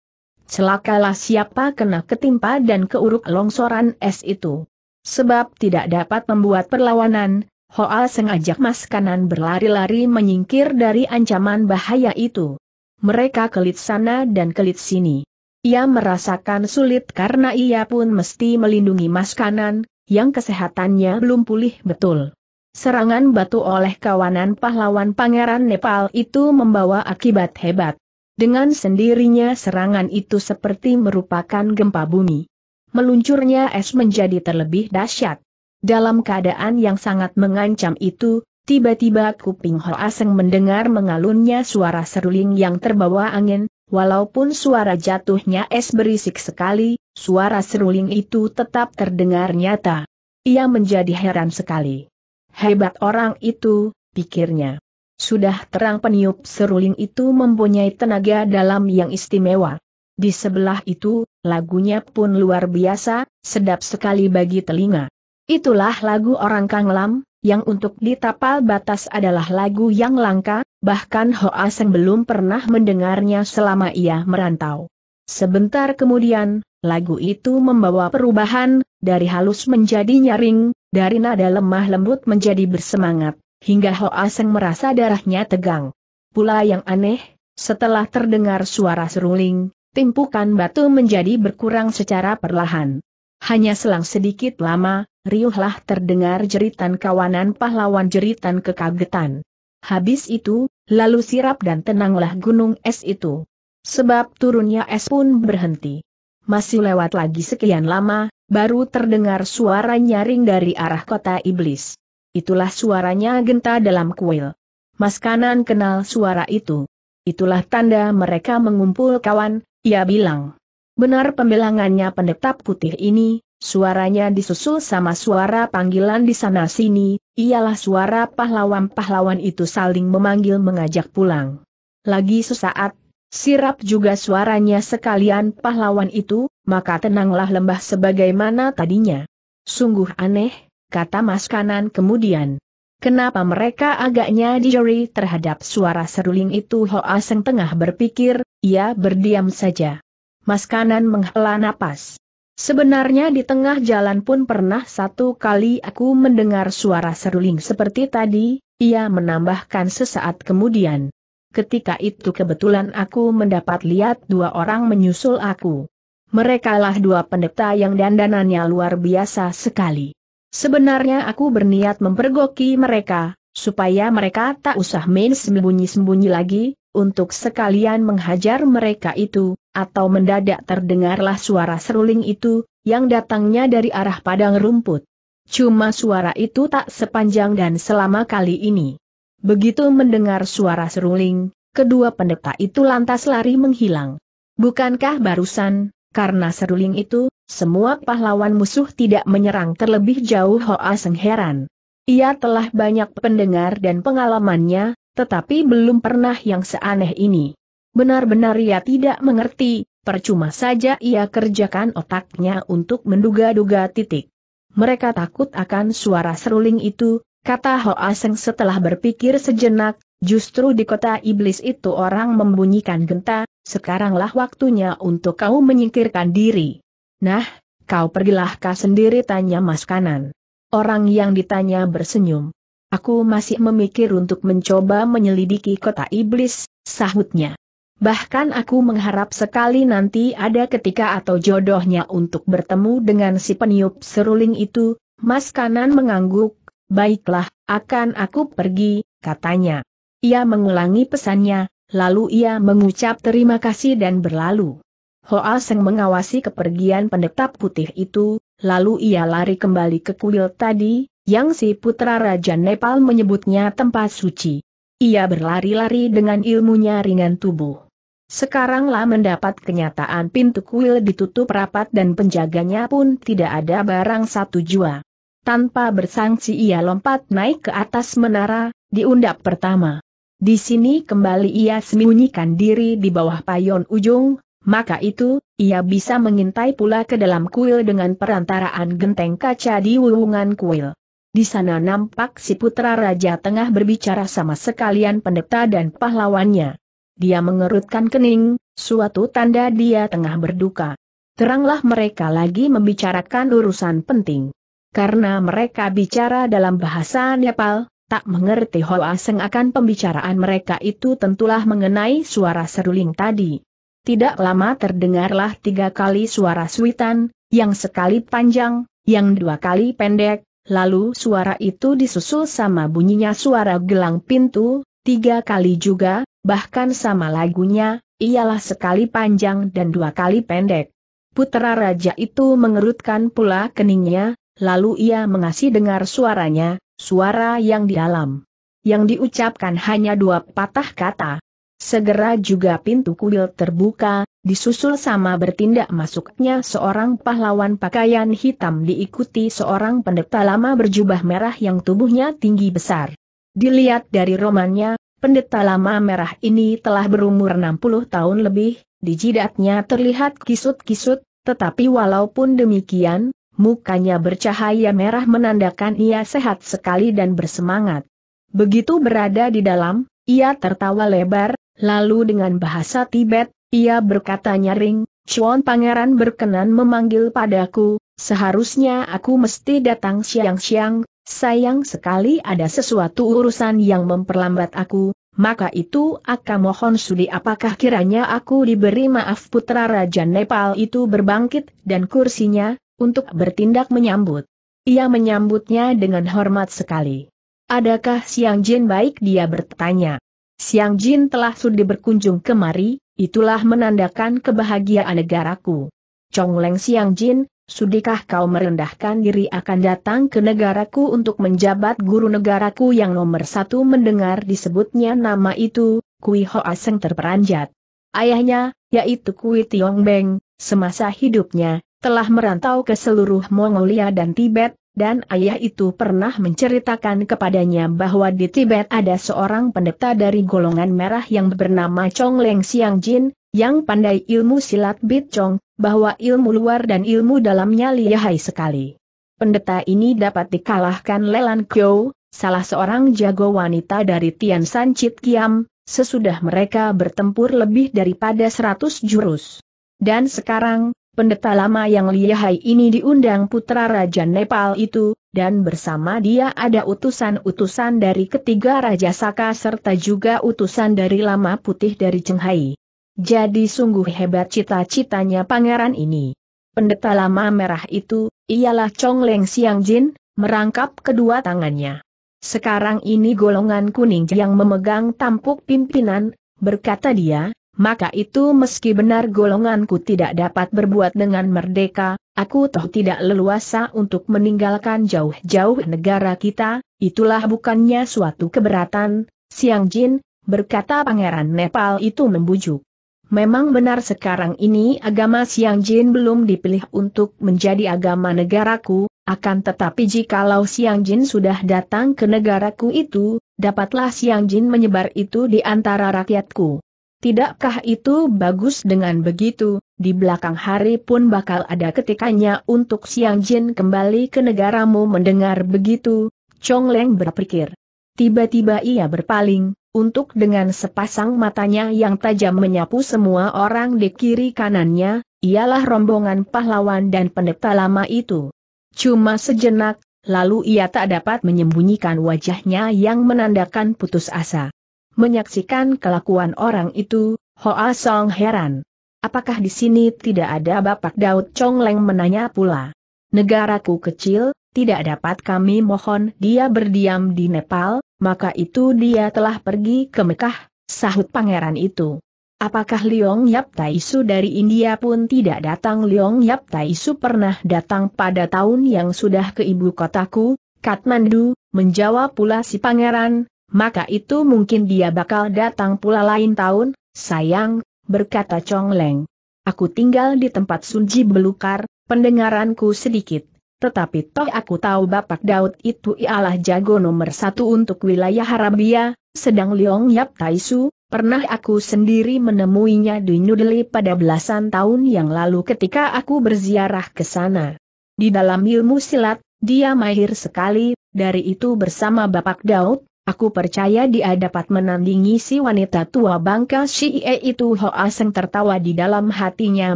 Celakalah siapa kena ketimpa dan keuruk longsoran es itu. Sebab tidak dapat membuat perlawanan, Hoa sengaja mas kanan berlari-lari menyingkir dari ancaman bahaya itu. Mereka kelit sana dan kelit sini. Ia merasakan sulit karena ia pun mesti melindungi mas kanan, yang kesehatannya belum pulih betul. Serangan batu oleh kawanan pahlawan pangeran Nepal itu membawa akibat hebat. Dengan sendirinya serangan itu seperti merupakan gempa bumi. Meluncurnya es menjadi terlebih dahsyat. Dalam keadaan yang sangat mengancam itu, tiba-tiba kuping Hoa Seng mendengar mengalunnya suara seruling yang terbawa angin, walaupun suara jatuhnya es berisik sekali, suara seruling itu tetap terdengar nyata. Ia menjadi heran sekali. Hebat orang itu, pikirnya. Sudah terang peniup seruling itu mempunyai tenaga dalam yang istimewa. Di sebelah itu, lagunya pun luar biasa, sedap sekali bagi telinga. Itulah lagu orang Kanglam, yang untuk ditapal batas adalah lagu yang langka, bahkan Hoa Aseng belum pernah mendengarnya selama ia merantau. Sebentar kemudian, lagu itu membawa perubahan, dari halus menjadi nyaring, dari nada lemah lembut menjadi bersemangat, hingga Hoa Aseng merasa darahnya tegang. Pula yang aneh, setelah terdengar suara seruling, timpukan batu menjadi berkurang secara perlahan. Hanya selang sedikit lama, riuhlah terdengar jeritan kawanan pahlawan jeritan kekagetan. Habis itu, lalu sirap dan tenanglah gunung es itu. Sebab turunnya es pun berhenti. Masih lewat lagi sekian lama, baru terdengar suara nyaring dari arah kota iblis. Itulah suaranya genta dalam kuil. Mas kanan kenal suara itu. Itulah tanda mereka mengumpul kawan, ia bilang. Benar pembelangannya pendeta putih ini, suaranya disusul sama suara panggilan di sana-sini, ialah suara pahlawan-pahlawan itu saling memanggil mengajak pulang. Lagi sesaat, sirap juga suaranya sekalian pahlawan itu, maka tenanglah lembah sebagaimana tadinya. Sungguh aneh, kata mas kanan kemudian. Kenapa mereka agaknya dijeri terhadap suara seruling itu Hoa Seng tengah berpikir, ia berdiam saja. Mas Kanan menghela napas. Sebenarnya di tengah jalan pun pernah satu kali aku mendengar suara seruling seperti tadi, ia menambahkan sesaat kemudian. Ketika itu kebetulan aku mendapat lihat dua orang menyusul aku. Merekalah dua pendeta yang dandanannya luar biasa sekali. Sebenarnya aku berniat mempergoki mereka, supaya mereka tak usah main sembunyi-sembunyi lagi, untuk sekalian menghajar mereka itu, atau mendadak terdengarlah suara seruling itu, yang datangnya dari arah padang rumput. Cuma suara itu tak sepanjang dan selama kali ini. Begitu mendengar suara seruling, kedua pendeta itu lantas lari menghilang. Bukankah barusan, karena seruling itu, semua pahlawan musuh tidak menyerang terlebih jauh Hoa sengheran. Ia telah banyak pendengar dan pengalamannya, tetapi belum pernah yang seaneh ini. Benar-benar ia tidak mengerti, percuma saja ia kerjakan otaknya untuk menduga-duga titik. Mereka takut akan suara seruling itu, kata Ho Aseng setelah berpikir sejenak, justru di kota iblis itu orang membunyikan genta, sekaranglah waktunya untuk kau menyingkirkan diri. Nah, kau pergilah kau sendiri tanya mas kanan. Orang yang ditanya bersenyum. Aku masih memikir untuk mencoba menyelidiki kota iblis, sahutnya. Bahkan aku mengharap sekali nanti ada ketika atau jodohnya untuk bertemu dengan si peniup seruling itu, mas kanan mengangguk, baiklah, akan aku pergi, katanya. Ia mengulangi pesannya, lalu ia mengucap terima kasih dan berlalu. Hoa Seng mengawasi kepergian pendetap putih itu, lalu ia lari kembali ke kuil tadi, yang si putra Raja Nepal menyebutnya tempat suci. Ia berlari-lari dengan ilmunya ringan tubuh. Sekaranglah mendapat kenyataan pintu kuil ditutup rapat dan penjaganya pun tidak ada barang satu jua. Tanpa bersangsi ia lompat naik ke atas menara, diundap pertama. Di sini kembali ia sembunyikan diri di bawah payon ujung, maka itu, ia bisa mengintai pula ke dalam kuil dengan perantaraan genteng kaca di wuhungan kuil. Di sana nampak si putra raja tengah berbicara sama sekalian pendeta dan pahlawannya. Dia mengerutkan kening, suatu tanda dia tengah berduka. Teranglah mereka lagi membicarakan urusan penting. Karena mereka bicara dalam bahasa Nepal, tak mengerti Hoa Seng akan pembicaraan mereka itu tentulah mengenai suara seruling tadi. Tidak lama terdengarlah tiga kali suara suitan, yang sekali panjang, yang dua kali pendek, lalu suara itu disusul sama bunyinya suara gelang pintu, tiga kali juga, bahkan sama lagunya, ialah sekali panjang dan dua kali pendek. Putera raja itu mengerutkan pula keningnya, lalu ia mengasih dengar suaranya, suara yang di dalam. Yang diucapkan hanya dua patah kata. Segera juga pintu kuil terbuka, disusul sama bertindak masuknya seorang pahlawan pakaian hitam diikuti seorang pendeta lama berjubah merah yang tubuhnya tinggi besar. Dilihat dari romannya, pendeta lama merah ini telah berumur 60 tahun lebih, di jidatnya terlihat kisut-kisut, tetapi walaupun demikian, mukanya bercahaya merah menandakan ia sehat sekali dan bersemangat. Begitu berada di dalam, ia tertawa lebar, lalu dengan bahasa Tibet, ia berkata nyaring, Chuan pangeran berkenan memanggil padaku, seharusnya aku mesti datang siang-siang, sayang sekali ada sesuatu urusan yang memperlambat aku, maka itu akan mohon sudi apakah kiranya aku diberi maaf putra Raja Nepal itu berbangkit dan kursinya, untuk bertindak menyambut. Ia menyambutnya dengan hormat sekali. Adakah Siang Jin baik dia bertanya? Siang Jin telah sudi berkunjung kemari, Itulah menandakan kebahagiaan negaraku. Chong Leng Siang Jin, sudikah kau merendahkan diri akan datang ke negaraku untuk menjabat guru negaraku yang nomor satu mendengar disebutnya nama itu, Kui Ho Aseng terperanjat. Ayahnya, yaitu Kui Tiong Beng, semasa hidupnya, telah merantau ke seluruh Mongolia dan Tibet, dan ayah itu pernah menceritakan kepadanya bahwa di Tibet ada seorang pendeta dari golongan merah yang bernama Chong Leng Siang Jin, yang pandai ilmu silat Bit Chong, bahwa ilmu luar dan ilmu dalamnya lihai sekali. Pendeta ini dapat dikalahkan Lelan Kyo, salah seorang jago wanita dari Tian San Chit Kiam, sesudah mereka bertempur lebih daripada 100 jurus. Dan sekarang, pendeta lama yang lihai ini diundang putra Raja Nepal itu, dan bersama dia ada utusan-utusan dari ketiga Raja Saka serta juga utusan dari Lama Putih dari Cenghai. Jadi sungguh hebat cita-citanya pangeran ini. Pendeta lama merah itu, ialah Chong Leng Siang Jin, merangkap kedua tangannya. Sekarang ini golongan kuning yang memegang tampuk pimpinan, berkata dia, maka itu meski benar golonganku tidak dapat berbuat dengan merdeka, aku toh tidak leluasa untuk meninggalkan jauh-jauh negara kita, itulah bukannya suatu keberatan, Siang Jin, berkata Pangeran Nepal itu membujuk. Memang benar sekarang ini agama Siang Jin belum dipilih untuk menjadi agama negaraku, akan tetapi jikalau Siang Jin sudah datang ke negaraku itu, dapatlah Siang Jin menyebar itu di antara rakyatku. Tidakkah itu bagus dengan begitu, di belakang hari pun bakal ada ketikanya untuk Siang Jin kembali ke negaramu mendengar begitu, Chong Leng berpikir. Tiba-tiba ia berpaling, untuk dengan sepasang matanya yang tajam menyapu semua orang di kiri kanannya, ialah rombongan pahlawan dan pendeta lama itu. Cuma sejenak, lalu ia tak dapat menyembunyikan wajahnya yang menandakan putus asa. Menyaksikan kelakuan orang itu, Hoa Song heran. Apakah di sini tidak ada Bapak Daud Leng menanya pula? Negaraku kecil, tidak dapat kami mohon dia berdiam di Nepal, maka itu dia telah pergi ke Mekah, sahut pangeran itu. Apakah Liong Yap Taisu dari India pun tidak datang Liong Yap Taisu pernah datang pada tahun yang sudah ke ibu kotaku, Kathmandu, menjawab pula si pangeran, maka itu mungkin dia bakal datang pula lain tahun, sayang, berkata Chong Leng. Aku tinggal di tempat Sunji Belukar, pendengaranku sedikit, tetapi toh aku tahu Bapak Daud itu ialah jago nomor satu untuk wilayah Arabia, sedang Leong Yap Taisu, pernah aku sendiri menemuinya di New pada belasan tahun yang lalu ketika aku berziarah ke sana. Di dalam ilmu silat, dia mahir sekali, dari itu bersama Bapak Daud, Aku percaya dia dapat menandingi si wanita tua bangka si Ie itu Hoa Seng tertawa di dalam hatinya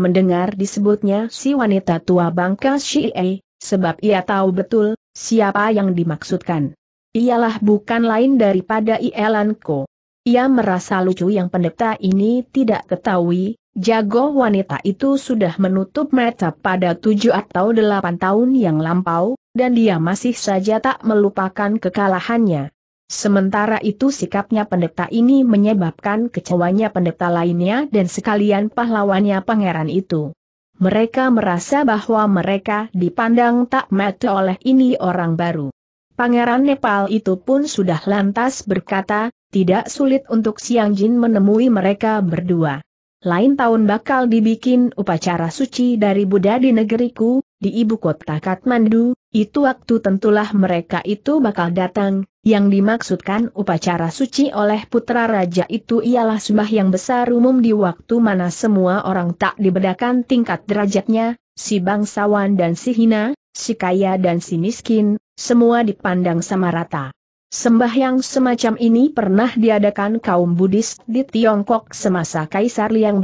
mendengar disebutnya si wanita tua bangka si Ie, sebab ia tahu betul, siapa yang dimaksudkan. Ialah bukan lain daripada Ielanko. Ia merasa lucu yang pendeta ini tidak ketahui, jago wanita itu sudah menutup mata pada tujuh atau delapan tahun yang lampau, dan dia masih saja tak melupakan kekalahannya. Sementara itu sikapnya pendeta ini menyebabkan kecewanya pendeta lainnya dan sekalian pahlawannya pangeran itu. Mereka merasa bahwa mereka dipandang tak mati oleh ini orang baru. Pangeran Nepal itu pun sudah lantas berkata, tidak sulit untuk Siang Jin menemui mereka berdua. Lain tahun bakal dibikin upacara suci dari Buddha di negeriku, di ibu kota Kathmandu, itu waktu tentulah mereka itu bakal datang, yang dimaksudkan upacara suci oleh putra raja itu ialah sembah yang besar umum di waktu mana semua orang tak dibedakan tingkat derajatnya, si bangsawan dan si hina, si kaya dan si miskin, semua dipandang sama rata. Sembahyang semacam ini pernah diadakan kaum Buddhis di Tiongkok semasa Kaisar Liang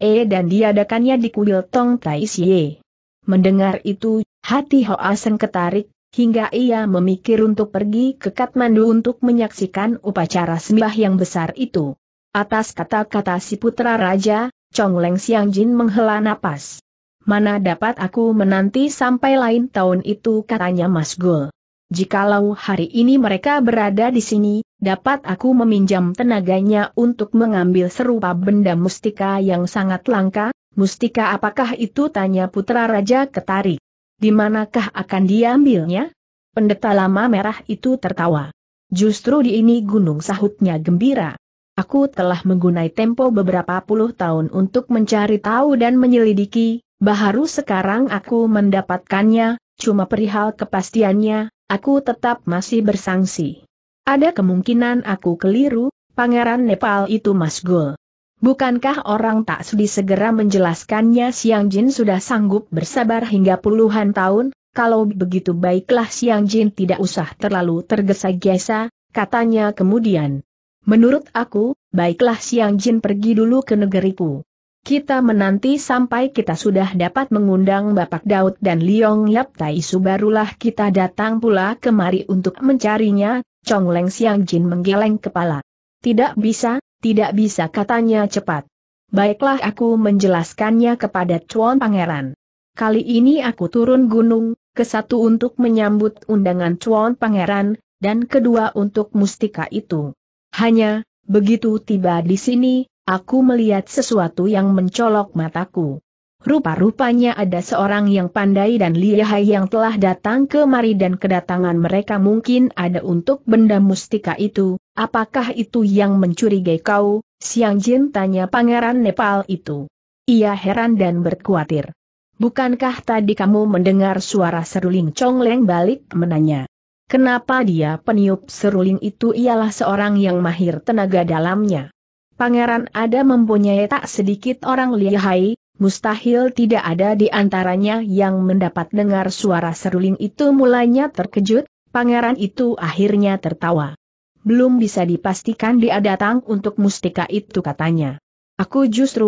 E dan diadakannya di kuil Tong Tai Xie. Mendengar itu, hati Hoa Seng ketarik, hingga ia memikir untuk pergi ke Katmandu untuk menyaksikan upacara sembah yang besar itu. Atas kata-kata si putra raja, Chong Leng Xiang Jin menghela napas. Mana dapat aku menanti sampai lain tahun itu katanya Mas Gul. Jikalau hari ini mereka berada di sini, dapat aku meminjam tenaganya untuk mengambil serupa benda mustika yang sangat langka, mustika apakah itu tanya putra raja ketarik. Di manakah akan diambilnya? Pendeta lama merah itu tertawa. Justru di ini gunung sahutnya gembira. Aku telah menggunai tempo beberapa puluh tahun untuk mencari tahu dan menyelidiki, baharu sekarang aku mendapatkannya, cuma perihal kepastiannya, aku tetap masih bersangsi. Ada kemungkinan aku keliru, Pangeran Nepal itu masgul. Bukankah orang tak sudi segera menjelaskannya Siang Jin sudah sanggup bersabar hingga puluhan tahun, kalau begitu baiklah Siang Jin tidak usah terlalu tergesa-gesa, katanya kemudian. Menurut aku, baiklah Siang Jin pergi dulu ke negeriku. Kita menanti sampai kita sudah dapat mengundang Bapak Daud dan Liong Yap Su barulah kita datang pula kemari untuk mencarinya, Chong Leng Siang Jin menggeleng kepala. Tidak bisa, tidak bisa katanya cepat. Baiklah aku menjelaskannya kepada Chuan Pangeran. Kali ini aku turun gunung, ke satu untuk menyambut undangan Chuan Pangeran, dan kedua untuk mustika itu. Hanya, begitu tiba di sini, aku melihat sesuatu yang mencolok mataku. Rupa-rupanya ada seorang yang pandai dan lihai yang telah datang kemari dan kedatangan mereka mungkin ada untuk benda mustika itu, apakah itu yang mencurigai kau, Siang Jin tanya pangeran Nepal itu. Ia heran dan berkhawatir. Bukankah tadi kamu mendengar suara seruling leng balik menanya? Kenapa dia peniup seruling itu ialah seorang yang mahir tenaga dalamnya? Pangeran ada mempunyai tak sedikit orang lihai, mustahil tidak ada di antaranya yang mendapat dengar suara seruling itu mulanya terkejut, pangeran itu akhirnya tertawa. Belum bisa dipastikan dia datang untuk mustika itu katanya. Aku justru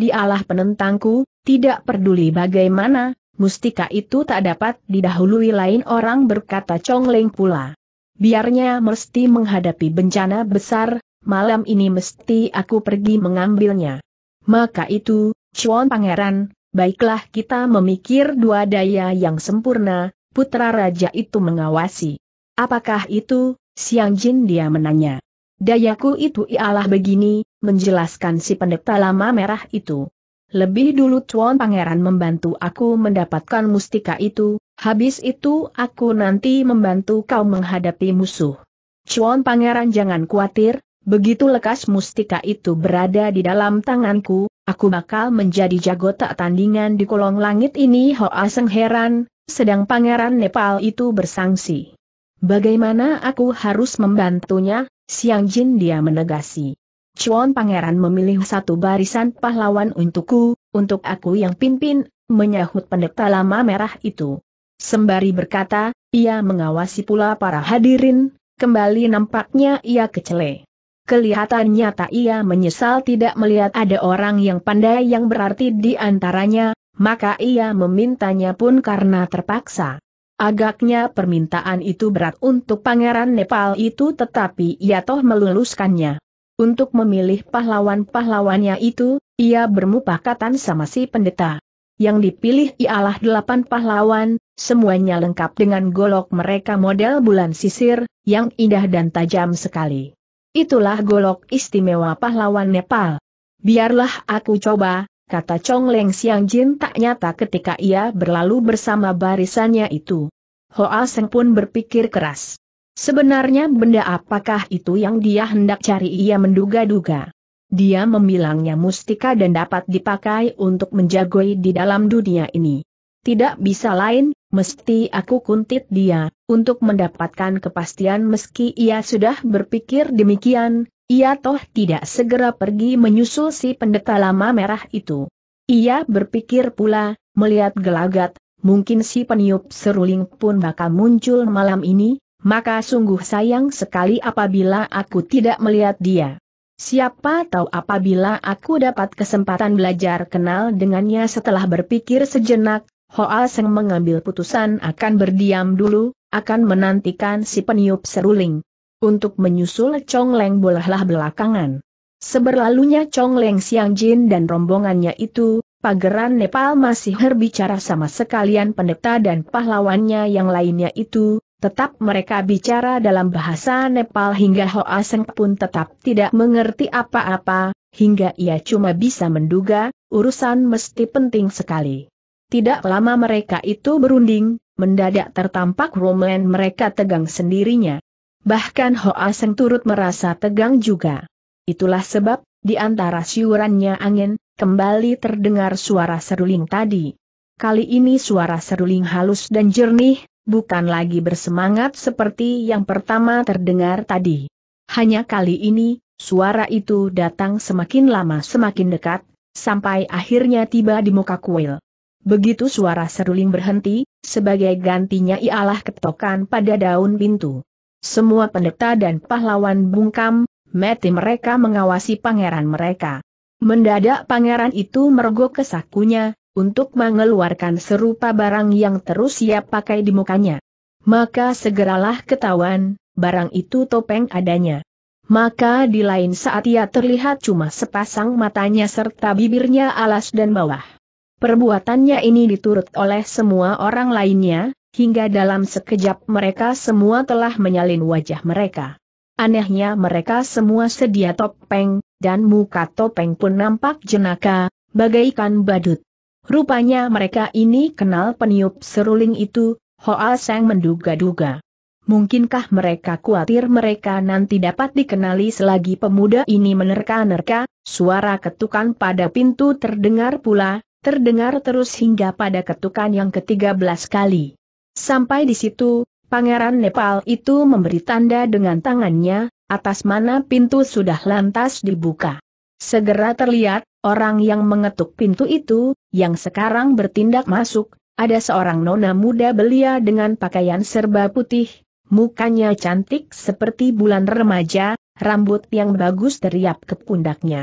di alah penentangku, tidak peduli bagaimana, mustika itu tak dapat didahului lain orang berkata Congleng pula. Biarnya mesti menghadapi bencana besar, malam ini mesti aku pergi mengambilnya. Maka itu, Cuan Pangeran, baiklah kita memikir dua daya yang sempurna, putra raja itu mengawasi. Apakah itu, Siang Jin dia menanya. Dayaku itu ialah begini, menjelaskan si pendeta lama merah itu. Lebih dulu Tuan Pangeran membantu aku mendapatkan mustika itu, habis itu aku nanti membantu kau menghadapi musuh. Tuan Pangeran jangan khawatir, begitu lekas mustika itu berada di dalam tanganku, aku bakal menjadi jago tak tandingan di kolong langit ini Hoa Seng heran, sedang pangeran Nepal itu bersangsi. Bagaimana aku harus membantunya, Siang Jin dia menegasi. Cuan pangeran memilih satu barisan pahlawan untukku, untuk aku yang pimpin, menyahut pendeta lama merah itu. Sembari berkata, ia mengawasi pula para hadirin, kembali nampaknya ia kecele. Kelihatannya tak ia menyesal tidak melihat ada orang yang pandai yang berarti di antaranya, maka ia memintanya pun karena terpaksa. Agaknya permintaan itu berat untuk pangeran Nepal itu tetapi ia toh meluluskannya. Untuk memilih pahlawan-pahlawannya itu, ia bermupakatan sama si pendeta. Yang dipilih ialah delapan pahlawan, semuanya lengkap dengan golok mereka model bulan sisir, yang indah dan tajam sekali. Itulah golok istimewa pahlawan Nepal. Biarlah aku coba, kata Chong Leng Siang Jin tak nyata ketika ia berlalu bersama barisannya itu. Hoa Seng pun berpikir keras. Sebenarnya benda apakah itu yang dia hendak cari ia menduga-duga. Dia memilangnya mustika dan dapat dipakai untuk menjagoi di dalam dunia ini. Tidak bisa lain, mesti aku kuntit dia, untuk mendapatkan kepastian meski ia sudah berpikir demikian, ia toh tidak segera pergi menyusul si pendeta lama merah itu. Ia berpikir pula, melihat gelagat, mungkin si peniup seruling pun bakal muncul malam ini, maka sungguh sayang sekali apabila aku tidak melihat dia. Siapa tahu apabila aku dapat kesempatan belajar kenal dengannya setelah berpikir sejenak, Hoa Seng mengambil putusan akan berdiam dulu, akan menantikan si peniup seruling. Untuk menyusul Chong Leng bolehlah belakangan. Seberlalunya Chong Leng Siang Jin dan rombongannya itu, pageran Nepal masih berbicara sama sekalian pendeta dan pahlawannya yang lainnya itu, tetap mereka bicara dalam bahasa Nepal hingga Hoa Seng pun tetap tidak mengerti apa-apa, hingga ia cuma bisa menduga, urusan mesti penting sekali. Tidak lama mereka itu berunding, mendadak tertampak roman mereka tegang sendirinya. Bahkan Hoa Seng turut merasa tegang juga. Itulah sebab, di antara siurannya angin, kembali terdengar suara seruling tadi. Kali ini suara seruling halus dan jernih, bukan lagi bersemangat seperti yang pertama terdengar tadi. Hanya kali ini, suara itu datang semakin lama semakin dekat, sampai akhirnya tiba di muka kuil. Begitu suara seruling berhenti, sebagai gantinya ialah ketokan pada daun pintu. Semua pendeta dan pahlawan bungkam, mati mereka mengawasi pangeran mereka. Mendadak pangeran itu mergok ke sakunya, untuk mengeluarkan serupa barang yang terus siap pakai di mukanya. Maka segeralah ketahuan, barang itu topeng adanya. Maka di lain saat ia terlihat cuma sepasang matanya serta bibirnya alas dan bawah. Perbuatannya ini diturut oleh semua orang lainnya, hingga dalam sekejap mereka semua telah menyalin wajah mereka. Anehnya mereka semua sedia topeng, dan muka topeng pun nampak jenaka, bagaikan badut. Rupanya mereka ini kenal peniup seruling itu, Hoa Seng menduga-duga. Mungkinkah mereka khawatir mereka nanti dapat dikenali selagi pemuda ini menerka-nerka, suara ketukan pada pintu terdengar pula, terdengar terus hingga pada ketukan yang ke-13 kali. Sampai di situ, Pangeran Nepal itu memberi tanda dengan tangannya, atas mana pintu sudah lantas dibuka. Segera terlihat, orang yang mengetuk pintu itu, yang sekarang bertindak masuk, ada seorang nona muda belia dengan pakaian serba putih, mukanya cantik seperti bulan remaja, rambut yang bagus teriap ke pundaknya.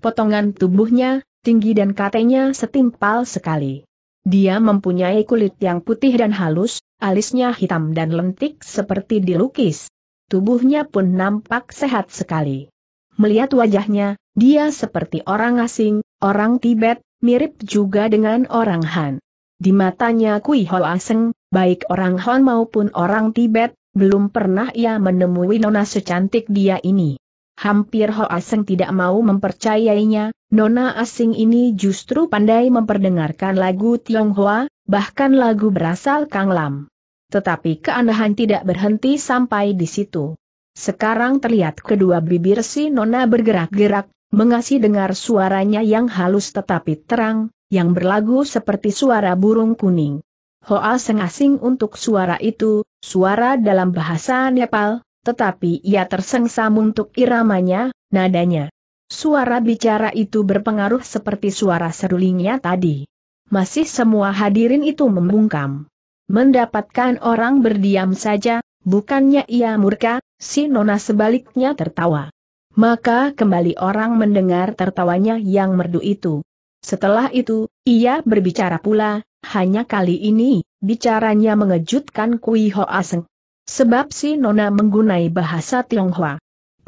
Potongan tubuhnya, tinggi dan katanya setimpal sekali. Dia mempunyai kulit yang putih dan halus, alisnya hitam dan lentik seperti dilukis. Tubuhnya pun nampak sehat sekali. Melihat wajahnya, dia seperti orang asing, orang Tibet, mirip juga dengan orang Han. Di matanya Kui Ho aseng, baik orang Han maupun orang Tibet, belum pernah ia menemui nona secantik dia ini. Hampir Ho aseng tidak mau mempercayainya, Nona asing ini justru pandai memperdengarkan lagu Tionghoa, bahkan lagu berasal Kang Lam. Tetapi keanehan tidak berhenti sampai di situ. Sekarang terlihat kedua bibir si Nona bergerak-gerak, mengasih dengar suaranya yang halus tetapi terang, yang berlagu seperti suara burung kuning. Hoa Seng asing untuk suara itu, suara dalam bahasa Nepal, tetapi ia tersengsam untuk iramanya, nadanya. Suara bicara itu berpengaruh seperti suara serulingnya tadi. Masih semua hadirin itu membungkam. Mendapatkan orang berdiam saja, bukannya ia murka, si Nona sebaliknya tertawa. Maka kembali orang mendengar tertawanya yang merdu itu. Setelah itu, ia berbicara pula, hanya kali ini, bicaranya mengejutkan Kui Hoa Seng. Sebab si Nona menggunai bahasa Tionghoa.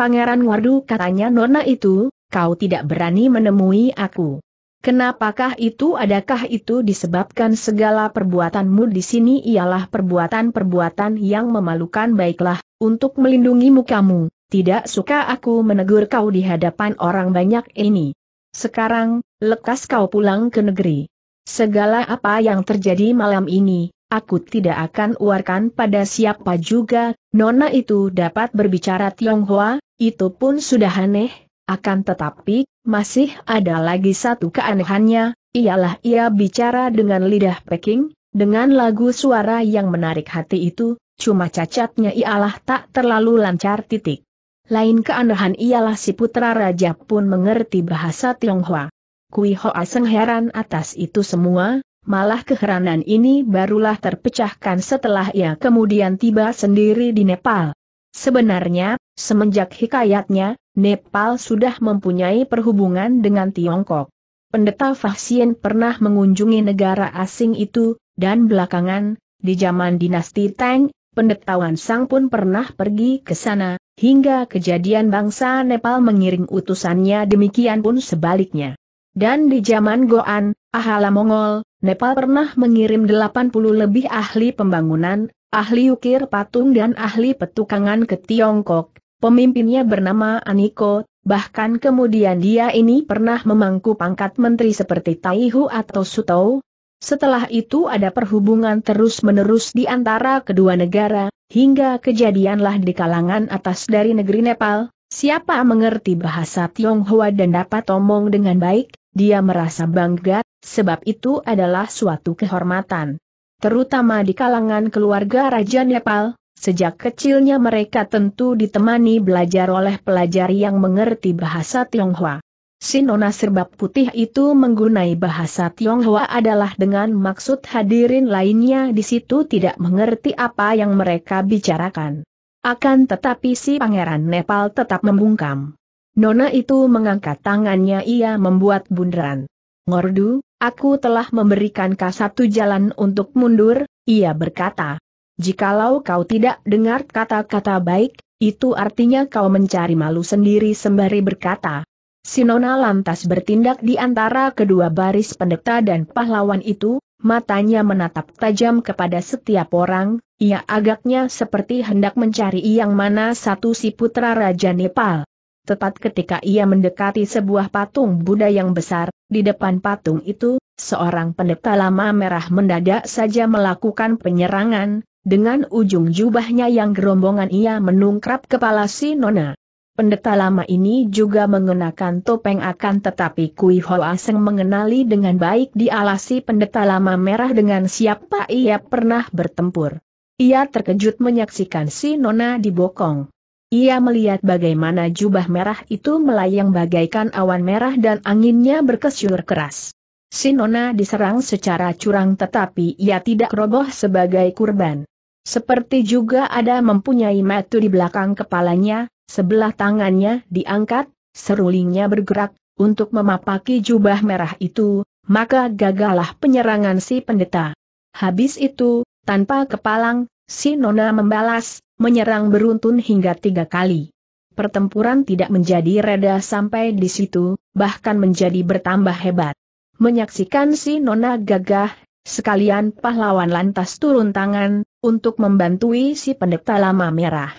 Pangeran Wardu katanya nona itu, kau tidak berani menemui aku. Kenapakah itu adakah itu disebabkan segala perbuatanmu di sini ialah perbuatan-perbuatan yang memalukan baiklah, untuk melindungimu kamu, tidak suka aku menegur kau di hadapan orang banyak ini. Sekarang, lekas kau pulang ke negeri. Segala apa yang terjadi malam ini, Aku tidak akan uarkan pada siapa juga, nona itu dapat berbicara Tionghoa, itu pun sudah aneh, akan tetapi, masih ada lagi satu keanehannya, ialah ia bicara dengan lidah Peking, dengan lagu suara yang menarik hati itu, cuma cacatnya ialah tak terlalu lancar titik. Lain keanehan ialah si putra raja pun mengerti bahasa Tionghoa. Kui Hoa Seng heran atas itu semua, Malah keheranan ini barulah terpecahkan setelah ia kemudian tiba sendiri di Nepal. Sebenarnya, semenjak hikayatnya, Nepal sudah mempunyai perhubungan dengan Tiongkok. Pendeta Fahsien pernah mengunjungi negara asing itu, dan belakangan, di zaman dinasti Tang, pendeta Sang pun pernah pergi ke sana, hingga kejadian bangsa Nepal mengiring utusannya demikian pun sebaliknya. Dan di zaman Goan, Ahala Mongol, Nepal pernah mengirim 80 lebih ahli pembangunan, ahli ukir patung dan ahli petukangan ke Tiongkok, pemimpinnya bernama Aniko, bahkan kemudian dia ini pernah memangku pangkat menteri seperti Taihu atau Sutou. Setelah itu ada perhubungan terus-menerus di antara kedua negara, hingga kejadianlah di kalangan atas dari negeri Nepal, siapa mengerti bahasa Tionghoa dan dapat omong dengan baik, dia merasa bangga sebab itu adalah suatu kehormatan. Terutama di kalangan keluarga Raja Nepal, sejak kecilnya mereka tentu ditemani belajar oleh pelajar yang mengerti bahasa Tionghoa. Sinona nona putih itu menggunai bahasa Tionghoa adalah dengan maksud hadirin lainnya di situ tidak mengerti apa yang mereka bicarakan. Akan tetapi si pangeran Nepal tetap membungkam. Nona itu mengangkat tangannya ia membuat bundaran. Ngordu, aku telah memberikan kau satu jalan untuk mundur, ia berkata. Jikalau kau tidak dengar kata-kata baik, itu artinya kau mencari malu sendiri sembari berkata. Sinona lantas bertindak di antara kedua baris pendeta dan pahlawan itu, matanya menatap tajam kepada setiap orang, ia agaknya seperti hendak mencari yang mana satu si putra Raja Nepal. Tepat ketika ia mendekati sebuah patung Buddha yang besar, di depan patung itu, seorang pendeta lama merah mendadak saja melakukan penyerangan, dengan ujung jubahnya yang gerombongan ia menungkrap kepala si Nona. Pendeta lama ini juga mengenakan topeng akan tetapi Kui Hoa Seng mengenali dengan baik di alasi pendeta lama merah dengan siapa ia pernah bertempur. Ia terkejut menyaksikan si Nona dibokong. Ia melihat bagaimana jubah merah itu melayang bagaikan awan merah dan anginnya berkesyur keras. Sinona diserang secara curang tetapi ia tidak roboh sebagai kurban. Seperti juga ada mempunyai metu di belakang kepalanya, sebelah tangannya diangkat, serulingnya bergerak, untuk memapaki jubah merah itu, maka gagalah penyerangan si pendeta. Habis itu, tanpa kepalang, Si Nona membalas, menyerang beruntun hingga tiga kali. Pertempuran tidak menjadi reda sampai di situ, bahkan menjadi bertambah hebat. Menyaksikan si Nona gagah, sekalian pahlawan lantas turun tangan, untuk membantui si pendeta lama merah.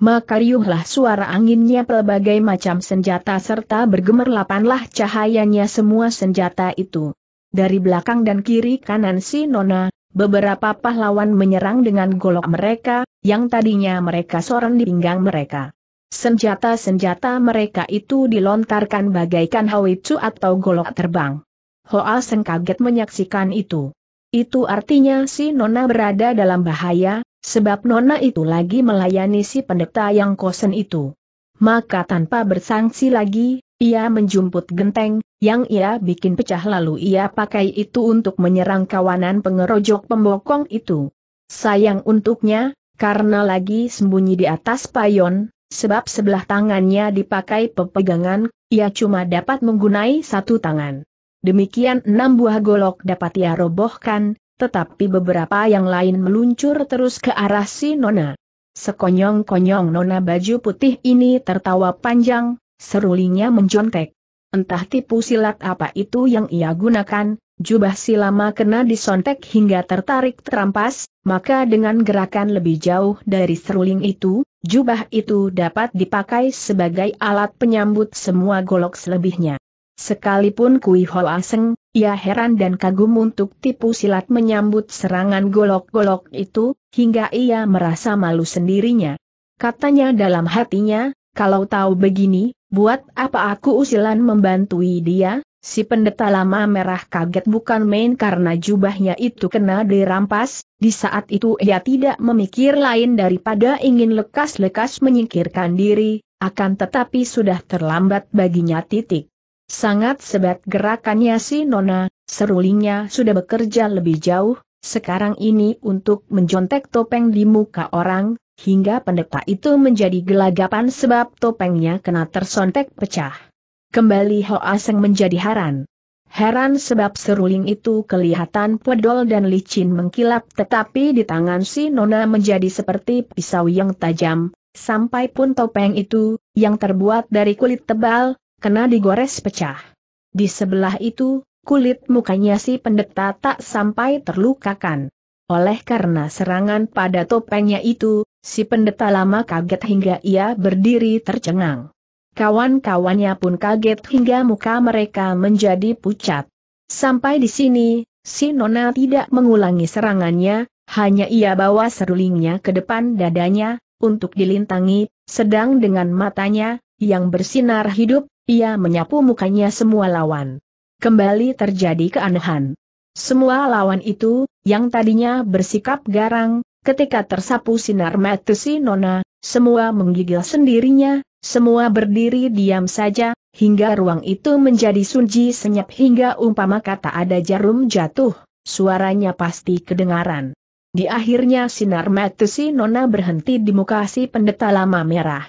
Maka riuhlah suara anginnya pelbagai macam senjata serta bergemerlapanlah cahayanya semua senjata itu. Dari belakang dan kiri kanan si Nona, Beberapa pahlawan menyerang dengan golok mereka, yang tadinya mereka sorong di pinggang mereka. Senjata-senjata mereka itu dilontarkan bagaikan hawitsu atau golok terbang. Hoa Seng kaget menyaksikan itu. Itu artinya si Nona berada dalam bahaya, sebab Nona itu lagi melayani si pendeta yang kosen itu. Maka tanpa bersangsi lagi, ia menjumput genteng, yang ia bikin pecah lalu ia pakai itu untuk menyerang kawanan pengerojok pembokong itu. Sayang untuknya, karena lagi sembunyi di atas payon, sebab sebelah tangannya dipakai pepegangan, ia cuma dapat menggunai satu tangan. Demikian enam buah golok dapat ia robohkan, tetapi beberapa yang lain meluncur terus ke arah si Nona. Sekonyong-konyong Nona baju putih ini tertawa panjang, Serulingnya menjontek. Entah tipu silat apa itu yang ia gunakan, jubah silama kena disontek hingga tertarik terampas, maka dengan gerakan lebih jauh dari seruling itu, jubah itu dapat dipakai sebagai alat penyambut semua golok selebihnya. Sekalipun Kui Hol Aseng, ia heran dan kagum untuk tipu silat menyambut serangan golok-golok itu, hingga ia merasa malu sendirinya. Katanya dalam hatinya, kalau tahu begini, Buat apa aku usilan membantui dia? Si pendeta lama merah kaget bukan main karena jubahnya itu kena dirampas, di saat itu ia tidak memikir lain daripada ingin lekas-lekas menyingkirkan diri, akan tetapi sudah terlambat baginya titik. Sangat sebat gerakannya si Nona, serulingnya sudah bekerja lebih jauh, sekarang ini untuk menjontek topeng di muka orang, hingga pendeta itu menjadi gelagapan sebab topengnya kena tersontek pecah. Kembali Ho Aseng menjadi heran. Heran sebab seruling itu kelihatan pedol dan licin mengkilap tetapi di tangan si Nona menjadi seperti pisau yang tajam, sampai pun topeng itu, yang terbuat dari kulit tebal, kena digores pecah. Di sebelah itu, kulit mukanya si pendeta tak sampai terlukakan. Oleh karena serangan pada topengnya itu, si pendeta lama kaget hingga ia berdiri tercengang. Kawan-kawannya pun kaget hingga muka mereka menjadi pucat. Sampai di sini, si Nona tidak mengulangi serangannya, hanya ia bawa serulingnya ke depan dadanya, untuk dilintangi, sedang dengan matanya, yang bersinar hidup, ia menyapu mukanya semua lawan. Kembali terjadi keanehan. Semua lawan itu, yang tadinya bersikap garang, ketika tersapu sinar mata si Nona, semua menggigil sendirinya, semua berdiri diam saja, hingga ruang itu menjadi sunyi senyap hingga umpama kata ada jarum jatuh, suaranya pasti kedengaran. Di akhirnya sinar mata si Nona berhenti di muka si pendeta lama merah.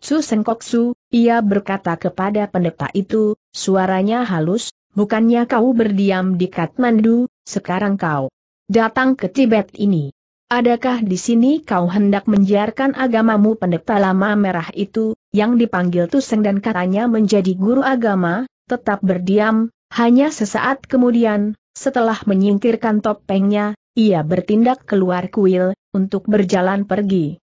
Su Sengkoksu, ia berkata kepada pendeta itu, suaranya halus, Bukannya kau berdiam di Kathmandu, sekarang kau datang ke Tibet ini. Adakah di sini kau hendak menjiarkan agamamu pendeta lama merah itu, yang dipanggil Tuseng dan katanya menjadi guru agama, tetap berdiam, hanya sesaat kemudian, setelah menyingkirkan topengnya, ia bertindak keluar kuil, untuk berjalan pergi.